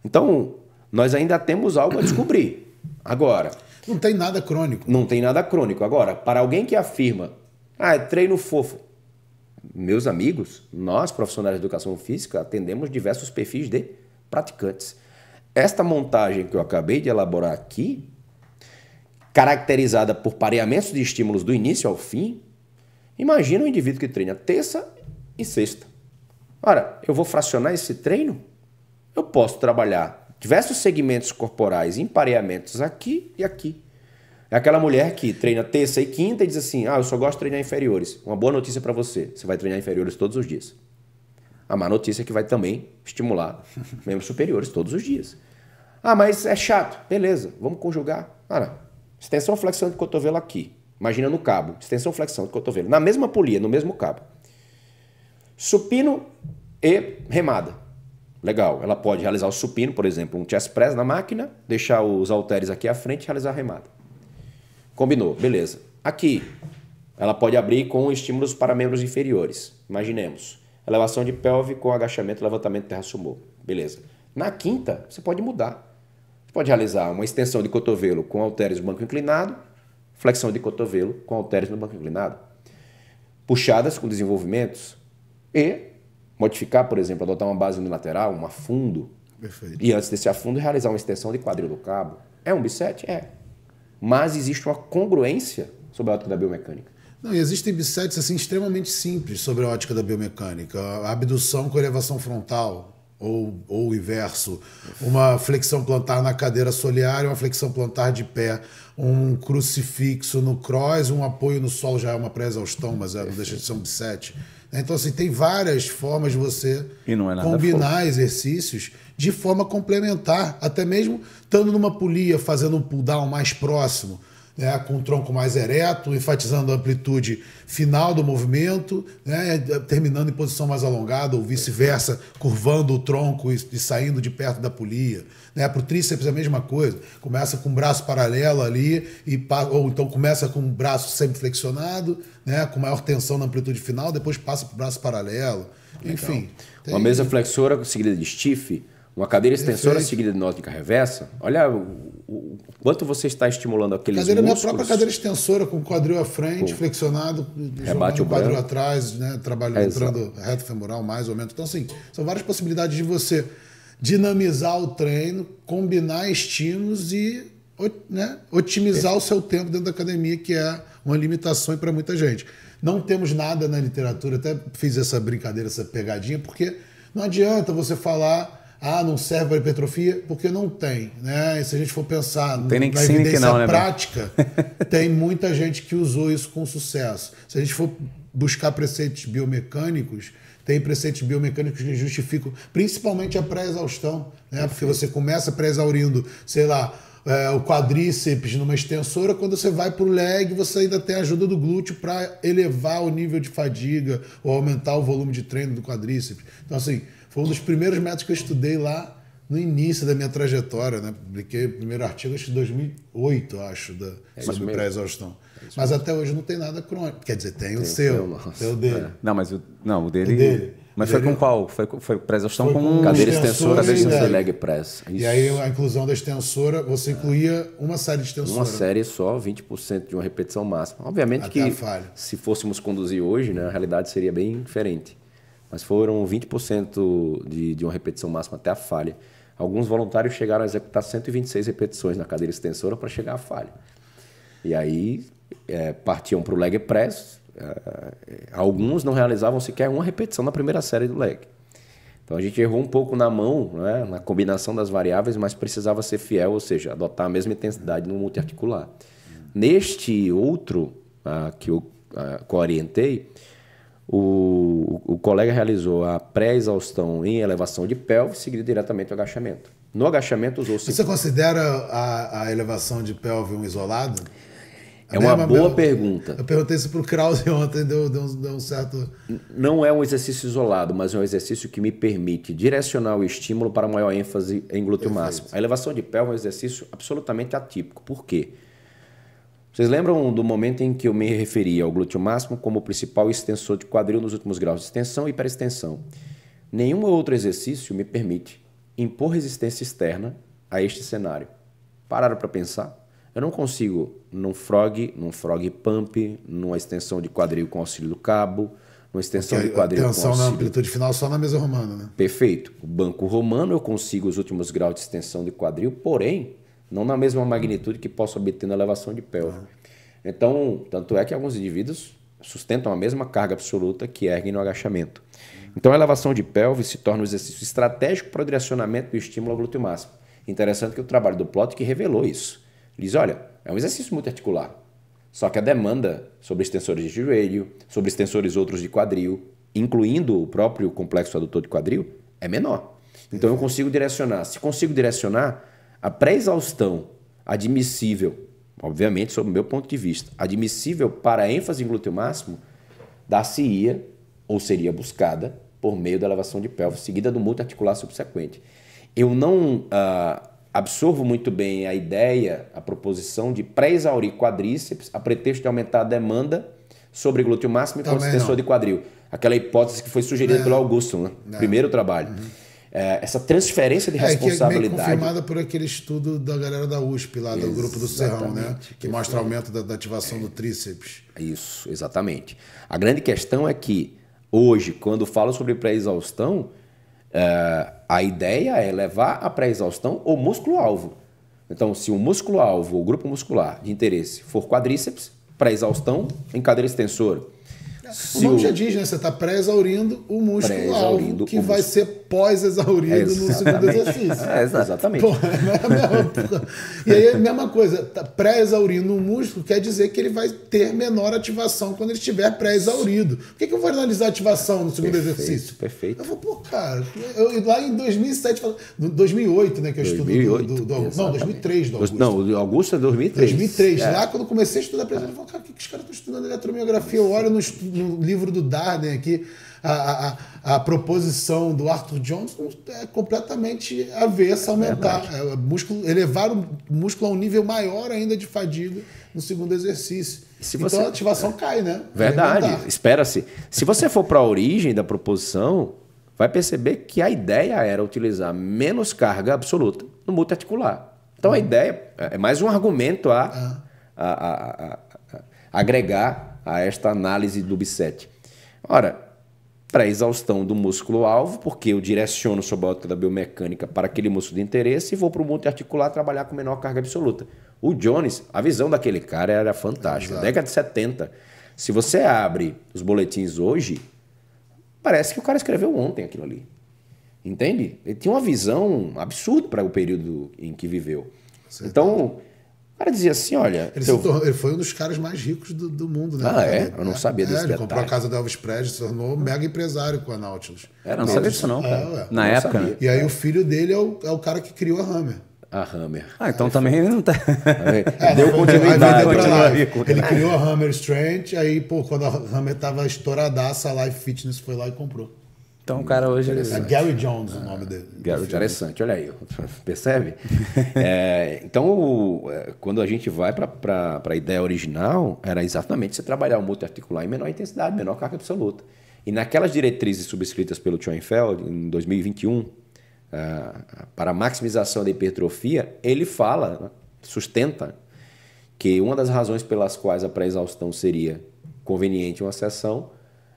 Então, nós ainda temos algo a descobrir. Agora. Não tem nada crônico. Não tem nada crônico. Agora, para alguém que afirma, ah, é treino fofo. Meus amigos, nós, profissionais de educação física, atendemos diversos perfis de praticantes. Esta montagem que eu acabei de elaborar aqui caracterizada por pareamentos de estímulos do início ao fim, imagina um indivíduo que treina terça e sexta. Ora, eu vou fracionar esse treino? Eu posso trabalhar diversos segmentos corporais em pareamentos aqui e aqui. É aquela mulher que treina terça e quinta e diz assim: Ah, eu só gosto de treinar inferiores. Uma boa notícia para você: você vai treinar inferiores todos os dias. A má notícia é que vai também estimular membros superiores todos os dias. Ah, mas é chato. Beleza, vamos conjugar. Ah, não. Extensão flexão de cotovelo aqui. Imagina no cabo. Extensão flexão de cotovelo. Na mesma polia, no mesmo cabo. Supino e remada. Legal. Ela pode realizar o supino, por exemplo, um chest press na máquina, deixar os halteres aqui à frente e realizar a remada. Combinou. Beleza. Aqui, ela pode abrir com estímulos para membros inferiores. Imaginemos. Elevação de pelve com agachamento, levantamento, terra sumô. Beleza. Na quinta, você pode mudar pode realizar uma extensão de cotovelo com halteres no banco inclinado, flexão de cotovelo com halteres no banco inclinado, puxadas com desenvolvimentos e modificar, por exemplo, adotar uma base unilateral, um afundo, Perfeito. e antes desse afundo realizar uma extensão de quadril do cabo. É um bisset? É. Mas existe uma congruência sobre a ótica da biomecânica. Não, existem bisets assim, extremamente simples sobre a ótica da biomecânica. A abdução com elevação frontal, ou, ou o inverso, uma flexão plantar na cadeira solear e uma flexão plantar de pé, um crucifixo no cross, um apoio no sol já é uma pré-exaustão, mas é, não deixa de ser um bisete. Então, assim, tem várias formas de você é combinar fofo. exercícios de forma complementar, até mesmo estando numa polia, fazendo um pull down mais próximo né, com o tronco mais ereto, enfatizando a amplitude final do movimento, né, eh, terminando em posição mais alongada, ou vice-versa, curvando o tronco e, e, saindo de perto da polia. Né, Para o tríceps é a mesma coisa, começa com o braço paralelo ali, e, ou então começa com o braço sempre né, com maior tensão na amplitude final, depois passa para o braço paralelo. Legal. Enfim. Tem... Uma mesa flexora seguida de stiff, uma cadeira extensora Perfeito. seguida de nótica reversa. Olha o o quanto você está estimulando aqueles cadeira, músculos. Minha própria cadeira extensora, com o quadril à frente, flexionado, rebate o quadril branco. atrás, né? Trabalho é, entrando reto femoral, mais ou menos. Então, assim, são várias possibilidades de você dinamizar o treino, combinar estímulos e né, otimizar é. o seu tempo dentro da academia, que é uma limitação para muita gente. Não temos nada na literatura, até fiz essa brincadeira, essa pegadinha, porque não adianta você falar ah, não serve para hipertrofia, porque não tem. Né? E se a gente for pensar tem nem que na evidência que não, né, prática, tem muita gente que usou isso com sucesso. Se a gente for buscar preceitos biomecânicos, tem preceitos biomecânicos que justificam, principalmente a pré-exaustão, né? porque você começa pré-exaurindo, sei lá, é, o quadríceps numa extensora, quando você vai para o leg, você ainda tem a ajuda do glúteo para elevar o nível de fadiga ou aumentar o volume de treino do quadríceps. Então, assim, foi um dos primeiros métodos que eu estudei lá no início da minha trajetória, né? Publiquei o primeiro artigo acho, em 2008, acho, da, é sobre pré-exaustão. É mas até hoje não tem nada crônico. Quer dizer, tem, tem o seu, tem o dele. É. Não, mas o, não, o dele. O dele. Mas é foi com qual? Foi, foi pré-exaustão com, com cadeira extensora, cadeira extensora leg press. Isso. É e aí a inclusão da extensora, você é. incluía uma série de extensora. Uma série só, 20% de uma repetição máxima. Obviamente até que se fôssemos conduzir hoje, né, a realidade seria bem diferente mas foram 20% de, de uma repetição máxima até a falha. Alguns voluntários chegaram a executar 126 repetições na cadeira extensora para chegar à falha. E aí é, partiam para o leg press. É, é, alguns não realizavam sequer uma repetição na primeira série do leg. Então a gente errou um pouco na mão, né, na combinação das variáveis, mas precisava ser fiel, ou seja, adotar a mesma intensidade no multiarticular. Neste outro ah, que eu coorientei, ah, o, o colega realizou a pré-exaustão em elevação de pelve, seguido diretamente ao agachamento. No agachamento usou... Você considera a, a elevação de pelve um isolado? É uma boa mesma, pergunta. Eu perguntei isso para o Krause ontem, deu, deu, deu, um certo. Não é um exercício isolado, mas é um exercício que me permite direcionar o estímulo para maior ênfase em glúteo Perfeito. máximo. A elevação de pé é um exercício absolutamente atípico. Por quê? Vocês lembram do momento em que eu me referi ao glúteo máximo como o principal extensor de quadril nos últimos graus de extensão e hiperextensão? Nenhum outro exercício me permite impor resistência externa a este cenário. Pararam para pensar? Eu não consigo num frog, num frog pump, numa extensão de quadril com auxílio do cabo, numa extensão Porque de quadril. Tensão na amplitude final só na mesa romana, né? Perfeito. O banco romano eu consigo os últimos graus de extensão de quadril, porém não na mesma magnitude que posso obter na elevação de pelve. Uhum. Então, tanto é que alguns indivíduos sustentam a mesma carga absoluta que erguem no agachamento. Então, a elevação de pelve se torna um exercício estratégico para o direcionamento do estímulo ao glúteo máximo. Interessante que o trabalho do Plotkin revelou isso. Ele diz, olha, é um exercício muito articular. Só que a demanda sobre extensores de joelho, sobre extensores outros de quadril, incluindo o próprio complexo adutor de quadril, é menor. Então eu consigo direcionar. Se consigo direcionar, a pré-exaustão admissível, obviamente, sob o meu ponto de vista, admissível para ênfase em glúteo máximo, dar-se-ia ou seria buscada por meio da elevação de pelvis, seguida do multiarticular subsequente. Eu não ah, absorvo muito bem a ideia, a proposição de pré-exaurir quadríceps a pretexto de aumentar a demanda sobre glúteo máximo e com extensor de quadril. Aquela hipótese que foi sugerida não. pelo Augusto, né? primeiro trabalho. Uhum é, essa transferência de é, responsabilidade. Que é confirmada por aquele estudo da galera da USP, lá do grupo do Serrão, né? Que mostra mostra aumento da, da ativação é, do tríceps. Isso, exatamente. A grande questão é que hoje, quando falo sobre pré-exaustão, é, a ideia é levar a pré-exaustão o músculo-alvo. Então, se o músculo-alvo, o grupo muscular de interesse for quadríceps, pré-exaustão em cadeira extensora. É, se o nome já diz, né? Você está pré-exaurindo o músculo-alvo, que vai músculo. ser pós-exaurido é, no segundo exercício. É, exatamente. Pô, é, é e aí a mesma coisa, tá pré-exaurindo um músculo quer dizer que ele vai ter menor ativação quando ele estiver pré-exaurido. Por que, que eu vou analisar ativação no segundo perfeito, exercício? Perfeito. Eu vou, pô, cara, eu, lá em 2007, 2008, né, que eu 2008, estudo do, do, do Não, 2003 do Augusto. Não, o Augusto é 2003. 2003. É. Lá quando eu comecei a estudar, eu falei, cara, o que, que os caras estão estudando eletromiografia? Eu olho no, no livro do Darden aqui a, a, a proposição do Arthur Jones é completamente avessa, aumentar, é músculo, elevar o músculo a um nível maior ainda de fadiga no segundo exercício. Se então a ativação cai, né? Verdade, espera-se. Se você for para a origem da proposição, vai perceber que a ideia era utilizar menos carga absoluta no multiarticular. Então hum. a uhum. ideia é mais um argumento a, ah. a, a, a agregar a esta análise do B7. Ora, para exaustão do músculo-alvo, porque eu direciono sobre a ótica da biomecânica para aquele músculo de interesse e vou para o multiarticular trabalhar com menor carga absoluta. O Jones, a visão daquele cara era fantástica. Exato. Década de 70. Se você abre os boletins hoje, parece que o cara escreveu ontem aquilo ali. Entende? Ele tinha uma visão absurda para o período em que viveu. Certo. Então, cara dizia assim, olha... Ele, tornou, ele foi um dos caras mais ricos do, do mundo, né? Ah, é? Eu não sabia é, desse detalhe. Ele comprou a casa do Elvis Presley, se tornou mega empresário com a Nautilus. É, não, não sabia disso não, é, cara. É, Na não época, sabia. E aí o filho dele é o, é o cara que criou a Hammer. A Hammer. Ah, então aí também não tá. tá é, Deu continuidade. Continua Ele criou a Hammer Strength, aí, pô, quando a Hammer tava estouradaça, a Life Fitness foi lá e comprou. Então, o cara hoje. É, é Gary Jones o nome dele. Gary, interessante, olha aí, percebe? é, então, é, quando a gente vai para a ideia original, era exatamente você trabalhar o multiarticular em menor intensidade, menor carga absoluta. E naquelas diretrizes subscritas pelo Schoenfeld, em 2021, é, para a maximização da hipertrofia, ele fala, né, sustenta, que uma das razões pelas quais a pré-exaustão seria conveniente uma sessão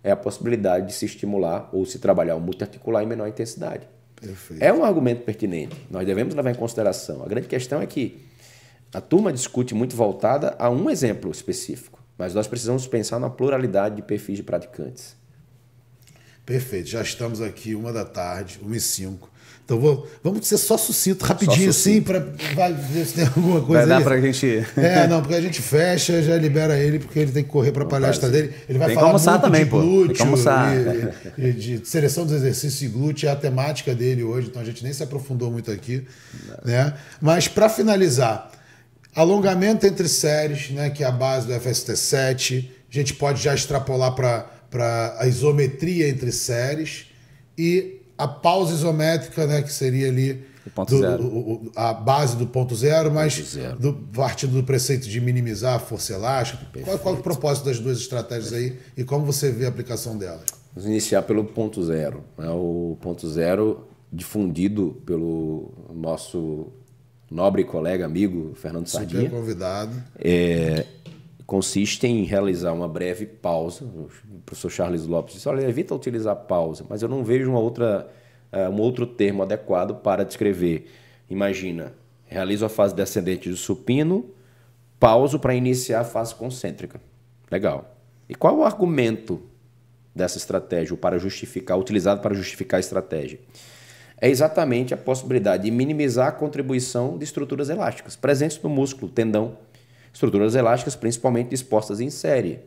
é a possibilidade de se estimular ou se trabalhar o multiarticular em menor intensidade. Perfeito. É um argumento pertinente. Nós devemos levar em consideração. A grande questão é que a turma discute muito voltada a um exemplo específico, mas nós precisamos pensar na pluralidade de perfis de praticantes. Perfeito. Já estamos aqui uma da tarde, 1 e cinco. Então vou, vamos ser só sucinto, rapidinho só sucinto. assim, para ver se tem alguma coisa. Vai dar para a gente. É, não, porque a gente fecha, já libera ele, porque ele tem que correr para a palestra dele. Ele vai tem falar muito também, de glúteo, E, e, de seleção dos exercícios e glúteo, é a temática dele hoje, então a gente nem se aprofundou muito aqui. Né? Mas para finalizar, alongamento entre séries, né, que é a base do FST7, a gente pode já extrapolar para a isometria entre séries e a pausa isométrica, né, que seria ali do, o, a base do ponto zero, mas ponto zero. Do, partindo do preceito de minimizar a força elástica. Qual, qual, é o propósito das duas estratégias Perfeito. aí e como você vê a aplicação delas? Vamos iniciar pelo ponto zero. Né? O ponto zero difundido pelo nosso nobre colega, amigo Fernando Sardinha. Super convidado. É, consiste em realizar uma breve pausa. O professor Charles Lopes disse: olha, evita utilizar pausa, mas eu não vejo uma outra, uh, um outro termo adequado para descrever. Imagina, realizo a fase descendente do supino, pauso para iniciar a fase concêntrica. Legal. E qual o argumento dessa estratégia, ou para justificar, utilizado para justificar a estratégia? É exatamente a possibilidade de minimizar a contribuição de estruturas elásticas presentes no músculo, tendão, estruturas elásticas principalmente expostas em série.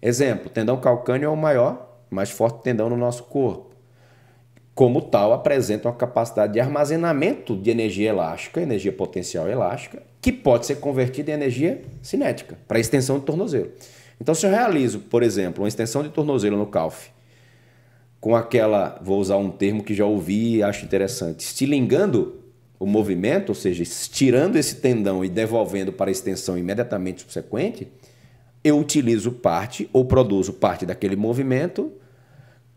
Exemplo, tendão calcâneo é o maior, mais forte tendão no nosso corpo. Como tal, apresenta uma capacidade de armazenamento de energia elástica, energia potencial elástica, que pode ser convertida em energia cinética, para extensão de tornozelo. Então, se eu realizo, por exemplo, uma extensão de tornozelo no calf, com aquela, vou usar um termo que já ouvi e acho interessante, estilingando o movimento, ou seja, estirando esse tendão e devolvendo para a extensão imediatamente subsequente, eu utilizo parte ou produzo parte daquele movimento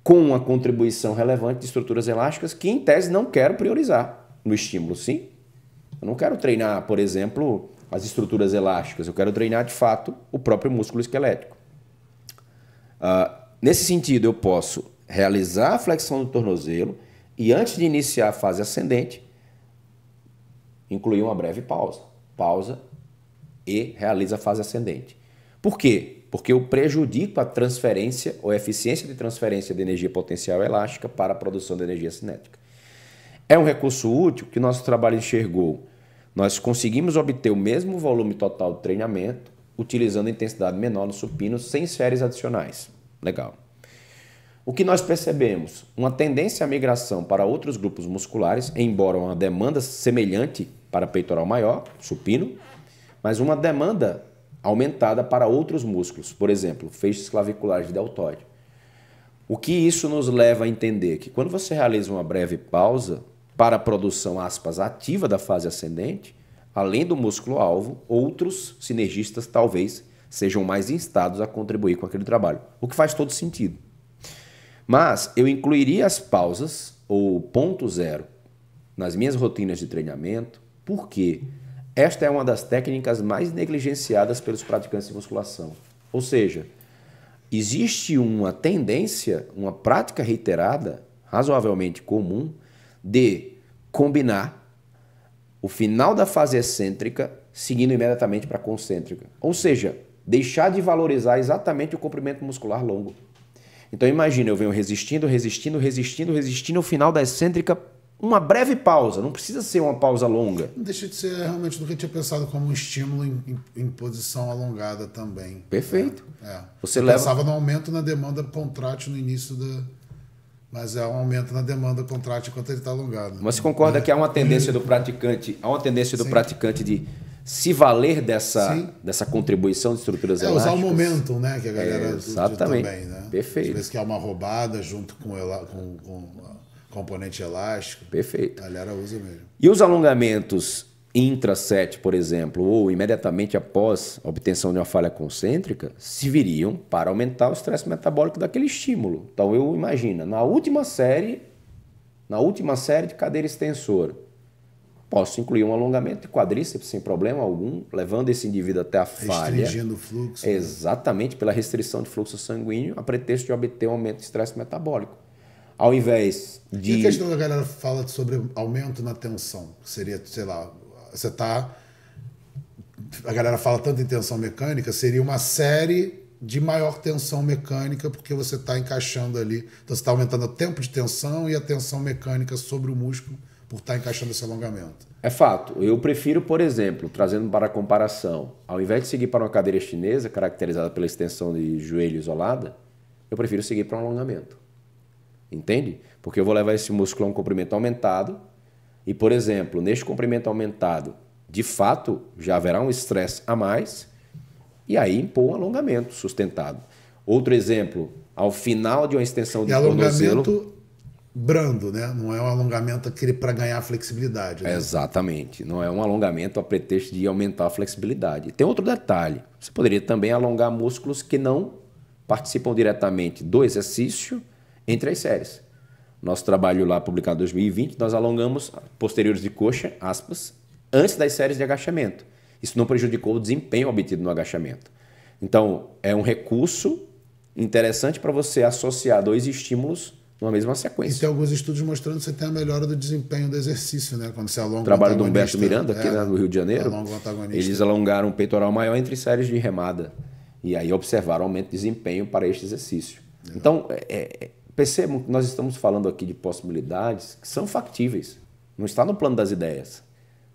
com uma contribuição relevante de estruturas elásticas que, em tese, não quero priorizar no estímulo, sim. Eu não quero treinar, por exemplo, as estruturas elásticas, eu quero treinar, de fato, o próprio músculo esquelético. Uh, nesse sentido, eu posso realizar a flexão do tornozelo e, antes de iniciar a fase ascendente, inclui uma breve pausa. Pausa e realiza a fase ascendente. Por quê? Porque eu prejudico a transferência ou a eficiência de transferência de energia potencial elástica para a produção de energia cinética. É um recurso útil que nosso trabalho enxergou. Nós conseguimos obter o mesmo volume total de treinamento utilizando intensidade menor no supino sem séries adicionais. Legal. O que nós percebemos? Uma tendência à migração para outros grupos musculares, embora uma demanda semelhante para peitoral maior, supino, mas uma demanda aumentada para outros músculos, por exemplo, feixes claviculares de deltóide. O que isso nos leva a entender? Que quando você realiza uma breve pausa para a produção, aspas, ativa da fase ascendente, além do músculo-alvo, outros sinergistas talvez sejam mais instados a contribuir com aquele trabalho, o que faz todo sentido. Mas eu incluiria as pausas ou ponto zero nas minhas rotinas de treinamento, porque esta é uma das técnicas mais negligenciadas pelos praticantes de musculação. Ou seja, existe uma tendência, uma prática reiterada, razoavelmente comum, de combinar o final da fase excêntrica seguindo imediatamente para a concêntrica. Ou seja, deixar de valorizar exatamente o comprimento muscular longo. Então imagina, eu venho resistindo, resistindo, resistindo, resistindo, o final da excêntrica, uma breve pausa, não precisa ser uma pausa longa. Não deixa de ser realmente do que eu tinha pensado como um estímulo em, em, em posição alongada também. Perfeito. É, é. Você eu leva... pensava no aumento na demanda contrátil no início da. Mas é um aumento na demanda contrátil enquanto ele está alongado. Né? Mas você concorda é. que há uma tendência do praticante, há uma tendência do praticante de se valer dessa, dessa contribuição de estruturas é, elásticas. usar o momento, né, que a galera é, exatamente. também, né? Perfeito. Às vezes que é uma roubada junto com, com, com componente elástico. Perfeito. A galera usa mesmo. E os alongamentos intraset, por exemplo, ou imediatamente após a obtenção de uma falha concêntrica, se viriam para aumentar o estresse metabólico daquele estímulo. Então eu imagino, na última série, na última série de cadeira extensora, Posso incluir um alongamento de quadríceps sem problema algum, levando esse indivíduo até a falha. Restringindo o fluxo. Né? Exatamente, né? pela restrição de fluxo sanguíneo, a pretexto de obter um aumento de estresse metabólico. Ao invés de. E a questão da galera fala sobre aumento na tensão? Seria, sei lá, você tá. A galera fala tanto em tensão mecânica, seria uma série de maior tensão mecânica, porque você está encaixando ali. Então, você está aumentando o tempo de tensão e a tensão mecânica sobre o músculo por estar tá encaixando esse alongamento. É fato. Eu prefiro, por exemplo, trazendo para a comparação, ao invés de seguir para uma cadeira chinesa, caracterizada pela extensão de joelho isolada, eu prefiro seguir para um alongamento. Entende? Porque eu vou levar esse músculo a um comprimento aumentado, e, por exemplo, neste comprimento aumentado, de fato, já haverá um estresse a mais, e aí impor um alongamento sustentado. Outro exemplo, ao final de uma extensão de e alongamento, tornozelo brando, né? Não é um alongamento aquele para ganhar flexibilidade. Né? Exatamente. Não é um alongamento a pretexto de aumentar a flexibilidade. Tem outro detalhe. Você poderia também alongar músculos que não participam diretamente do exercício entre as séries. Nosso trabalho lá publicado em 2020, nós alongamos posteriores de coxa, aspas, antes das séries de agachamento. Isso não prejudicou o desempenho obtido no agachamento. Então, é um recurso interessante para você associar dois estímulos numa mesma sequência. E tem alguns estudos mostrando que você tem a melhora do desempenho do exercício, né? Quando você alonga o trabalho do Humberto Miranda, aqui é, né, no Rio de Janeiro, eles alongaram o um peitoral maior entre séries de remada. E aí observaram aumento de desempenho para este exercício. É. Então, é, é, percebam que nós estamos falando aqui de possibilidades que são factíveis. Não está no plano das ideias.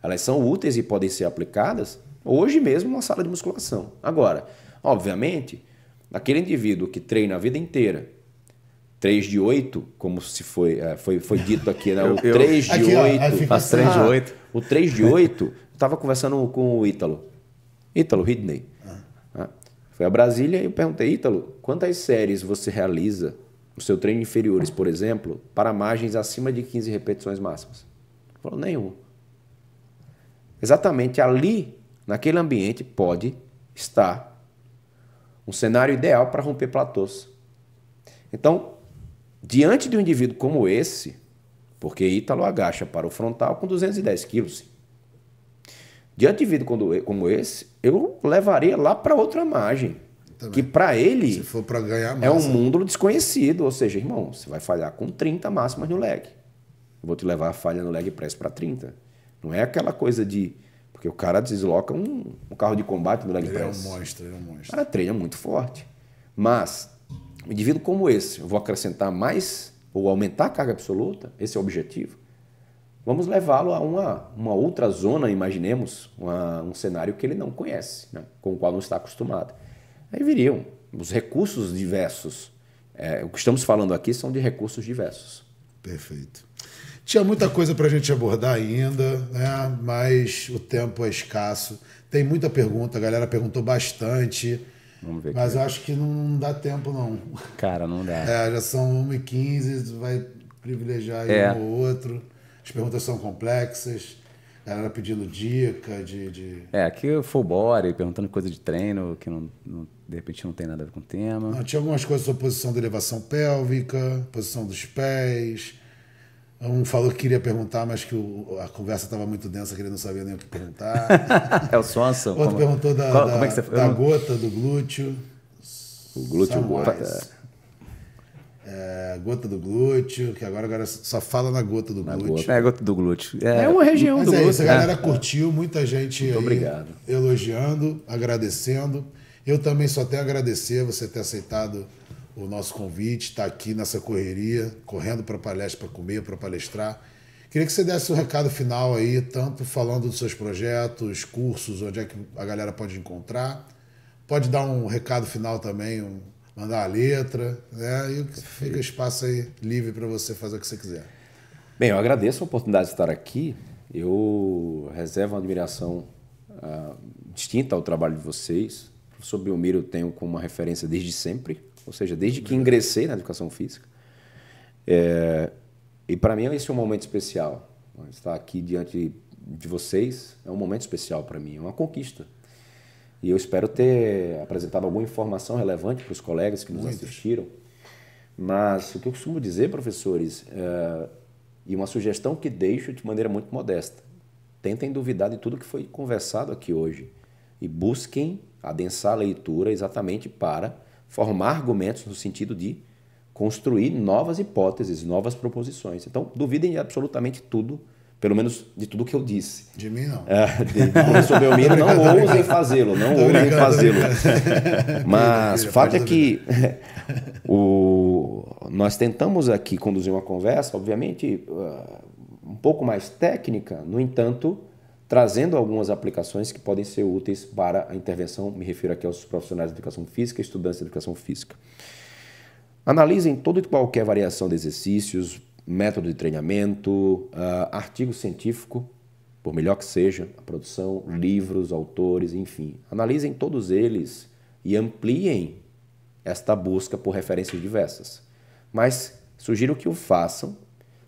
Elas são úteis e podem ser aplicadas hoje mesmo na sala de musculação. Agora, obviamente, aquele indivíduo que treina a vida inteira 3 de 8, como se foi, é, foi, foi dito aqui, né? O 3 de 8. É as 3 de 8. Ah, o 3 de 8, estava conversando com o Ítalo. Ítalo Ridney. Ah. Ah. Foi a Brasília e eu perguntei, Ítalo, quantas séries você realiza no seu treino inferiores, por exemplo, para margens acima de 15 repetições máximas? Ele falou, nenhuma. Exatamente ali, naquele ambiente, pode estar um cenário ideal para romper platôs. Então, Diante de um indivíduo como esse, porque Ítalo agacha para o frontal com 210 quilos. Diante de um indivíduo como esse, eu levaria lá para outra margem. Também. Que para ele é um mundo desconhecido. Ou seja, irmão, você vai falhar com 30 máximas no leg. vou te levar a falha no leg press para 30. Não é aquela coisa de. Porque o cara desloca um, um carro de combate no leg ele press. É um monstro, ele é um monstro. O cara treina muito forte. Mas um indivíduo como esse, eu vou acrescentar mais ou aumentar a carga absoluta, esse é o objetivo. Vamos levá-lo a uma, uma outra zona, imaginemos, uma, um cenário que ele não conhece, né? com o qual não está acostumado. Aí viriam os recursos diversos. É, o que estamos falando aqui são de recursos diversos. Perfeito. Tinha muita coisa para a gente abordar ainda, né? mas o tempo é escasso. Tem muita pergunta, a galera perguntou bastante. Vamos ver. Mas aqui. acho que não dá tempo, não. Cara, não dá. É, já são 1h15, vai privilegiar é. um ou outro. As perguntas são complexas. A galera pedindo dica de, de. É, aqui é full body, perguntando coisa de treino que não, não, de repente não tem nada a ver com o tema. Não, tinha algumas coisas sobre posição de elevação pélvica, posição dos pés um falou que queria perguntar, mas que o, a conversa estava muito densa, que ele não sabia nem o que perguntar. é o Swanson. Outro como, é? perguntou da, qual, da, como é que você, da gota, do glúteo. O glúteo gota. É, é, gota do glúteo, que agora, agora só fala na gota do na glúteo. Gota. É, gota do glúteo. É, é uma região mas do é glúteo. Isso, a galera é. curtiu, muita gente aí obrigado. elogiando, agradecendo. Eu também só tenho a agradecer você ter aceitado o nosso convite, está aqui nessa correria, correndo para palestra para comer, para palestrar. Queria que você desse o um recado final aí, tanto falando dos seus projetos, cursos, onde é que a galera pode encontrar. Pode dar um recado final também, um, mandar a letra, né? E fica espaço aí livre para você fazer o que você quiser. Bem, eu agradeço a oportunidade de estar aqui. Eu reservo uma admiração uh, distinta ao trabalho de vocês. O professor Belmiro eu tenho como uma referência desde sempre ou seja, desde que ingressei na educação física. É, e para mim esse é um momento especial. Estar aqui diante de vocês é um momento especial para mim, é uma conquista. E eu espero ter apresentado alguma informação relevante para os colegas que nos Muito. assistiram. Mas o que eu costumo dizer, professores, é, e uma sugestão que deixo de maneira muito modesta: tentem duvidar de tudo que foi conversado aqui hoje e busquem adensar a leitura exatamente para formar argumentos no sentido de construir novas hipóteses, novas proposições. Então, duvidem de absolutamente tudo, pelo menos de tudo que eu disse. De mim, não. É, de, sobre o Miro, não ousem fazê-lo, não ousem fazê-lo. Mas o fato é que o, nós tentamos aqui conduzir uma conversa, obviamente, uh, um pouco mais técnica, no entanto, trazendo algumas aplicações que podem ser úteis para a intervenção, me refiro aqui aos profissionais de educação física, estudantes de educação física. Analisem toda e qualquer variação de exercícios, método de treinamento, uh, artigo científico, por melhor que seja, a produção, livros, autores, enfim. Analisem todos eles e ampliem esta busca por referências diversas. Mas sugiro que o façam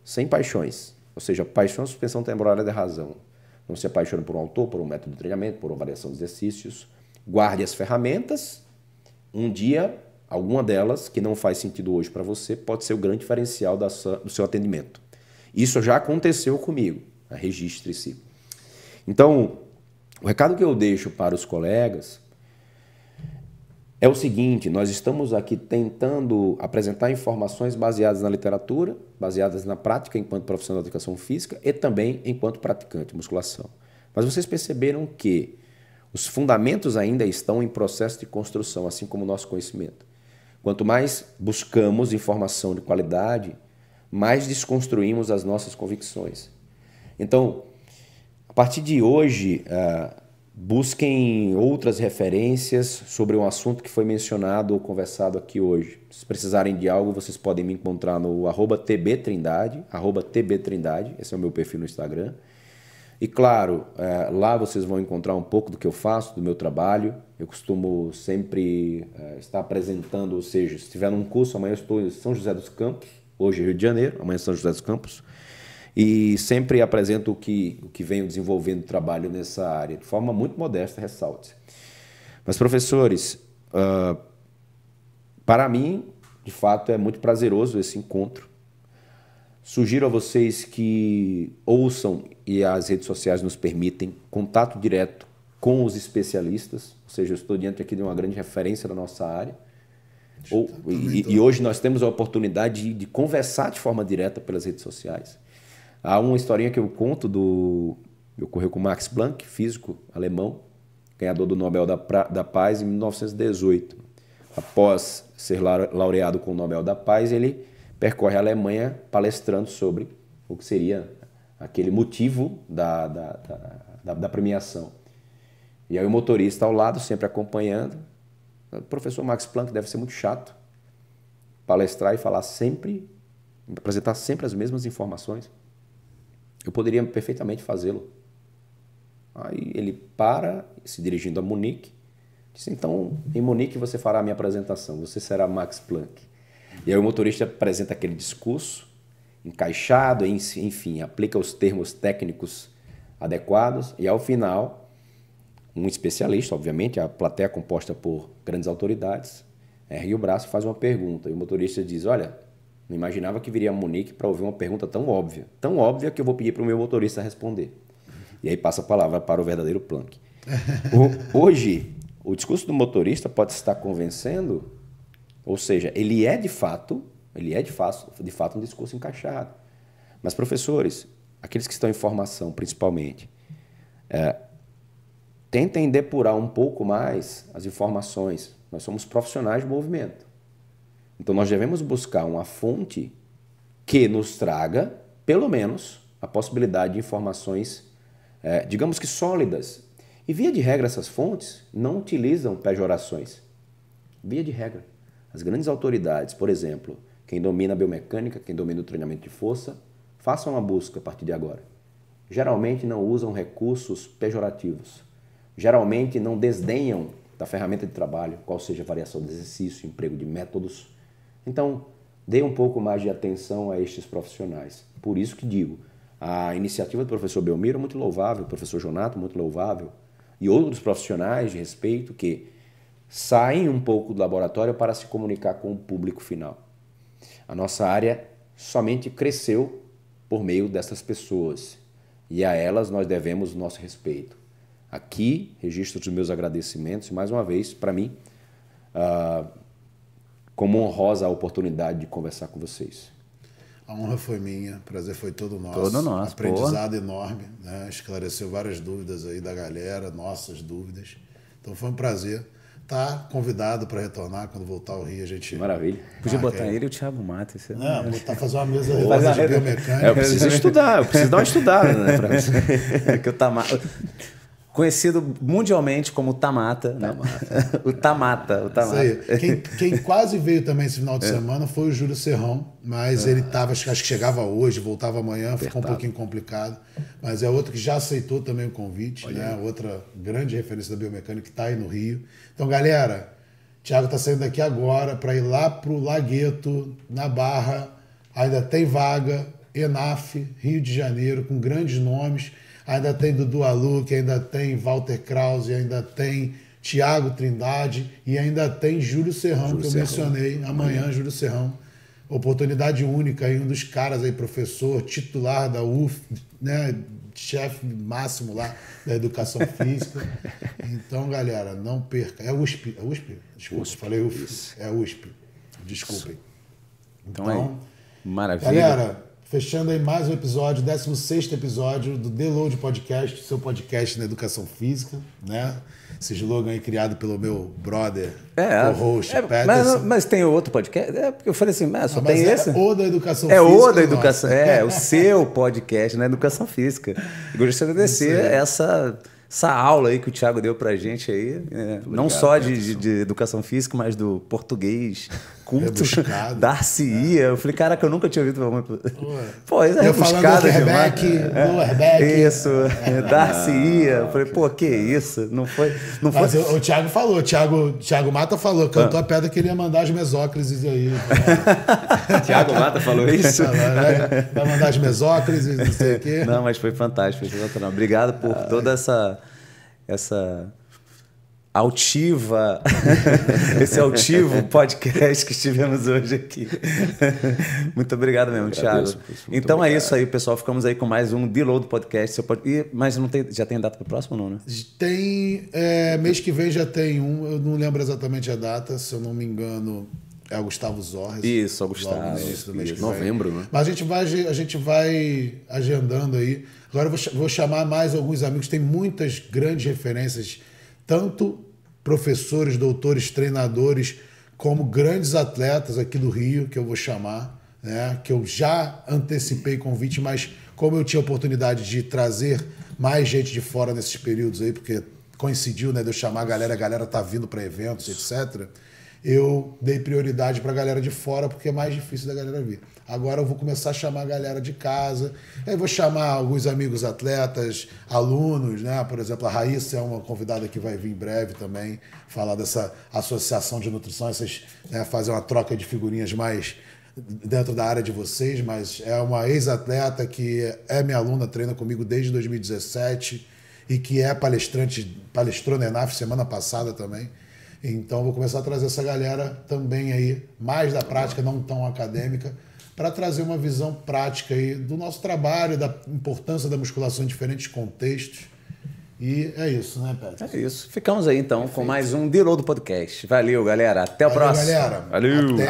sem paixões, ou seja, paixão, suspensão temporária da razão, não se apaixone por um autor, por um método de treinamento, por uma variação de exercícios. Guarde as ferramentas. Um dia, alguma delas que não faz sentido hoje para você pode ser o grande diferencial do seu atendimento. Isso já aconteceu comigo. Registre-se. Então, o recado que eu deixo para os colegas é o seguinte: nós estamos aqui tentando apresentar informações baseadas na literatura, baseadas na prática enquanto profissional de educação física e também enquanto praticante de musculação. Mas vocês perceberam que os fundamentos ainda estão em processo de construção, assim como o nosso conhecimento. Quanto mais buscamos informação de qualidade, mais desconstruímos as nossas convicções. Então, a partir de hoje, ah, busquem outras referências sobre um assunto que foi mencionado ou conversado aqui hoje. Se precisarem de algo, vocês podem me encontrar no arroba tbtrindade, arroba tbtrindade, esse é o meu perfil no Instagram. E claro, é, lá vocês vão encontrar um pouco do que eu faço, do meu trabalho. Eu costumo sempre é, estar apresentando, ou seja, se tiver um curso, amanhã eu estou em São José dos Campos, hoje é Rio de Janeiro, amanhã é São José dos Campos e sempre apresento o que, o que venho desenvolvendo trabalho nessa área, de forma muito modesta, ressalte. Mas, professores, uh, para mim, de fato, é muito prazeroso esse encontro. Sugiro a vocês que ouçam, e as redes sociais nos permitem, contato direto com os especialistas, ou seja, eu estou diante aqui de uma grande referência da nossa área. Ou, tá e, e, hoje nós temos a oportunidade de, de conversar de forma direta pelas redes sociais. Há uma historinha que eu conto do. Ocorreu com Max Planck, físico alemão, ganhador do Nobel da, pra... da Paz em 1918. Após ser laureado com o Nobel da Paz, ele percorre a Alemanha palestrando sobre o que seria aquele motivo da, da, da, da premiação. E aí o motorista ao lado, sempre acompanhando. O professor Max Planck deve ser muito chato palestrar e falar sempre, apresentar sempre as mesmas informações. Eu poderia perfeitamente fazê-lo. Aí ele para, se dirigindo a Munique, disse: Então, em Munique você fará a minha apresentação, você será Max Planck. E aí o motorista apresenta aquele discurso, encaixado, enfim, aplica os termos técnicos adequados, e ao final, um especialista, obviamente, a plateia composta por grandes autoridades, ergue o braço e faz uma pergunta. E o motorista diz: Olha não imaginava que viria a Munique para ouvir uma pergunta tão óbvia. Tão óbvia que eu vou pedir para o meu motorista responder. E aí passa a palavra para o verdadeiro Planck. O, hoje, o discurso do motorista pode estar convencendo, ou seja, ele é de fato, ele é de fato, de fato um discurso encaixado. Mas professores, aqueles que estão em formação, principalmente, é, tentem depurar um pouco mais as informações. Nós somos profissionais de movimento. Então nós devemos buscar uma fonte que nos traga, pelo menos, a possibilidade de informações, é, digamos que sólidas. E via de regra, essas fontes não utilizam pejorações. Via de regra. As grandes autoridades, por exemplo, quem domina a biomecânica, quem domina o treinamento de força, façam uma busca a partir de agora. Geralmente não usam recursos pejorativos. Geralmente não desdenham da ferramenta de trabalho, qual seja a variação do exercício, emprego de métodos, então, dê um pouco mais de atenção a estes profissionais. Por isso que digo, a iniciativa do professor Belmiro é muito louvável, o professor Jonato muito louvável, e outros profissionais de respeito que saem um pouco do laboratório para se comunicar com o público final. A nossa área somente cresceu por meio dessas pessoas e a elas nós devemos o nosso respeito. Aqui registro os meus agradecimentos e mais uma vez para mim. Uh, como honrosa a oportunidade de conversar com vocês. A honra foi minha, o prazer foi todo nosso. Todo nosso. Aprendizado porra. enorme, né? esclareceu várias dúvidas aí da galera, nossas dúvidas. Então foi um prazer. Tá convidado para retornar quando voltar ao Rio, a gente. Maravilha. Podia ah, botar é... ele e o Thiago Mata. É Não, Não, botar, fazer uma mesa redonda de biomecânica. É, eu preciso estudar, eu preciso dar uma estudada, né? Pra... é que eu tá mal conhecido mundialmente como Tamata. Né? Tamata. o Tamata, o Tamata. Isso aí. Quem, quem, quase veio também esse final de é. semana foi o Júlio Serrão, mas ah. ele estava, acho que chegava hoje, voltava amanhã, Apertado. ficou um pouquinho complicado. Mas é outro que já aceitou também o convite, Olha. né? Outra grande referência da biomecânica que está aí no Rio. Então, galera, Tiago está saindo daqui agora para ir lá pro Lagueto, na Barra. Ainda tem vaga, ENAF, Rio de Janeiro, com grandes nomes ainda tem Dudu Aluc, ainda tem Walter Krause, ainda tem Tiago Trindade e ainda tem Júlio Serrão, Júlio que eu Serrão. mencionei amanhã, Júlio Serrão. Oportunidade única aí, um dos caras aí, professor, titular da UF, né? Chefe máximo lá da educação física. então, galera, não perca. É USP, é USP? Desculpa, USP, falei UF. Isso. É USP. Desculpem. Então, é então é maravilha. Galera, Fechando aí mais um episódio, 16 episódio do Load Podcast, seu podcast na educação física, né? Esse slogan aí criado pelo meu brother, é, o host, é, Peterson. Mas, mas, tem outro podcast? É, porque eu falei assim, ah, mas só ah, mas tem é esse? É o da educação é física. É o da educação, é? é, o seu podcast na educação física. Eu gostaria de agradecer essa essa aula aí que o Thiago deu para gente aí, é, não só de, de, de, educação física, mas do português, culto, dar-se-ia. É. Eu falei, caraca, eu nunca tinha ouvido meu Pô, isso é eu rebuscado falando demais. Rebeck, é. Isso, é. dar-se-ia. Eu falei, ah, pô, que isso? Não foi... Não Mas foi... O, o Thiago falou, o Thiago, Thiago Mata falou, cantou ah. a pedra que ele ia mandar as mesócrises aí. Thiago Mata falou isso? Vai, mandar as mesócrises não sei o quê. Não, mas foi fantástico. Foi fantástico. Obrigado por ah. toda essa... essa altiva, esse altivo podcast que estivemos hoje aqui. muito obrigado mesmo, Agradeço, Thiago. então é obrigado. é isso aí, pessoal. Ficamos aí com mais um Deload Podcast. mas não tem, já tem data para o próximo, não, né? Tem. É, mês que vem já tem um. Eu não lembro exatamente a data, se eu não me engano. É o Gustavo Zorres. Isso, é o Gustavo. Isso, novembro, né? Mas a gente, vai, a gente vai agendando aí. Agora eu vou, vou chamar mais alguns amigos. Tem muitas grandes referências tanto professores, doutores, treinadores, como grandes atletas aqui do Rio, que eu vou chamar, né, que eu já antecipei convite, mas como eu tinha oportunidade de trazer mais gente de fora nesses períodos aí, porque coincidiu né, de eu chamar a galera, a galera tá vindo para eventos, etc., eu dei prioridade para a galera de fora, porque é mais difícil da galera vir. Agora eu vou começar a chamar a galera de casa. Aí vou chamar alguns amigos atletas, alunos, né? Por exemplo, a Raíssa é uma convidada que vai vir em breve também falar dessa associação de nutrição. Essas né, uma troca de figurinhas mais dentro da área de vocês, mas é uma ex-atleta que é minha aluna, treina comigo desde 2017 e que é palestrante, palestrou na ENAF semana passada também. Então vou começar a trazer essa galera também aí, mais da prática, não tão acadêmica para trazer uma visão prática aí do nosso trabalho, da importância da musculação em diferentes contextos. E é isso, né, Pedro? É isso. Ficamos aí então Perfeito. com mais um Dirô do Podcast. Valeu, galera. Até o Valeu, Galera. Valeu. Até.